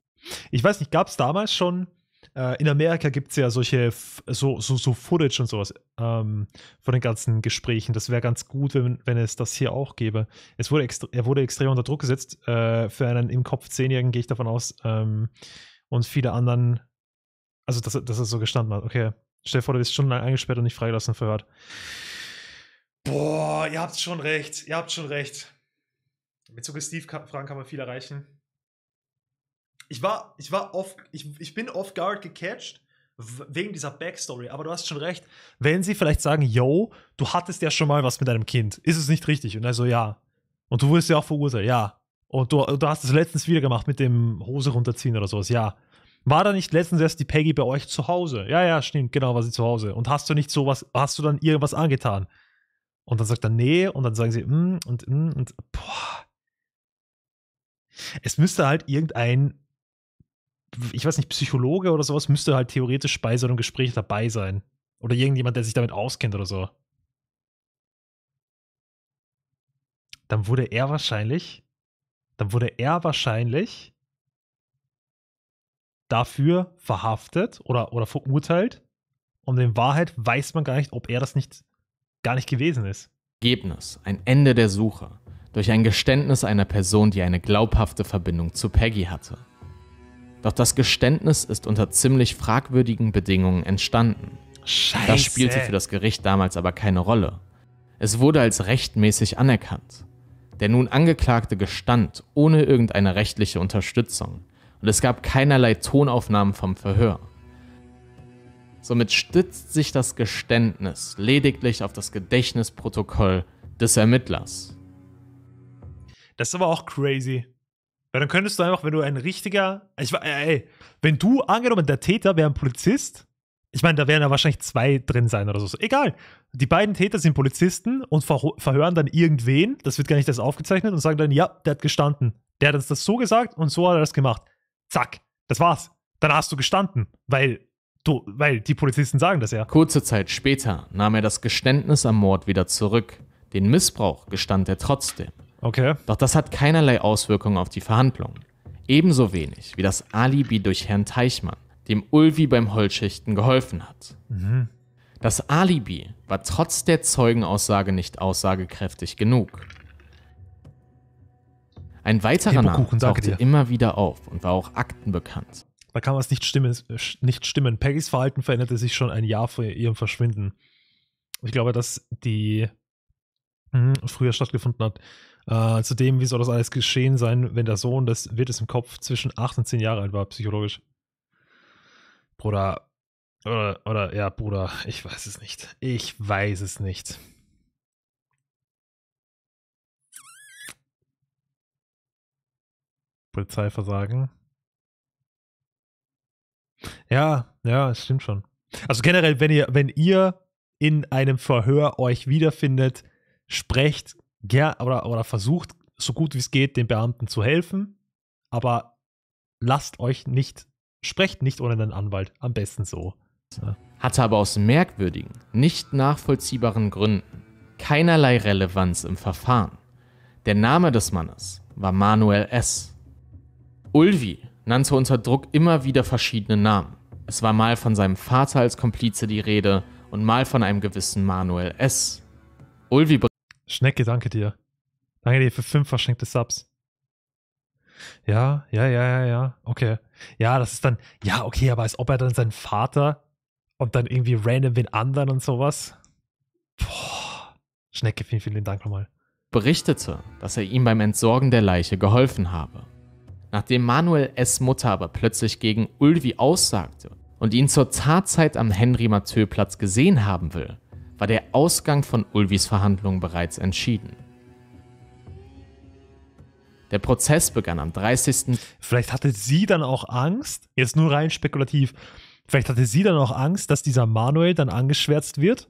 Speaker 1: Ich weiß nicht, gab es damals schon äh, in Amerika gibt es ja solche, so, so, so Footage und sowas ähm, von den ganzen Gesprächen. Das wäre ganz gut, wenn, wenn es das hier auch gäbe. Es wurde er wurde extrem unter Druck gesetzt. Äh, für einen im Kopf Zehnjährigen gehe ich davon aus. Ähm, und viele anderen, also dass, dass er so gestanden hat. Okay, stell dir vor, du bist schon eingesperrt und nicht freigelassen und verhört. Boah, ihr habt schon recht, ihr habt schon recht. Mit Steve-Fragen kann man viel erreichen ich war, ich war off, ich, ich bin off guard gecatcht wegen dieser Backstory. Aber du hast schon recht. Wenn sie vielleicht sagen, yo, du hattest ja schon mal was mit deinem Kind, ist es nicht richtig? Und so, ja. Und du wurdest ja auch verurteilt, ja. Und du, du hast es letztens wieder gemacht mit dem Hose runterziehen oder sowas, ja. War da nicht letztens erst die Peggy bei euch zu Hause? Ja, ja, stimmt, genau, war sie zu Hause. Und hast du nicht sowas, hast du dann irgendwas angetan? Und dann sagt er nee und dann sagen sie mm und mm und boah. Es müsste halt irgendein ich weiß nicht, Psychologe oder sowas müsste halt theoretisch bei so einem Gespräch dabei sein. Oder irgendjemand, der sich damit auskennt oder so. Dann wurde er wahrscheinlich, dann wurde er wahrscheinlich dafür verhaftet oder, oder verurteilt. Und in Wahrheit weiß man gar nicht, ob er das nicht gar nicht gewesen ist.
Speaker 2: Ergebnis, ein Ende der Suche durch ein Geständnis einer Person, die eine glaubhafte Verbindung zu Peggy hatte. Doch das Geständnis ist unter ziemlich fragwürdigen Bedingungen entstanden. Scheiße. Das spielte für das Gericht damals aber keine Rolle. Es wurde als rechtmäßig anerkannt. Der nun Angeklagte gestand ohne irgendeine rechtliche Unterstützung und es gab keinerlei Tonaufnahmen vom Verhör. Somit stützt sich das Geständnis lediglich auf das Gedächtnisprotokoll des Ermittlers.
Speaker 1: Das ist aber auch crazy. Weil dann könntest du einfach, wenn du ein richtiger, ich, ey, wenn du angenommen, der Täter wäre ein Polizist, ich meine, da werden ja wahrscheinlich zwei drin sein oder so. Egal. Die beiden Täter sind Polizisten und verhören dann irgendwen, das wird gar nicht das aufgezeichnet, und sagen dann, ja, der hat gestanden. Der hat uns das so gesagt und so hat er das gemacht. Zack, das war's. Dann hast du gestanden, weil du, weil die Polizisten sagen das ja.
Speaker 2: Kurze Zeit später nahm er das Geständnis am Mord wieder zurück. Den Missbrauch gestand er trotzdem. Okay. Doch das hat keinerlei Auswirkungen auf die Verhandlungen. Ebenso wenig wie das Alibi durch Herrn Teichmann, dem Ulvi beim Holzschichten geholfen hat. Mhm. Das Alibi war trotz der Zeugenaussage nicht aussagekräftig genug. Ein weiterer Name tauchte immer wieder auf und war auch aktenbekannt.
Speaker 1: Da kann was nicht stimmen, nicht stimmen. Peggys Verhalten veränderte sich schon ein Jahr vor ihrem Verschwinden. Ich glaube, dass die hm, früher stattgefunden hat, äh, zudem, wie soll das alles geschehen sein, wenn der Sohn des Wirtes im Kopf zwischen 8 und 10 Jahre alt war, psychologisch? Bruder, oder, oder, ja, Bruder, ich weiß es nicht. Ich weiß es nicht. Polizeiversagen. Ja, ja, es stimmt schon. Also generell, wenn ihr, wenn ihr in einem Verhör euch wiederfindet, sprecht ger oder, oder versucht, so gut wie es geht, den Beamten zu helfen, aber lasst euch nicht, sprecht nicht ohne einen Anwalt, am besten so.
Speaker 2: Hatte aber aus merkwürdigen, nicht nachvollziehbaren Gründen keinerlei Relevanz im Verfahren. Der Name des Mannes war Manuel S. Ulvi nannte unter Druck immer wieder verschiedene Namen. Es war mal von seinem Vater als Komplize die Rede und mal von einem gewissen Manuel S. Ulvi
Speaker 1: Schnecke, danke dir. Danke dir für fünf verschenkte Subs. Ja, ja, ja, ja, ja. Okay. Ja, das ist dann, ja, okay, aber als ob er dann seinen Vater und dann irgendwie random den anderen und sowas. Boah. Schnecke, vielen, vielen Dank nochmal.
Speaker 2: Berichtete, dass er ihm beim Entsorgen der Leiche geholfen habe. Nachdem Manuel S. Mutter aber plötzlich gegen Ulvi aussagte und ihn zur Tatzeit am Henry-Mathieu-Platz gesehen haben will, war der Ausgang von Ulvis Verhandlungen bereits
Speaker 1: entschieden. Der Prozess begann am 30. Vielleicht hatte sie dann auch Angst, jetzt nur rein spekulativ, vielleicht hatte sie dann auch Angst, dass dieser Manuel dann angeschwärzt wird,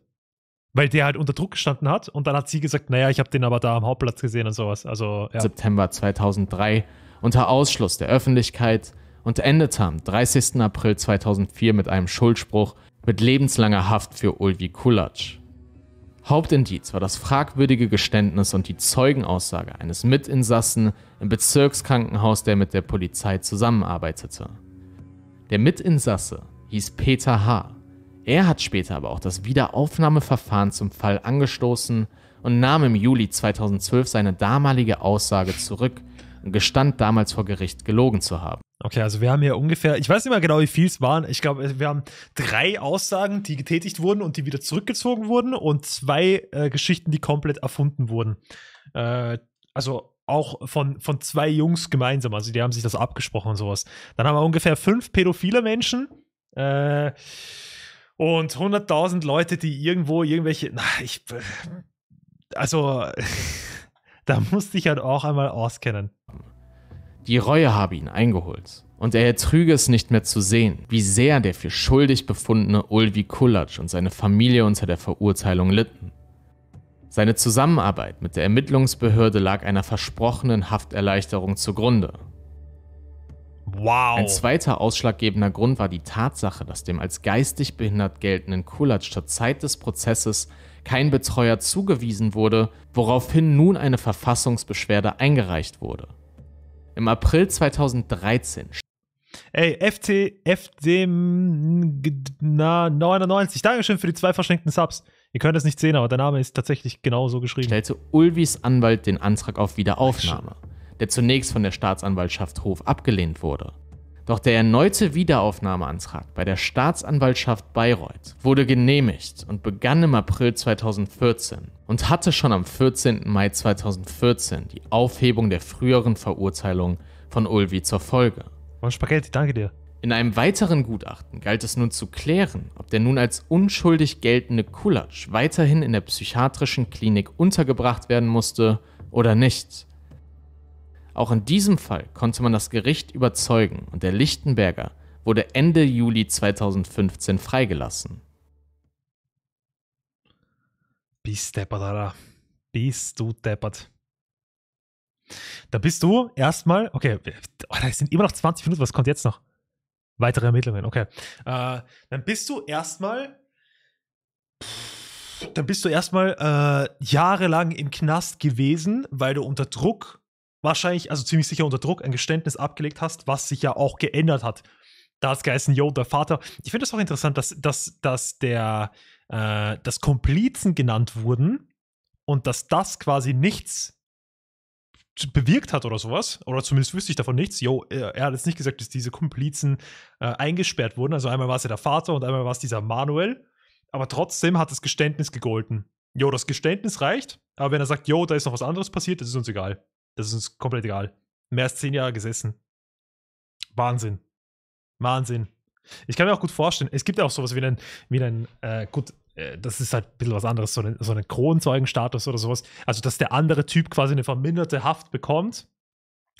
Speaker 1: weil der halt unter Druck gestanden hat und dann hat sie gesagt, naja, ich habe den aber da am Hauptplatz gesehen und sowas. Also, ja.
Speaker 2: September 2003 unter Ausschluss der Öffentlichkeit und endete am 30. April 2004 mit einem Schuldspruch mit lebenslanger Haft für Ulvi Kulac. Hauptindiz war das fragwürdige Geständnis und die Zeugenaussage eines Mitinsassen im Bezirkskrankenhaus, der mit der Polizei zusammenarbeitete. Der Mitinsasse hieß Peter H. Er hat später aber auch das Wiederaufnahmeverfahren zum Fall angestoßen und nahm im Juli 2012 seine damalige Aussage zurück und gestand damals vor Gericht
Speaker 1: gelogen zu haben. Okay, also wir haben hier ungefähr, ich weiß nicht mal genau, wie viel es waren. Ich glaube, wir haben drei Aussagen, die getätigt wurden und die wieder zurückgezogen wurden und zwei äh, Geschichten, die komplett erfunden wurden. Äh, also auch von, von zwei Jungs gemeinsam, also die haben sich das abgesprochen und sowas. Dann haben wir ungefähr fünf pädophile Menschen. Äh, und 100.000 Leute, die irgendwo irgendwelche, na, ich, äh, also, da musste ich halt auch einmal auskennen. Die Reue
Speaker 2: habe ihn eingeholt. Und er ertrüge es nicht mehr zu sehen, wie sehr der für schuldig befundene Ulvi Kulatsch und seine Familie unter der Verurteilung litten. Seine Zusammenarbeit mit der Ermittlungsbehörde lag einer versprochenen Hafterleichterung zugrunde.
Speaker 1: Wow. Ein zweiter
Speaker 2: ausschlaggebender Grund war die Tatsache, dass dem als geistig behindert geltenden Kulatsch zur Zeit des Prozesses kein Betreuer zugewiesen wurde, woraufhin nun eine Verfassungsbeschwerde eingereicht wurde. Im April
Speaker 1: 2013. Ey, FC, FC 99. Dankeschön für die zwei verschenkten Subs. Ihr könnt es nicht sehen, aber der Name ist tatsächlich genauso geschrieben.
Speaker 2: Stellte Ulvis Anwalt den Antrag auf Wiederaufnahme, der zunächst von der Staatsanwaltschaft Hof abgelehnt wurde. Doch der erneute Wiederaufnahmeantrag bei der Staatsanwaltschaft Bayreuth wurde genehmigt und begann im April 2014 und hatte schon am 14. Mai 2014 die Aufhebung der früheren Verurteilung von Ulvi zur Folge.
Speaker 1: Spaghetti, danke dir.
Speaker 2: In einem weiteren Gutachten galt es nun zu klären, ob der nun als unschuldig geltende Kulatsch weiterhin in der psychiatrischen Klinik untergebracht werden musste oder nicht. Auch in diesem Fall konnte man das Gericht überzeugen und der Lichtenberger wurde Ende Juli 2015
Speaker 1: freigelassen. Bist deppert, Alter. Bist du deppert. Da bist du erstmal, okay, es oh, sind immer noch 20 Minuten, was kommt jetzt noch? Weitere Ermittlungen, okay. Äh, dann bist du erstmal, dann bist du erstmal äh, jahrelang im Knast gewesen, weil du unter Druck wahrscheinlich, also ziemlich sicher unter Druck, ein Geständnis abgelegt hast, was sich ja auch geändert hat. Da hat es geheißen, yo, der Vater. Ich finde es auch interessant, dass, dass, dass der, äh, dass Komplizen genannt wurden und dass das quasi nichts bewirkt hat oder sowas, oder zumindest wüsste ich davon nichts. Jo, er, äh, er hat jetzt nicht gesagt, dass diese Komplizen äh, eingesperrt wurden. Also einmal war es ja der Vater und einmal war es dieser Manuel. Aber trotzdem hat das Geständnis gegolten. Jo, das Geständnis reicht, aber wenn er sagt, jo, da ist noch was anderes passiert, das ist uns egal. Das ist uns komplett egal. Mehr als zehn Jahre gesessen. Wahnsinn. Wahnsinn. Ich kann mir auch gut vorstellen, es gibt ja auch sowas wie einen, wie einen äh, gut, äh, das ist halt ein bisschen was anderes, so einen, so einen Kronzeugenstatus oder sowas. Also, dass der andere Typ quasi eine verminderte Haft bekommt,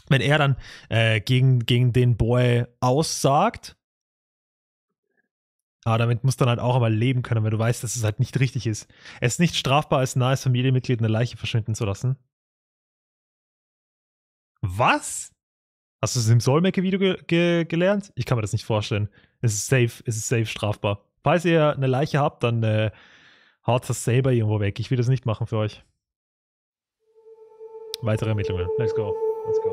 Speaker 1: wenn er dann äh, gegen, gegen den Boy aussagt. Aber damit muss dann halt auch einmal leben können, weil du weißt, dass es halt nicht richtig ist. Es ist nicht strafbar, als nahes Familienmitglied eine Leiche verschwinden zu lassen. Was? Hast du es im solmecke video ge ge gelernt? Ich kann mir das nicht vorstellen. Es ist safe, es ist safe strafbar. Falls ihr eine Leiche habt, dann äh, haut das selber irgendwo weg. Ich will das nicht machen für euch. Weitere Ermittlungen. Let's go. Let's go.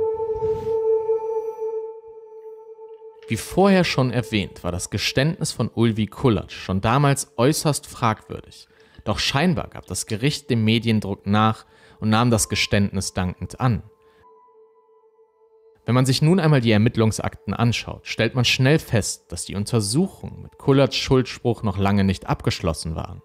Speaker 2: Wie vorher schon erwähnt, war das Geständnis von Ulvi Kulatsch schon damals äußerst fragwürdig. Doch scheinbar gab das Gericht dem Mediendruck nach und nahm das Geständnis dankend an. Wenn man sich nun einmal die Ermittlungsakten anschaut, stellt man schnell fest, dass die Untersuchungen mit Kullerts Schuldspruch noch lange nicht abgeschlossen waren.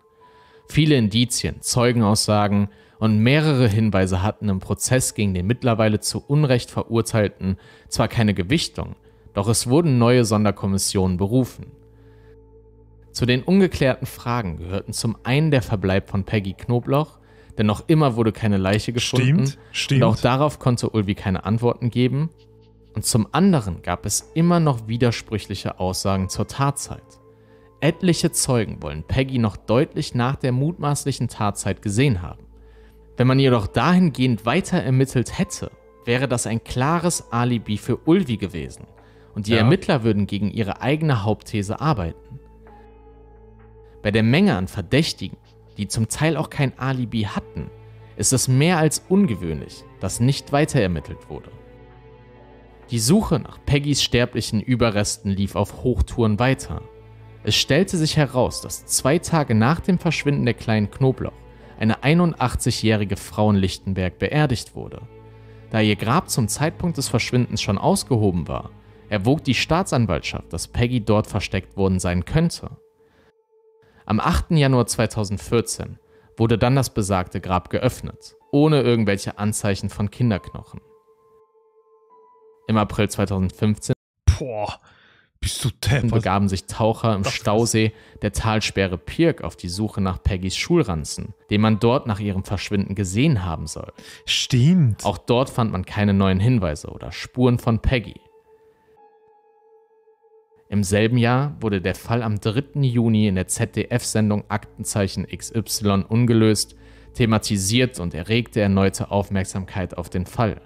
Speaker 2: Viele Indizien, Zeugenaussagen und mehrere Hinweise hatten im Prozess gegen den mittlerweile zu Unrecht verurteilten zwar keine Gewichtung, doch es wurden neue Sonderkommissionen berufen. Zu den ungeklärten Fragen gehörten zum einen der Verbleib von Peggy Knobloch, denn noch immer wurde keine Leiche gefunden stimmt, stimmt. und auch darauf konnte Ulvi keine Antworten geben, und zum anderen gab es immer noch widersprüchliche Aussagen zur Tatzeit. Etliche Zeugen wollen Peggy noch deutlich nach der mutmaßlichen Tatzeit gesehen haben. Wenn man jedoch dahingehend weiter ermittelt hätte, wäre das ein klares Alibi für Ulvi gewesen und die ja. Ermittler würden gegen ihre eigene Hauptthese arbeiten. Bei der Menge an Verdächtigen, die zum Teil auch kein Alibi hatten, ist es mehr als ungewöhnlich, dass nicht weiter ermittelt wurde. Die Suche nach Peggys sterblichen Überresten lief auf Hochtouren weiter. Es stellte sich heraus, dass zwei Tage nach dem Verschwinden der kleinen Knoblauch eine 81-jährige Frau in Lichtenberg beerdigt wurde. Da ihr Grab zum Zeitpunkt des Verschwindens schon ausgehoben war, erwog die Staatsanwaltschaft, dass Peggy dort versteckt worden sein könnte. Am 8. Januar 2014 wurde dann das besagte Grab geöffnet, ohne irgendwelche Anzeichen von Kinderknochen im April 2015. Boah, bist du deppert. begaben sich Taucher im Stausee der Talsperre Pirk auf die Suche nach Peggys Schulranzen, den man dort nach ihrem Verschwinden gesehen haben soll. Stimmt. Auch dort fand man keine neuen Hinweise oder Spuren von Peggy. Im selben Jahr wurde der Fall am 3. Juni in der ZDF-Sendung Aktenzeichen XY ungelöst thematisiert und erregte erneute Aufmerksamkeit auf den Fall.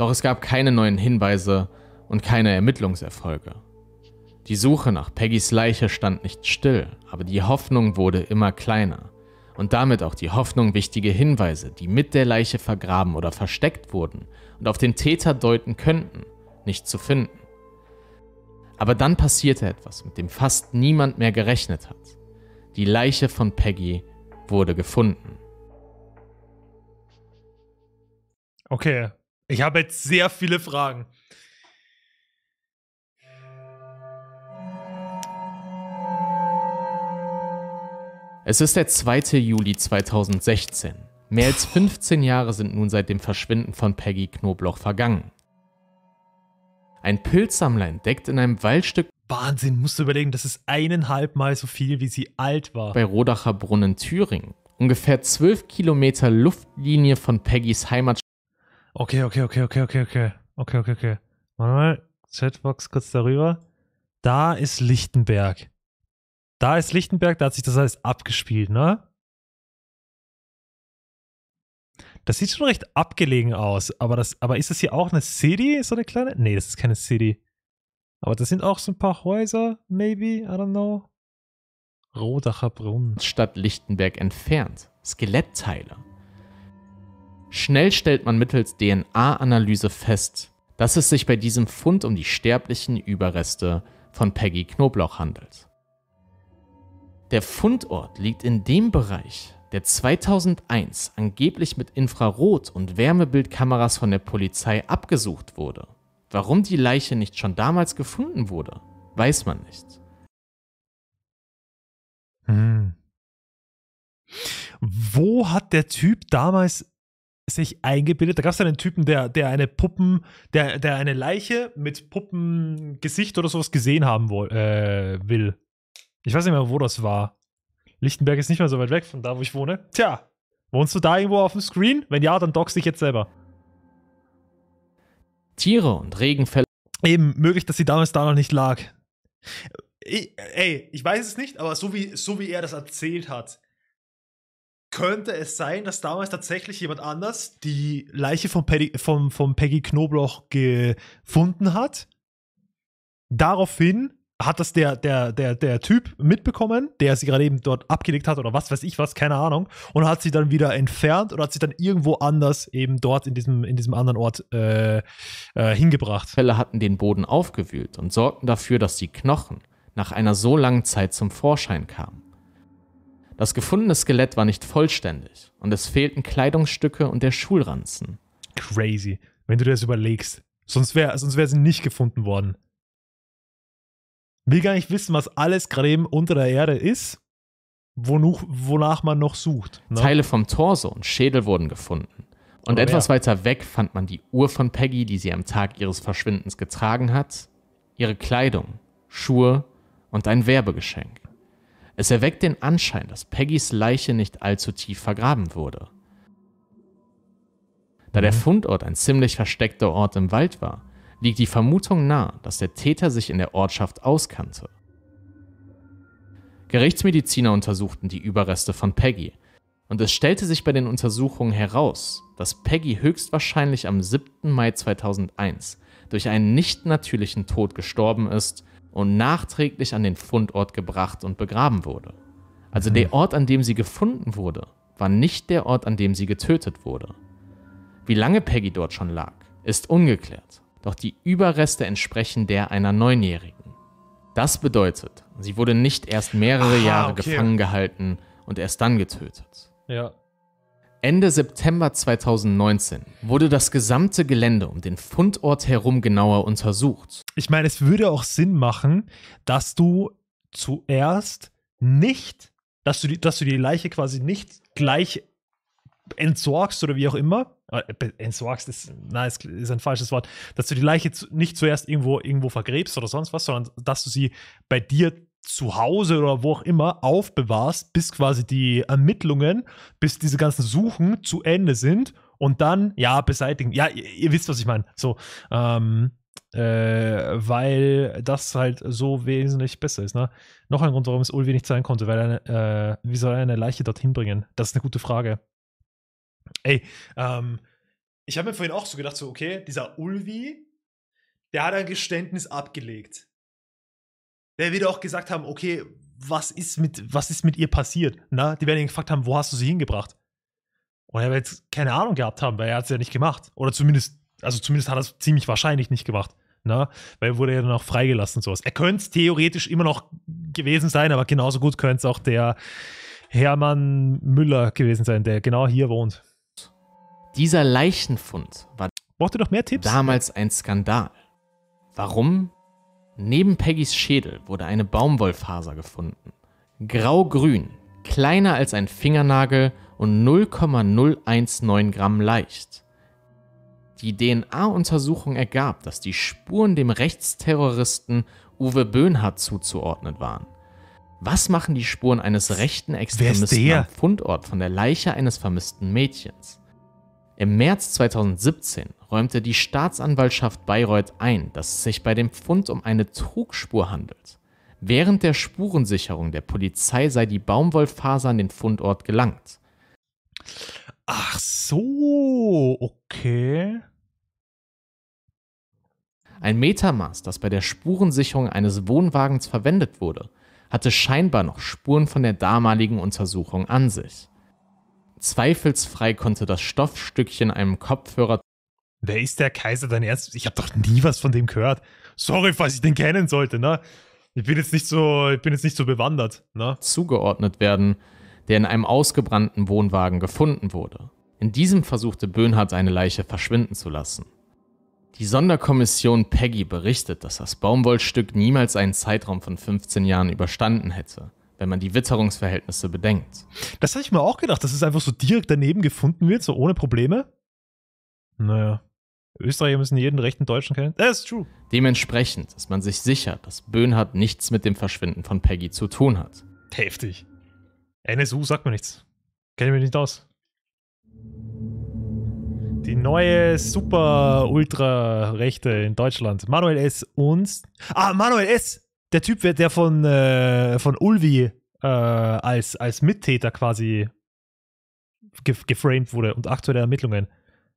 Speaker 2: Doch es gab keine neuen Hinweise und keine Ermittlungserfolge. Die Suche nach Peggys Leiche stand nicht still, aber die Hoffnung wurde immer kleiner. Und damit auch die Hoffnung, wichtige Hinweise, die mit der Leiche vergraben oder versteckt wurden und auf den Täter deuten könnten, nicht zu finden. Aber dann passierte etwas, mit dem fast niemand mehr gerechnet hat. Die Leiche von Peggy wurde gefunden.
Speaker 1: Okay, ich habe jetzt sehr viele Fragen.
Speaker 2: Es ist der 2. Juli 2016. Mehr als 15 Jahre sind nun seit dem Verschwinden von Peggy Knobloch vergangen. Ein Pilzsammler entdeckt in einem Waldstück.
Speaker 1: Wahnsinn, musst du überlegen, das ist eineinhalb Mal so viel, wie sie alt war. Bei
Speaker 2: Rodacher Brunnen, Thüringen. Ungefähr 12 Kilometer Luftlinie
Speaker 1: von Peggys Heimat Okay, okay, okay, okay, okay, okay. Okay, okay, okay. Warte mal, Chatbox kurz darüber. Da ist Lichtenberg. Da ist Lichtenberg, da hat sich das alles abgespielt, ne? Das sieht schon recht abgelegen aus, aber, das, aber ist das hier auch eine City? So eine kleine? Nee, das ist keine City. Aber das sind auch so ein paar Häuser, maybe, I don't know. Rodacher Brunnen. Stadt Lichtenberg entfernt. Skelettteile
Speaker 2: Schnell stellt man mittels DNA-Analyse fest, dass es sich bei diesem Fund um die sterblichen Überreste von Peggy Knoblauch handelt. Der Fundort liegt in dem Bereich, der 2001 angeblich mit Infrarot- und Wärmebildkameras von der Polizei abgesucht wurde. Warum die Leiche nicht schon damals gefunden wurde, weiß man nicht.
Speaker 1: Hm. Wo hat der Typ damals sich eingebildet. Da gab es einen Typen, der, der eine Puppen, der, der eine Leiche mit Puppengesicht oder sowas gesehen haben woll, äh, will. Ich weiß nicht mehr, wo das war. Lichtenberg ist nicht mehr so weit weg von da, wo ich wohne. Tja, wohnst du da irgendwo auf dem Screen? Wenn ja, dann dockst dich jetzt selber. Tiere und Regenfälle. Eben, möglich, dass sie damals da noch nicht lag. Ich, ey, ich weiß es nicht, aber so wie, so wie er das erzählt hat, könnte es sein, dass damals tatsächlich jemand anders die Leiche von, Peggy, von, von Peggy Knobloch gefunden hat. Daraufhin hat das der, der, der, der Typ mitbekommen, der sie gerade eben dort abgelegt hat oder was weiß ich was, keine Ahnung, und hat sie dann wieder entfernt oder hat sie dann irgendwo anders eben dort in diesem, in diesem anderen Ort äh, äh, hingebracht. Fälle hatten
Speaker 2: den Boden aufgewühlt und sorgten dafür, dass die Knochen nach einer so langen Zeit zum Vorschein kamen. Das gefundene Skelett war nicht vollständig und es fehlten Kleidungsstücke
Speaker 1: und der Schulranzen. Crazy, wenn du dir das überlegst. Sonst wäre sonst wär sie nicht gefunden worden. Will gar nicht wissen, was alles gerade eben unter der Erde ist, wonach, wonach man noch sucht.
Speaker 2: Ne? Teile vom Torso und Schädel wurden gefunden. Und Oder oh, etwas wer? weiter weg fand man die Uhr von Peggy, die sie am Tag ihres Verschwindens getragen hat, ihre Kleidung, Schuhe und ein Werbegeschenk. Es erweckt den Anschein, dass Peggys Leiche nicht allzu tief vergraben wurde. Da der mhm. Fundort ein ziemlich versteckter Ort im Wald war, liegt die Vermutung nahe, dass der Täter sich in der Ortschaft auskannte. Gerichtsmediziner untersuchten die Überreste von Peggy und es stellte sich bei den Untersuchungen heraus, dass Peggy höchstwahrscheinlich am 7. Mai 2001 durch einen nicht natürlichen Tod gestorben ist und nachträglich an den Fundort gebracht und begraben wurde. Also der mhm. Ort, an dem sie gefunden wurde, war nicht der Ort, an dem sie getötet wurde. Wie lange Peggy dort schon lag, ist ungeklärt, doch die Überreste entsprechen der einer Neunjährigen. Das bedeutet, sie wurde nicht erst mehrere Aha, Jahre okay. gefangen gehalten und erst dann getötet. Ja. Ende September 2019 wurde das gesamte Gelände um den Fundort herum genauer
Speaker 1: untersucht. Ich meine, es würde auch Sinn machen, dass du zuerst nicht, dass du die, dass du die Leiche quasi nicht gleich entsorgst oder wie auch immer. Äh, entsorgst ist, na, ist, ist ein falsches Wort, dass du die Leiche nicht zuerst irgendwo, irgendwo vergräbst oder sonst was, sondern dass du sie bei dir zu Hause oder wo auch immer aufbewahrst, bis quasi die Ermittlungen, bis diese ganzen Suchen zu Ende sind und dann, ja, beseitigen. Ja, ihr, ihr wisst, was ich meine. So, ähm, äh, weil das halt so wesentlich besser ist. Ne? Noch ein Grund, warum es Ulvi nicht sein konnte, weil eine, äh, wie soll er eine Leiche dorthin bringen? Das ist eine gute Frage. Ey, ähm, ich habe mir vorhin auch so gedacht, so, okay, dieser Ulvi, der hat ein Geständnis abgelegt der wird auch gesagt haben, okay, was ist mit, was ist mit ihr passiert? Na, ne? die werden ihn gefragt haben, wo hast du sie hingebracht? Und er wird jetzt keine Ahnung gehabt haben, weil er hat es ja nicht gemacht. Oder zumindest, also zumindest hat er es ziemlich wahrscheinlich nicht gemacht. Na, ne? weil er wurde ja dann auch freigelassen und sowas. Er könnte es theoretisch immer noch gewesen sein, aber genauso gut könnte es auch der Hermann Müller gewesen sein, der genau hier wohnt. Dieser Leichenfund war Braucht mehr Tipps? damals ein Skandal.
Speaker 2: Warum Neben Peggys Schädel wurde eine Baumwollfaser gefunden. Grau-grün, kleiner als ein Fingernagel und 0,019 Gramm leicht. Die DNA-Untersuchung ergab, dass die Spuren dem Rechtsterroristen Uwe Böhnhardt zuzuordnen waren. Was machen die Spuren eines rechten Extremisten am Fundort von der Leiche eines vermissten Mädchens? Im März 2017 räumte die Staatsanwaltschaft Bayreuth ein, dass es sich bei dem Fund um eine Trugspur handelt. Während der Spurensicherung der Polizei sei die Baumwollfaser an den Fundort gelangt. Ach
Speaker 1: so, okay.
Speaker 2: Ein Metermaß, das bei der Spurensicherung eines Wohnwagens verwendet wurde, hatte scheinbar noch Spuren von der damaligen Untersuchung an sich. Zweifelsfrei konnte das
Speaker 1: Stoffstückchen einem Kopfhörer. Wer ist der Kaiser dein Ernst? Ich habe doch nie was von dem gehört. Sorry, falls ich den kennen sollte, ne? Ich bin jetzt nicht so, ich bin jetzt nicht so bewandert, ne?
Speaker 2: Zugeordnet werden, der in einem ausgebrannten Wohnwagen gefunden wurde. In diesem versuchte Böhnhardt seine Leiche verschwinden zu lassen. Die Sonderkommission Peggy berichtet, dass das Baumwollstück niemals einen Zeitraum von 15 Jahren überstanden hätte wenn man
Speaker 1: die Witterungsverhältnisse bedenkt. Das hatte ich mir auch gedacht, dass es einfach so direkt daneben gefunden wird, so ohne Probleme. Naja. Österreicher müssen jeden rechten Deutschen kennen. Das ist true.
Speaker 2: Dementsprechend ist man sich sicher, dass Böhnhardt nichts mit dem Verschwinden von Peggy zu tun hat.
Speaker 1: Heftig. NSU sagt mir nichts. Kenne mich nicht aus. Die neue super ultra rechte in Deutschland. Manuel S. und. Ah, Manuel S der Typ, der von, äh, von Ulvi äh, als, als Mittäter quasi ge geframed wurde und aktuelle Ermittlungen.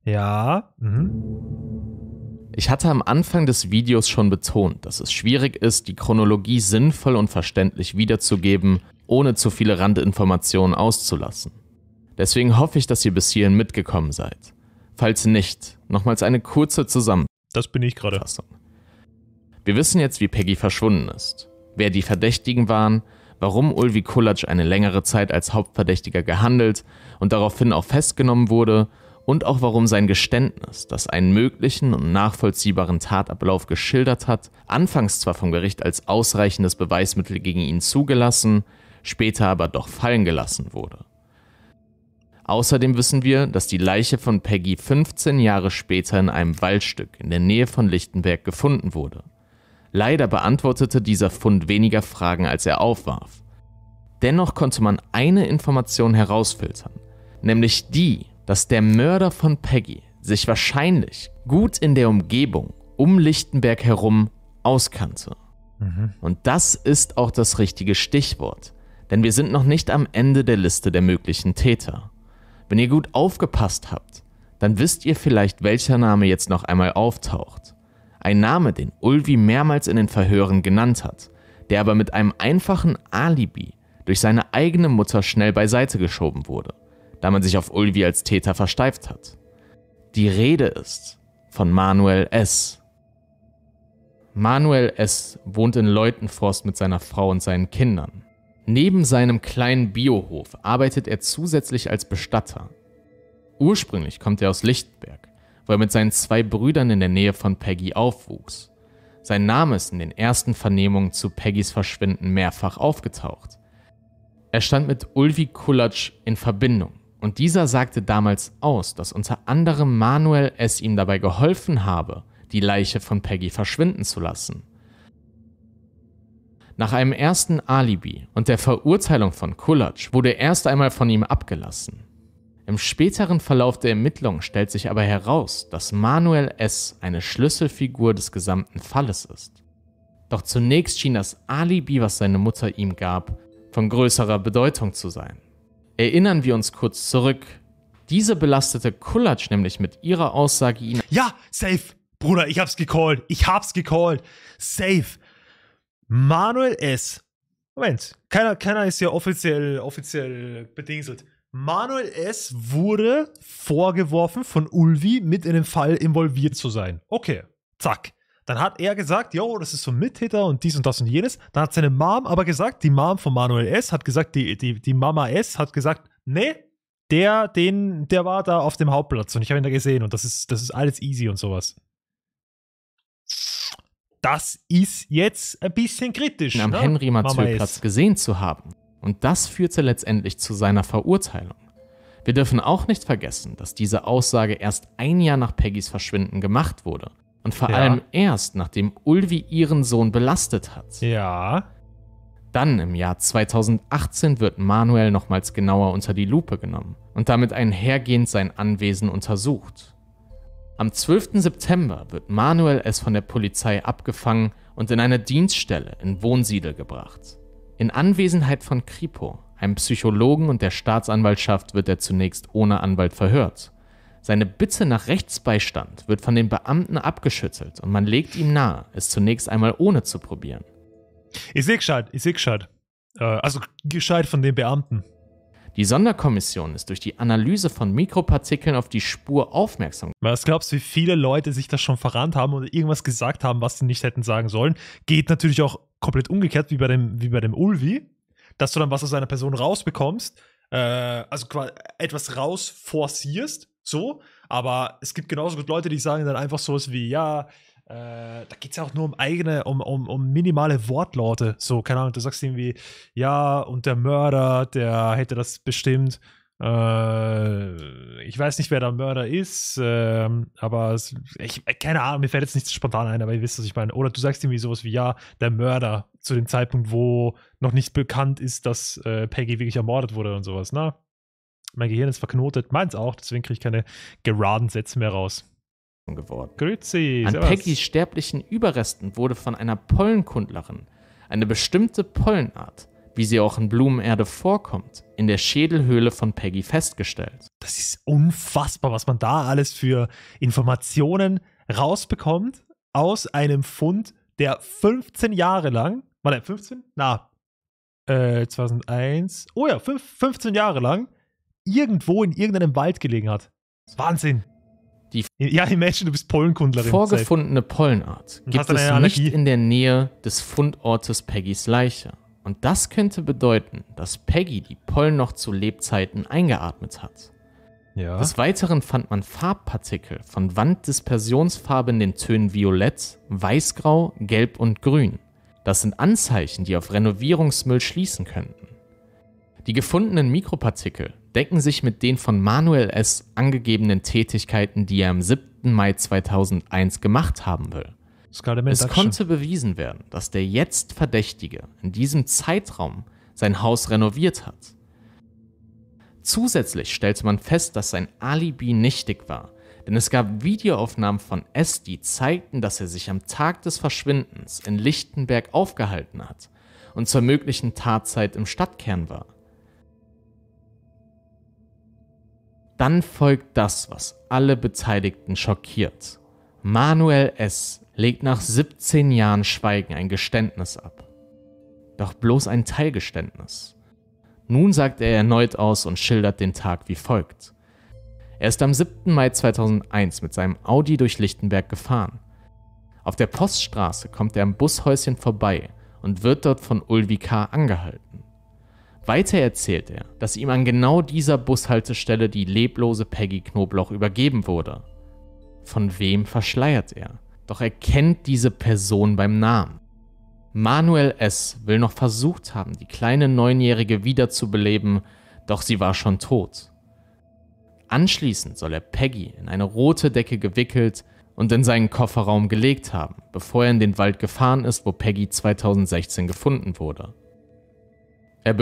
Speaker 1: Ja. Mhm.
Speaker 2: Ich hatte am Anfang
Speaker 1: des Videos
Speaker 2: schon betont, dass es schwierig ist, die Chronologie sinnvoll und verständlich wiederzugeben, ohne zu viele Randinformationen auszulassen. Deswegen hoffe ich, dass ihr bis hierhin mitgekommen seid. Falls nicht, nochmals eine kurze Zusammenfassung. Das bin ich gerade. Wir wissen jetzt, wie Peggy verschwunden ist, wer die Verdächtigen waren, warum Ulvi Kulac eine längere Zeit als Hauptverdächtiger gehandelt und daraufhin auch festgenommen wurde und auch warum sein Geständnis, das einen möglichen und nachvollziehbaren Tatablauf geschildert hat, anfangs zwar vom Gericht als ausreichendes Beweismittel gegen ihn zugelassen, später aber doch fallen gelassen wurde. Außerdem wissen wir, dass die Leiche von Peggy 15 Jahre später in einem Waldstück in der Nähe von Lichtenberg gefunden wurde. Leider beantwortete dieser Fund weniger Fragen, als er aufwarf. Dennoch konnte man eine Information herausfiltern, nämlich die, dass der Mörder von Peggy sich wahrscheinlich gut in der Umgebung um Lichtenberg herum auskannte. Mhm. Und das ist auch das richtige Stichwort, denn wir sind noch nicht am Ende der Liste der möglichen Täter. Wenn ihr gut aufgepasst habt, dann wisst ihr vielleicht, welcher Name jetzt noch einmal auftaucht. Ein Name, den Ulvi mehrmals in den Verhören genannt hat, der aber mit einem einfachen Alibi durch seine eigene Mutter schnell beiseite geschoben wurde, da man sich auf Ulvi als Täter versteift hat. Die Rede ist von Manuel S. Manuel S. wohnt in Leutenforst mit seiner Frau und seinen Kindern. Neben seinem kleinen Biohof arbeitet er zusätzlich als Bestatter. Ursprünglich kommt er aus Lichtberg, wo er mit seinen zwei Brüdern in der Nähe von Peggy aufwuchs. Sein Name ist in den ersten Vernehmungen zu Peggys Verschwinden mehrfach aufgetaucht. Er stand mit Ulvi Kulatsch in Verbindung und dieser sagte damals aus, dass unter anderem Manuel es ihm dabei geholfen habe, die Leiche von Peggy verschwinden zu lassen. Nach einem ersten Alibi und der Verurteilung von Kulatsch wurde erst einmal von ihm abgelassen. Im späteren Verlauf der Ermittlungen stellt sich aber heraus, dass Manuel S. eine Schlüsselfigur des gesamten Falles ist. Doch zunächst schien das Alibi, was seine Mutter ihm gab, von größerer Bedeutung zu sein. Erinnern wir uns kurz zurück. Diese belastete
Speaker 1: Kulatsch nämlich mit ihrer Aussage ihn. Ja, safe! Bruder, ich hab's gecallt! Ich hab's gecallt! Safe! Manuel S. Moment, keiner, keiner ist ja offiziell, offiziell bedingselt. Manuel S. wurde vorgeworfen von Ulvi, mit in den Fall involviert zu sein. Okay, zack. Dann hat er gesagt, jo, das ist so ein Mittäter und dies und das und jenes. Dann hat seine Mom aber gesagt, die Mom von Manuel S. hat gesagt, die, die, die Mama S. hat gesagt, nee, der, den, der war da auf dem Hauptplatz und ich habe ihn da gesehen und das ist, das ist alles easy und sowas. Das ist jetzt ein bisschen kritisch. Und am ne? Henry-Marzö-Platz
Speaker 2: gesehen zu haben. Und das führte letztendlich zu seiner Verurteilung. Wir dürfen auch nicht vergessen, dass diese Aussage erst ein Jahr nach Peggys Verschwinden gemacht wurde. Und vor ja. allem erst, nachdem Ulvi ihren Sohn belastet hat. Ja. Dann im Jahr 2018 wird Manuel nochmals genauer unter die Lupe genommen und damit einhergehend sein Anwesen untersucht. Am 12. September wird Manuel es von der Polizei abgefangen und in eine Dienststelle in Wohnsiedel gebracht. In Anwesenheit von Kripo, einem Psychologen und der Staatsanwaltschaft, wird er zunächst ohne Anwalt verhört. Seine Bitte nach Rechtsbeistand wird von den Beamten abgeschüttelt und man legt ihm nahe, es zunächst einmal ohne zu probieren.
Speaker 1: Ich sehe gescheit, ich sehe gescheit. Äh, also
Speaker 2: gescheit von den Beamten. Die Sonderkommission ist durch die Analyse von Mikropartikeln auf die
Speaker 1: Spur aufmerksam. Was glaubst du, wie viele Leute sich das schon verrannt haben oder irgendwas gesagt haben, was sie nicht hätten sagen sollen? Geht natürlich auch komplett umgekehrt, wie bei dem, wie bei dem Ulvi, dass du dann was aus einer Person rausbekommst, äh, also etwas rausforcierst, so, aber es gibt genauso gut Leute, die sagen dann einfach so was wie, ja, äh, da geht es ja auch nur um eigene, um, um, um minimale Wortlaute. So, keine Ahnung, du sagst irgendwie, ja, und der Mörder, der hätte das bestimmt. Äh, ich weiß nicht, wer der Mörder ist, äh, aber es, ich, keine Ahnung, mir fällt jetzt nichts spontan ein, aber ihr wisst, was ich meine. Oder du sagst irgendwie sowas wie, ja, der Mörder zu dem Zeitpunkt, wo noch nicht bekannt ist, dass äh, Peggy wirklich ermordet wurde und sowas, ne? Mein Gehirn ist verknotet, meins auch, deswegen kriege ich keine geraden Sätze mehr raus geworden. Grüezi, An Peggys sterblichen Überresten
Speaker 2: wurde von einer Pollenkundlerin eine bestimmte Pollenart, wie sie auch in Blumenerde vorkommt, in der Schädelhöhle von Peggy festgestellt.
Speaker 1: Das ist unfassbar, was man da alles für Informationen rausbekommt aus einem Fund, der 15 Jahre lang, war der 15? Na, äh, 2001, oh ja, 5, 15 Jahre lang irgendwo in irgendeinem Wald gelegen hat. Wahnsinn. Die ja, imagine, du bist Pollenkundlerin. Vorgefundene
Speaker 2: Pollenart gibt es nicht in der Nähe des Fundortes Peggys Leiche. Und das könnte bedeuten, dass Peggy die Pollen noch zu Lebzeiten eingeatmet hat. Ja. Des Weiteren fand man Farbpartikel von Wanddispersionsfarbe in den Tönen Violett, Weißgrau, Gelb und Grün. Das sind Anzeichen, die auf Renovierungsmüll schließen könnten. Die gefundenen Mikropartikel decken sich mit den von Manuel S. angegebenen Tätigkeiten, die er am 7. Mai 2001 gemacht haben will. Es konnte bewiesen werden, dass der jetzt Verdächtige in diesem Zeitraum sein Haus renoviert hat. Zusätzlich stellte man fest, dass sein Alibi nichtig war, denn es gab Videoaufnahmen von S, die zeigten, dass er sich am Tag des Verschwindens in Lichtenberg aufgehalten hat und zur möglichen Tatzeit im Stadtkern war. Dann folgt das, was alle Beteiligten schockiert. Manuel S. legt nach 17 Jahren Schweigen ein Geständnis ab. Doch bloß ein Teilgeständnis. Nun sagt er erneut aus und schildert den Tag wie folgt. Er ist am 7. Mai 2001 mit seinem Audi durch Lichtenberg gefahren. Auf der Poststraße kommt er am Bushäuschen vorbei und wird dort von Ulvi K. angehalten. Weiter erzählt er, dass ihm an genau dieser Bushaltestelle die leblose Peggy Knobloch übergeben wurde. Von wem verschleiert er? Doch er kennt diese Person beim Namen. Manuel S. will noch versucht haben, die kleine Neunjährige wiederzubeleben, doch sie war schon tot. Anschließend soll er Peggy in eine rote Decke gewickelt und in seinen Kofferraum gelegt haben, bevor er in den Wald gefahren ist, wo Peggy 2016 gefunden wurde. Er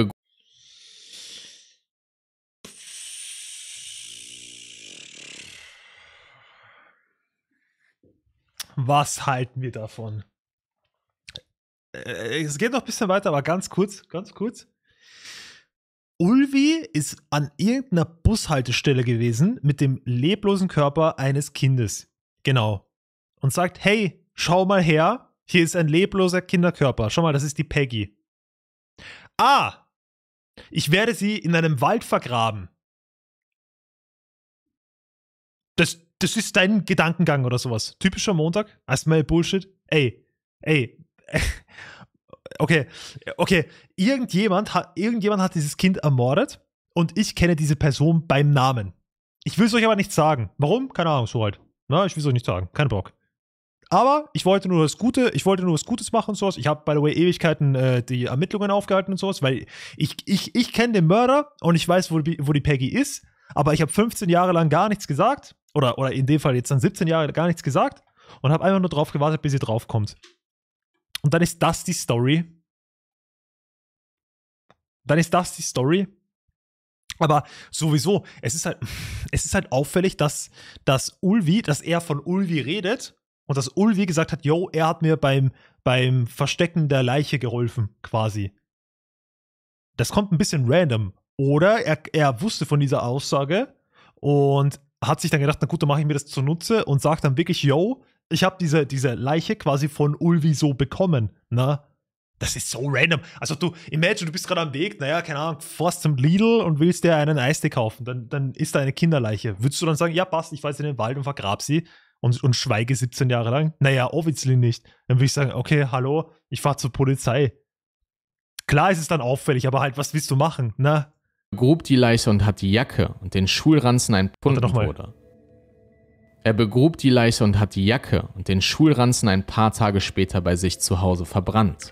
Speaker 1: was halten wir davon? Äh, es geht noch ein bisschen weiter, aber ganz kurz, ganz kurz. Ulvi ist an irgendeiner Bushaltestelle gewesen mit dem leblosen Körper eines Kindes. Genau. Und sagt, hey, schau mal her, hier ist ein lebloser Kinderkörper. Schau mal, das ist die Peggy. Ah, ich werde sie in einem Wald vergraben. Das, das ist dein Gedankengang oder sowas. Typischer Montag, erstmal Bullshit. Ey, ey. Okay, okay. Irgendjemand hat, irgendjemand hat dieses Kind ermordet und ich kenne diese Person beim Namen. Ich will es euch aber nicht sagen. Warum? Keine Ahnung, so halt. Na, ich will es euch nicht sagen. Kein Bock. Aber ich wollte nur das Gute, ich wollte nur was Gutes machen und sowas. Ich habe, by the way, Ewigkeiten äh, die Ermittlungen aufgehalten und sowas, weil ich, ich, ich kenne den Mörder und ich weiß, wo, wo die Peggy ist, aber ich habe 15 Jahre lang gar nichts gesagt oder, oder in dem Fall jetzt dann 17 Jahre gar nichts gesagt und habe einfach nur drauf gewartet, bis sie draufkommt. Und dann ist das die Story. Dann ist das die Story. Aber sowieso, es ist halt, es ist halt auffällig, dass, dass Ulvi, dass er von Ulvi redet und dass Ulvi gesagt hat, yo, er hat mir beim, beim Verstecken der Leiche geholfen, quasi. Das kommt ein bisschen random. Oder er, er wusste von dieser Aussage und hat sich dann gedacht, na gut, dann mache ich mir das zunutze und sagt dann wirklich, yo, ich habe diese, diese Leiche quasi von Ulvi so bekommen. Na, das ist so random. Also du, imagine, du bist gerade am Weg, naja, keine Ahnung, fährst zum Lidl und willst dir einen Eistee kaufen. Dann, dann ist da eine Kinderleiche. Würdest du dann sagen, ja, passt, ich fahre jetzt in den Wald und vergrab sie und, und schweige 17 Jahre lang? Naja, obviously nicht. Dann würde ich sagen, okay, hallo, ich fahre zur Polizei. Klar ist es dann auffällig, aber halt, was willst du machen? Na,
Speaker 2: begrub die Leiche und hat die Jacke und den Schulranzen ein Puntentoter. Er begrub die Leiche und hat die Jacke und den Schulranzen ein paar Tage später bei sich zu Hause verbrannt.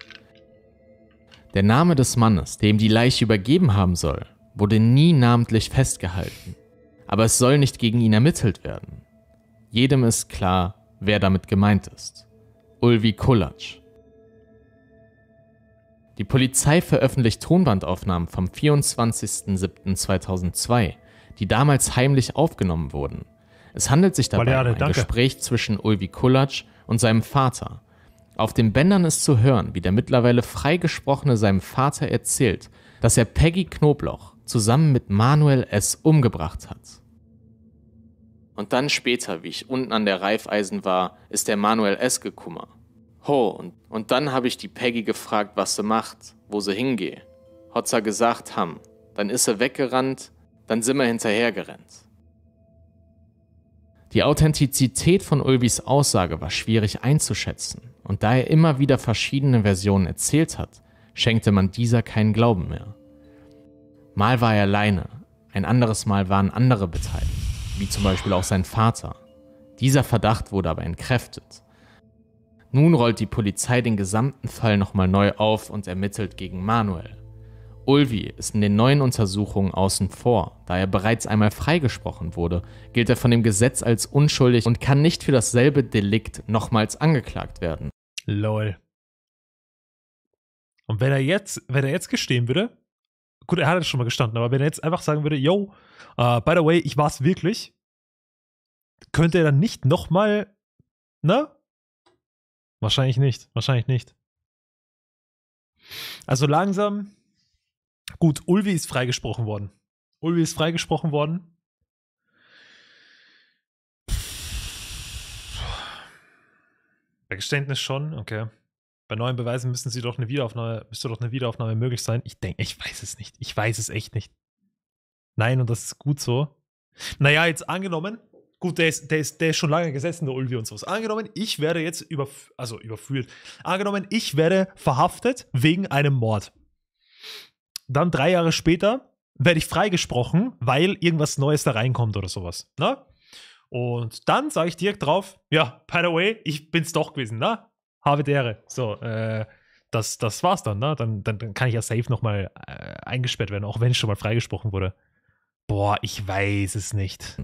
Speaker 2: Der Name des Mannes, dem die Leiche übergeben haben soll, wurde nie namentlich festgehalten. Aber es soll nicht gegen ihn ermittelt werden. Jedem ist klar, wer damit gemeint ist. Ulvi Kulatsch, die Polizei veröffentlicht Tonbandaufnahmen vom 24.07.2002, die damals heimlich aufgenommen wurden. Es handelt sich dabei Baleare, um ein danke. Gespräch zwischen Ulvi Kulac und seinem Vater. Auf den Bändern ist zu hören, wie der mittlerweile Freigesprochene seinem Vater erzählt, dass er Peggy Knobloch zusammen mit Manuel S. umgebracht hat. Und dann später, wie ich unten an der Reifeisen war, ist der Manuel S. gekummert. Ho, und, und dann habe ich die Peggy gefragt, was sie macht, wo sie hingeht. Hat gesagt, ham. Dann ist sie weggerannt, dann sind wir hinterhergerannt. Die Authentizität von Ulvis Aussage war schwierig einzuschätzen, und da er immer wieder verschiedene Versionen erzählt hat, schenkte man dieser keinen Glauben mehr. Mal war er alleine, ein anderes Mal waren andere beteiligt, wie zum Beispiel auch sein Vater. Dieser Verdacht wurde aber entkräftet. Nun rollt die Polizei den gesamten Fall nochmal neu auf und ermittelt gegen Manuel. Ulvi ist in den neuen Untersuchungen außen vor. Da er bereits einmal freigesprochen wurde, gilt er von dem Gesetz als unschuldig und kann nicht für dasselbe Delikt nochmals angeklagt werden.
Speaker 1: Lol. Und wenn er jetzt, wenn er jetzt gestehen würde, gut, er hat es schon mal gestanden, aber wenn er jetzt einfach sagen würde, yo, uh, by the way, ich war's wirklich, könnte er dann nicht nochmal, ne? Wahrscheinlich nicht, wahrscheinlich nicht. Also langsam. Gut, Ulvi ist freigesprochen worden. Ulvi ist freigesprochen worden. Bei Geständnis schon, okay. Bei neuen Beweisen müssen sie doch eine Wiederaufnahme, müsste doch eine Wiederaufnahme möglich sein. Ich denke, ich weiß es nicht. Ich weiß es echt nicht. Nein, und das ist gut so. Naja, jetzt angenommen, Gut, der ist, der, ist, der ist schon lange gesessen, der Ulvi und sowas. Angenommen, ich werde jetzt über, also überführt. Angenommen, ich werde verhaftet wegen einem Mord. Dann drei Jahre später werde ich freigesprochen, weil irgendwas Neues da reinkommt oder sowas. Na? Ne? Und dann sage ich direkt drauf, ja, by the way, ich bin's doch gewesen, na? Ne? Habe Ehre. So, äh, das, das war's dann, ne? Dann, dann, dann, kann ich ja safe nochmal äh, eingesperrt werden, auch wenn ich schon mal freigesprochen wurde. Boah, ich weiß es nicht.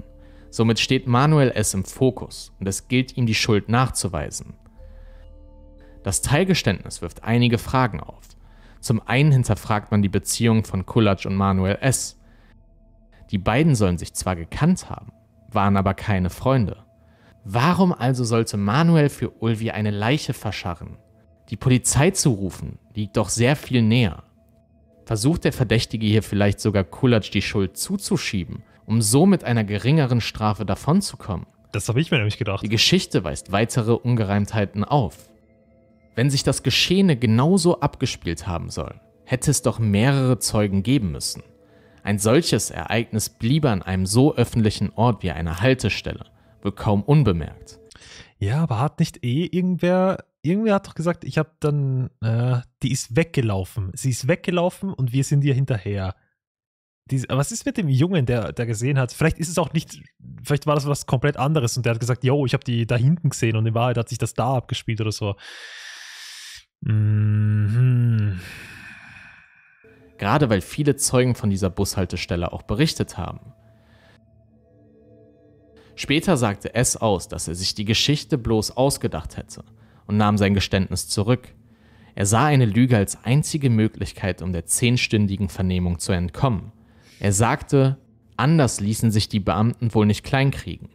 Speaker 2: Somit steht Manuel S. im Fokus und es gilt ihm die Schuld nachzuweisen. Das Teilgeständnis wirft einige Fragen auf. Zum einen hinterfragt man die Beziehung von Kulatsch und Manuel S. Die beiden sollen sich zwar gekannt haben, waren aber keine Freunde. Warum also sollte Manuel für Ulvi eine Leiche verscharren? Die Polizei zu rufen liegt doch sehr viel näher. Versucht der Verdächtige hier vielleicht sogar Kulatsch die Schuld zuzuschieben um so mit einer geringeren Strafe davonzukommen. Das habe ich mir nämlich gedacht. Die Geschichte weist weitere Ungereimtheiten auf. Wenn sich das Geschehene genauso abgespielt haben soll, hätte es doch mehrere Zeugen geben müssen. Ein solches Ereignis bliebe an einem so öffentlichen Ort wie einer Haltestelle
Speaker 1: wohl kaum unbemerkt. Ja, aber hat nicht eh irgendwer, irgendwer hat doch gesagt, ich habe dann, äh, die ist weggelaufen. Sie ist weggelaufen und wir sind ihr hinterher diese, was ist mit dem Jungen, der, der gesehen hat? Vielleicht ist es auch nicht, vielleicht war das was komplett anderes und der hat gesagt, yo, ich habe die da hinten gesehen und in Wahrheit hat sich das da abgespielt oder so. Mhm. Gerade weil viele
Speaker 2: Zeugen von dieser Bushaltestelle auch berichtet haben. Später sagte S aus, dass er sich die Geschichte bloß ausgedacht hätte und nahm sein Geständnis zurück. Er sah eine Lüge als einzige Möglichkeit, um der zehnstündigen Vernehmung zu entkommen er sagte, anders ließen sich die Beamten wohl nicht kleinkriegen.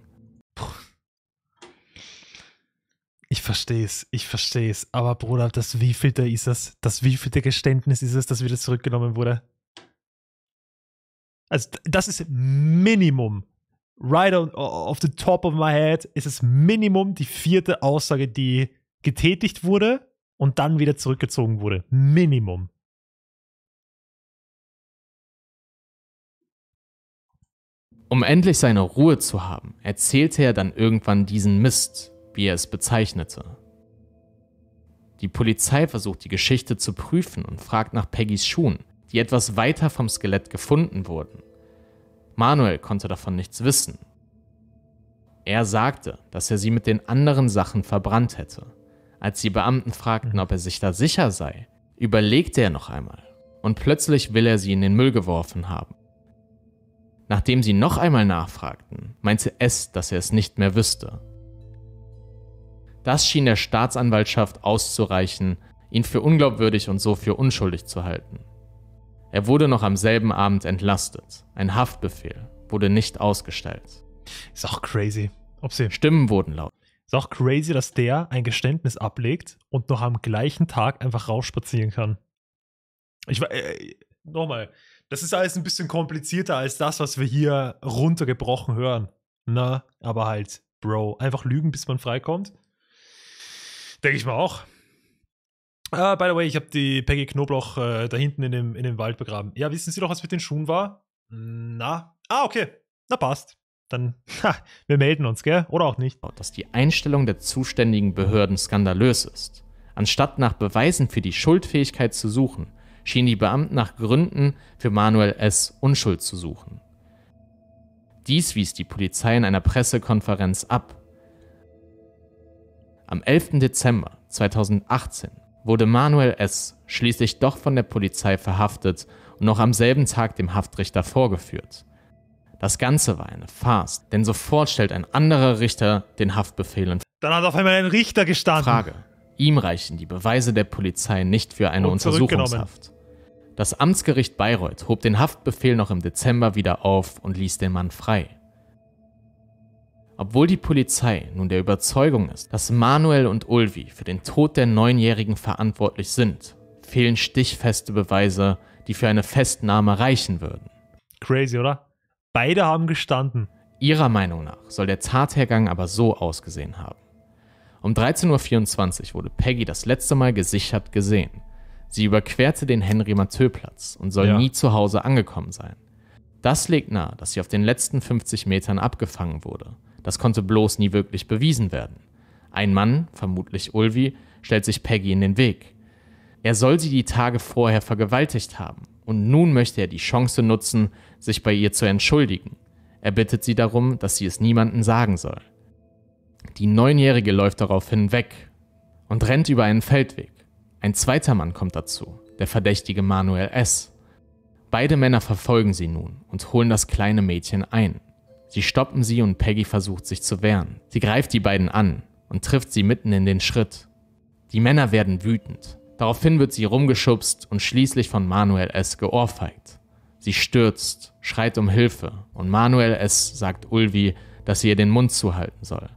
Speaker 1: Ich verstehe es, ich verstehe es. Aber Bruder, das wievielte ist es? Das wievielte Geständnis ist es, dass wieder zurückgenommen wurde? Also das ist Minimum. Right on, off the top of my head ist es Minimum die vierte Aussage, die getätigt wurde und dann wieder zurückgezogen wurde. Minimum.
Speaker 2: Um endlich seine Ruhe zu haben, erzählte er dann irgendwann diesen Mist, wie er es bezeichnete. Die Polizei versucht die Geschichte zu prüfen und fragt nach Peggys Schuhen, die etwas weiter vom Skelett gefunden wurden. Manuel konnte davon nichts wissen. Er sagte, dass er sie mit den anderen Sachen verbrannt hätte. Als die Beamten fragten, ob er sich da sicher sei, überlegte er noch einmal und plötzlich will er sie in den Müll geworfen haben. Nachdem sie noch einmal nachfragten, meinte es, dass er es nicht mehr wüsste. Das schien der Staatsanwaltschaft auszureichen, ihn für unglaubwürdig und so für unschuldig zu halten. Er wurde noch am selben Abend entlastet. Ein Haftbefehl wurde nicht ausgestellt. Ist auch crazy.
Speaker 1: Ob sie Stimmen wurden laut. Ist auch crazy, dass der ein Geständnis ablegt und noch am gleichen Tag einfach rausspazieren kann. Ich war. Äh, nochmal. Das ist alles ein bisschen komplizierter als das, was wir hier runtergebrochen hören. Na, aber halt, Bro, einfach lügen, bis man freikommt. Denke ich mal auch. Uh, by the way, ich habe die Peggy Knobloch äh, da hinten in dem, in dem Wald begraben. Ja, wissen Sie doch, was mit den Schuhen war? Na. Ah, okay. Na passt. Dann, ha, wir melden uns, gell? Oder auch nicht.
Speaker 2: Dass die Einstellung der zuständigen Behörden skandalös ist. Anstatt nach Beweisen für die Schuldfähigkeit zu suchen, schienen die Beamten nach Gründen für Manuel S. Unschuld zu suchen. Dies wies die Polizei in einer Pressekonferenz ab. Am 11. Dezember 2018 wurde Manuel S. schließlich doch von der Polizei verhaftet und noch am selben Tag dem Haftrichter vorgeführt. Das Ganze war eine Farce, denn sofort stellt ein anderer Richter den Haftbefehl in Dann hat auf einmal ein Richter gestanden. Frage. Ihm reichen die Beweise der Polizei nicht für eine Untersuchungshaft. Das Amtsgericht Bayreuth hob den Haftbefehl noch im Dezember wieder auf und ließ den Mann frei. Obwohl die Polizei nun der Überzeugung ist, dass Manuel und Ulvi für den Tod der Neunjährigen verantwortlich sind, fehlen stichfeste Beweise, die für eine Festnahme reichen würden. Crazy, oder? Beide haben gestanden. Ihrer Meinung nach soll der Tathergang aber so ausgesehen haben. Um 13.24 Uhr wurde Peggy das letzte Mal gesichert gesehen. Sie überquerte den Henry-Mathieu-Platz und soll ja. nie zu Hause angekommen sein. Das legt nahe, dass sie auf den letzten 50 Metern abgefangen wurde. Das konnte bloß nie wirklich bewiesen werden. Ein Mann, vermutlich Ulvi, stellt sich Peggy in den Weg. Er soll sie die Tage vorher vergewaltigt haben und nun möchte er die Chance nutzen, sich bei ihr zu entschuldigen. Er bittet sie darum, dass sie es niemandem sagen soll. Die Neunjährige läuft daraufhin weg und rennt über einen Feldweg. Ein zweiter Mann kommt dazu, der verdächtige Manuel S. Beide Männer verfolgen sie nun und holen das kleine Mädchen ein. Sie stoppen sie und Peggy versucht sich zu wehren. Sie greift die beiden an und trifft sie mitten in den Schritt. Die Männer werden wütend. Daraufhin wird sie rumgeschubst und schließlich von Manuel S. geohrfeigt. Sie stürzt, schreit um Hilfe und Manuel S. sagt Ulvi, dass sie ihr den Mund zuhalten soll.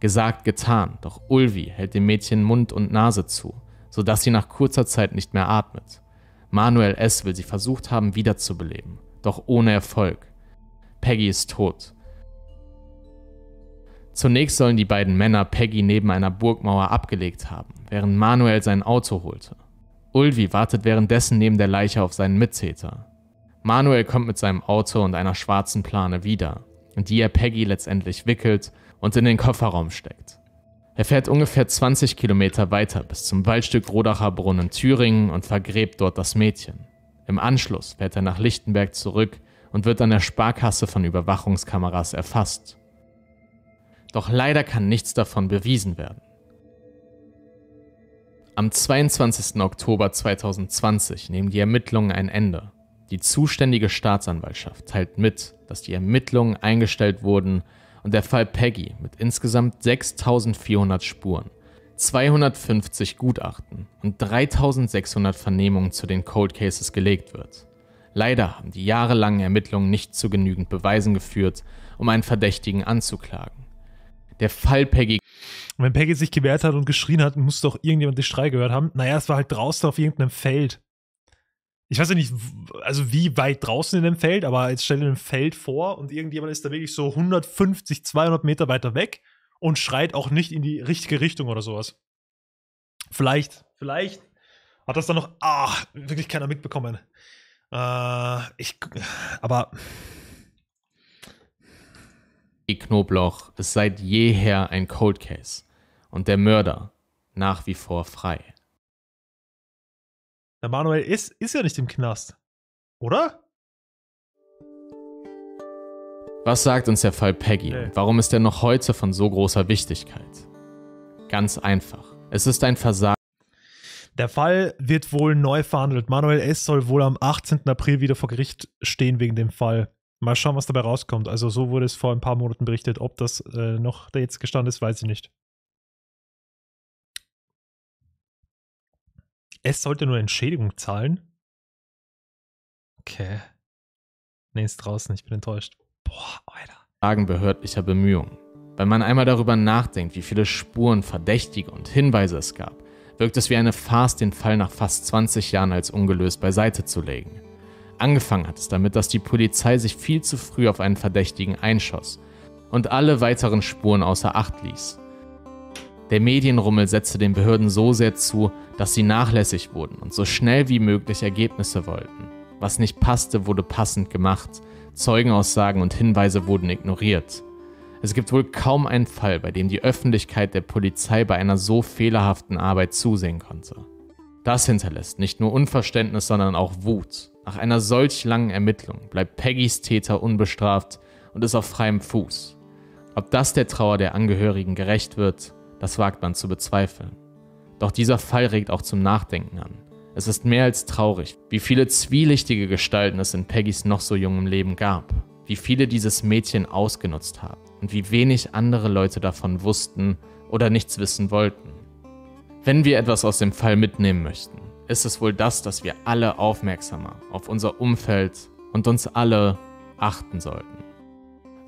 Speaker 2: Gesagt, getan, doch Ulvi hält dem Mädchen Mund und Nase zu, sodass sie nach kurzer Zeit nicht mehr atmet. Manuel S. will sie versucht haben wiederzubeleben, doch ohne Erfolg. Peggy ist tot. Zunächst sollen die beiden Männer Peggy neben einer Burgmauer abgelegt haben, während Manuel sein Auto holte. Ulvi wartet währenddessen neben der Leiche auf seinen Mittäter. Manuel kommt mit seinem Auto und einer schwarzen Plane wieder, in die er Peggy letztendlich wickelt und in den Kofferraum steckt. Er fährt ungefähr 20 Kilometer weiter bis zum Waldstück Rodacher Brunnen Thüringen und vergräbt dort das Mädchen. Im Anschluss fährt er nach Lichtenberg zurück und wird an der Sparkasse von Überwachungskameras erfasst. Doch leider kann nichts davon bewiesen werden. Am 22. Oktober 2020 nehmen die Ermittlungen ein Ende. Die zuständige Staatsanwaltschaft teilt mit, dass die Ermittlungen eingestellt wurden und der Fall Peggy mit insgesamt 6400 Spuren, 250 Gutachten und 3600 Vernehmungen zu den Cold Cases gelegt wird. Leider haben die jahrelangen Ermittlungen nicht zu genügend Beweisen geführt, um einen Verdächtigen anzuklagen.
Speaker 1: Der Fall Peggy. wenn Peggy sich gewehrt hat und geschrien hat, muss doch irgendjemand den Schrei gehört haben. Naja, es war halt draußen auf irgendeinem Feld ich weiß ja nicht, also wie weit draußen in dem Feld, aber jetzt stell dir ein Feld vor und irgendjemand ist da wirklich so 150, 200 Meter weiter weg und schreit auch nicht in die richtige Richtung oder sowas. Vielleicht, vielleicht hat das dann noch, ah, wirklich keiner mitbekommen. Äh, ich, aber.
Speaker 2: Die Knoblauch ist seit jeher ein Cold Case und der Mörder nach wie vor frei.
Speaker 1: Der Manuel ist, ist ja nicht im Knast. Oder?
Speaker 2: Was sagt uns der Fall Peggy? Hey. Warum ist er noch heute von so großer Wichtigkeit? Ganz einfach. Es ist ein Versagen.
Speaker 1: Der Fall wird wohl neu verhandelt. Manuel S. soll wohl am 18. April wieder vor Gericht stehen wegen dem Fall. Mal schauen, was dabei rauskommt. Also so wurde es vor ein paar Monaten berichtet. Ob das äh, noch da jetzt gestanden ist, weiß ich nicht. Es sollte nur Entschädigung zahlen. Okay. Nee, ist draußen, ich bin enttäuscht. Boah,
Speaker 2: Alter. Fragen behördlicher Bemühungen. Wenn man einmal darüber nachdenkt, wie viele Spuren, Verdächtige und Hinweise es gab, wirkt es wie eine Farce, den Fall nach fast 20 Jahren als ungelöst beiseite zu legen. Angefangen hat es damit, dass die Polizei sich viel zu früh auf einen Verdächtigen einschoss und alle weiteren Spuren außer Acht ließ. Der Medienrummel setzte den Behörden so sehr zu, dass sie nachlässig wurden und so schnell wie möglich Ergebnisse wollten. Was nicht passte, wurde passend gemacht. Zeugenaussagen und Hinweise wurden ignoriert. Es gibt wohl kaum einen Fall, bei dem die Öffentlichkeit der Polizei bei einer so fehlerhaften Arbeit zusehen konnte. Das hinterlässt nicht nur Unverständnis, sondern auch Wut. Nach einer solch langen Ermittlung bleibt Peggys Täter unbestraft und ist auf freiem Fuß. Ob das der Trauer der Angehörigen gerecht wird, das wagt man zu bezweifeln. Doch dieser Fall regt auch zum Nachdenken an. Es ist mehr als traurig, wie viele zwielichtige Gestalten es in Peggys noch so jungem Leben gab, wie viele dieses Mädchen ausgenutzt haben und wie wenig andere Leute davon wussten oder nichts wissen wollten. Wenn wir etwas aus dem Fall mitnehmen möchten, ist es wohl das, dass wir alle aufmerksamer auf unser Umfeld und uns alle achten sollten.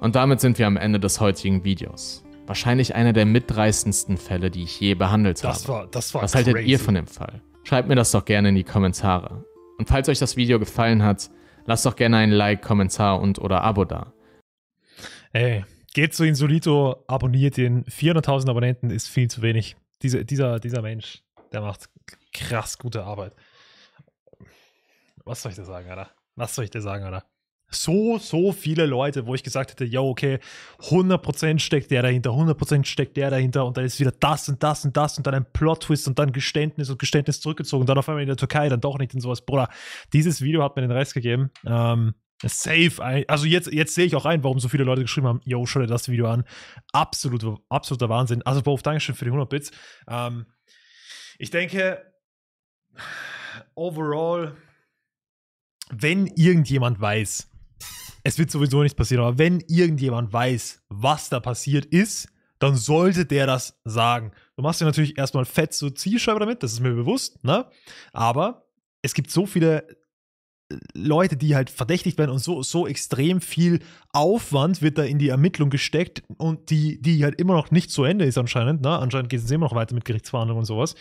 Speaker 2: Und damit sind wir am Ende des heutigen Videos. Wahrscheinlich einer der mitreißendsten Fälle, die ich je behandelt das habe. War, das war Was crazy. haltet ihr von dem Fall? Schreibt mir das doch gerne in die Kommentare. Und falls euch das Video gefallen hat, lasst doch gerne ein Like, Kommentar und oder Abo da.
Speaker 1: Ey, geht zu Insolito, abonniert ihn. 400.000 Abonnenten ist viel zu wenig. Diese, dieser, dieser Mensch, der macht krass gute Arbeit. Was soll ich dir sagen, Alter? Was soll ich dir sagen, Alter? so, so viele Leute, wo ich gesagt hätte, ja, okay, 100% steckt der dahinter, 100% steckt der dahinter und dann ist wieder das und das und das und dann ein Plot-Twist und dann Geständnis und Geständnis zurückgezogen und dann auf einmal in der Türkei, dann doch nicht und sowas. Bruder, dieses Video hat mir den Rest gegeben. Ähm, safe, also jetzt, jetzt sehe ich auch ein, warum so viele Leute geschrieben haben, yo, schau dir das Video an. Absolut, absoluter Wahnsinn. Also, Bof, Dankeschön für die 100 Bits. Ähm, ich denke, overall, wenn irgendjemand weiß, es wird sowieso nichts passieren, aber wenn irgendjemand weiß, was da passiert ist, dann sollte der das sagen. Du machst dir natürlich erstmal fett so Zielscheibe damit, das ist mir bewusst, ne? Aber es gibt so viele äh, Leute, die halt verdächtigt werden und so, so extrem viel Aufwand wird da in die Ermittlung gesteckt und die, die halt immer noch nicht zu Ende ist anscheinend. Ne? Anscheinend geht es immer noch weiter mit Gerichtsverhandlungen und sowas.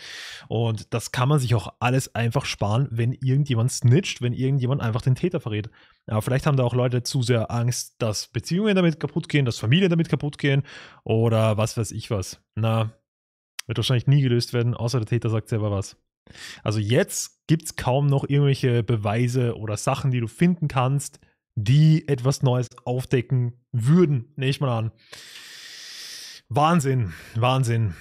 Speaker 1: Und das kann man sich auch alles einfach sparen, wenn irgendjemand snitcht, wenn irgendjemand einfach den Täter verrät. Ja, vielleicht haben da auch Leute zu sehr Angst, dass Beziehungen damit kaputt gehen, dass Familien damit kaputt gehen oder was weiß ich was. Na, wird wahrscheinlich nie gelöst werden, außer der Täter sagt selber was. Also jetzt gibt es kaum noch irgendwelche Beweise oder Sachen, die du finden kannst, die etwas Neues aufdecken würden. Nehme ich mal an. Wahnsinn, Wahnsinn.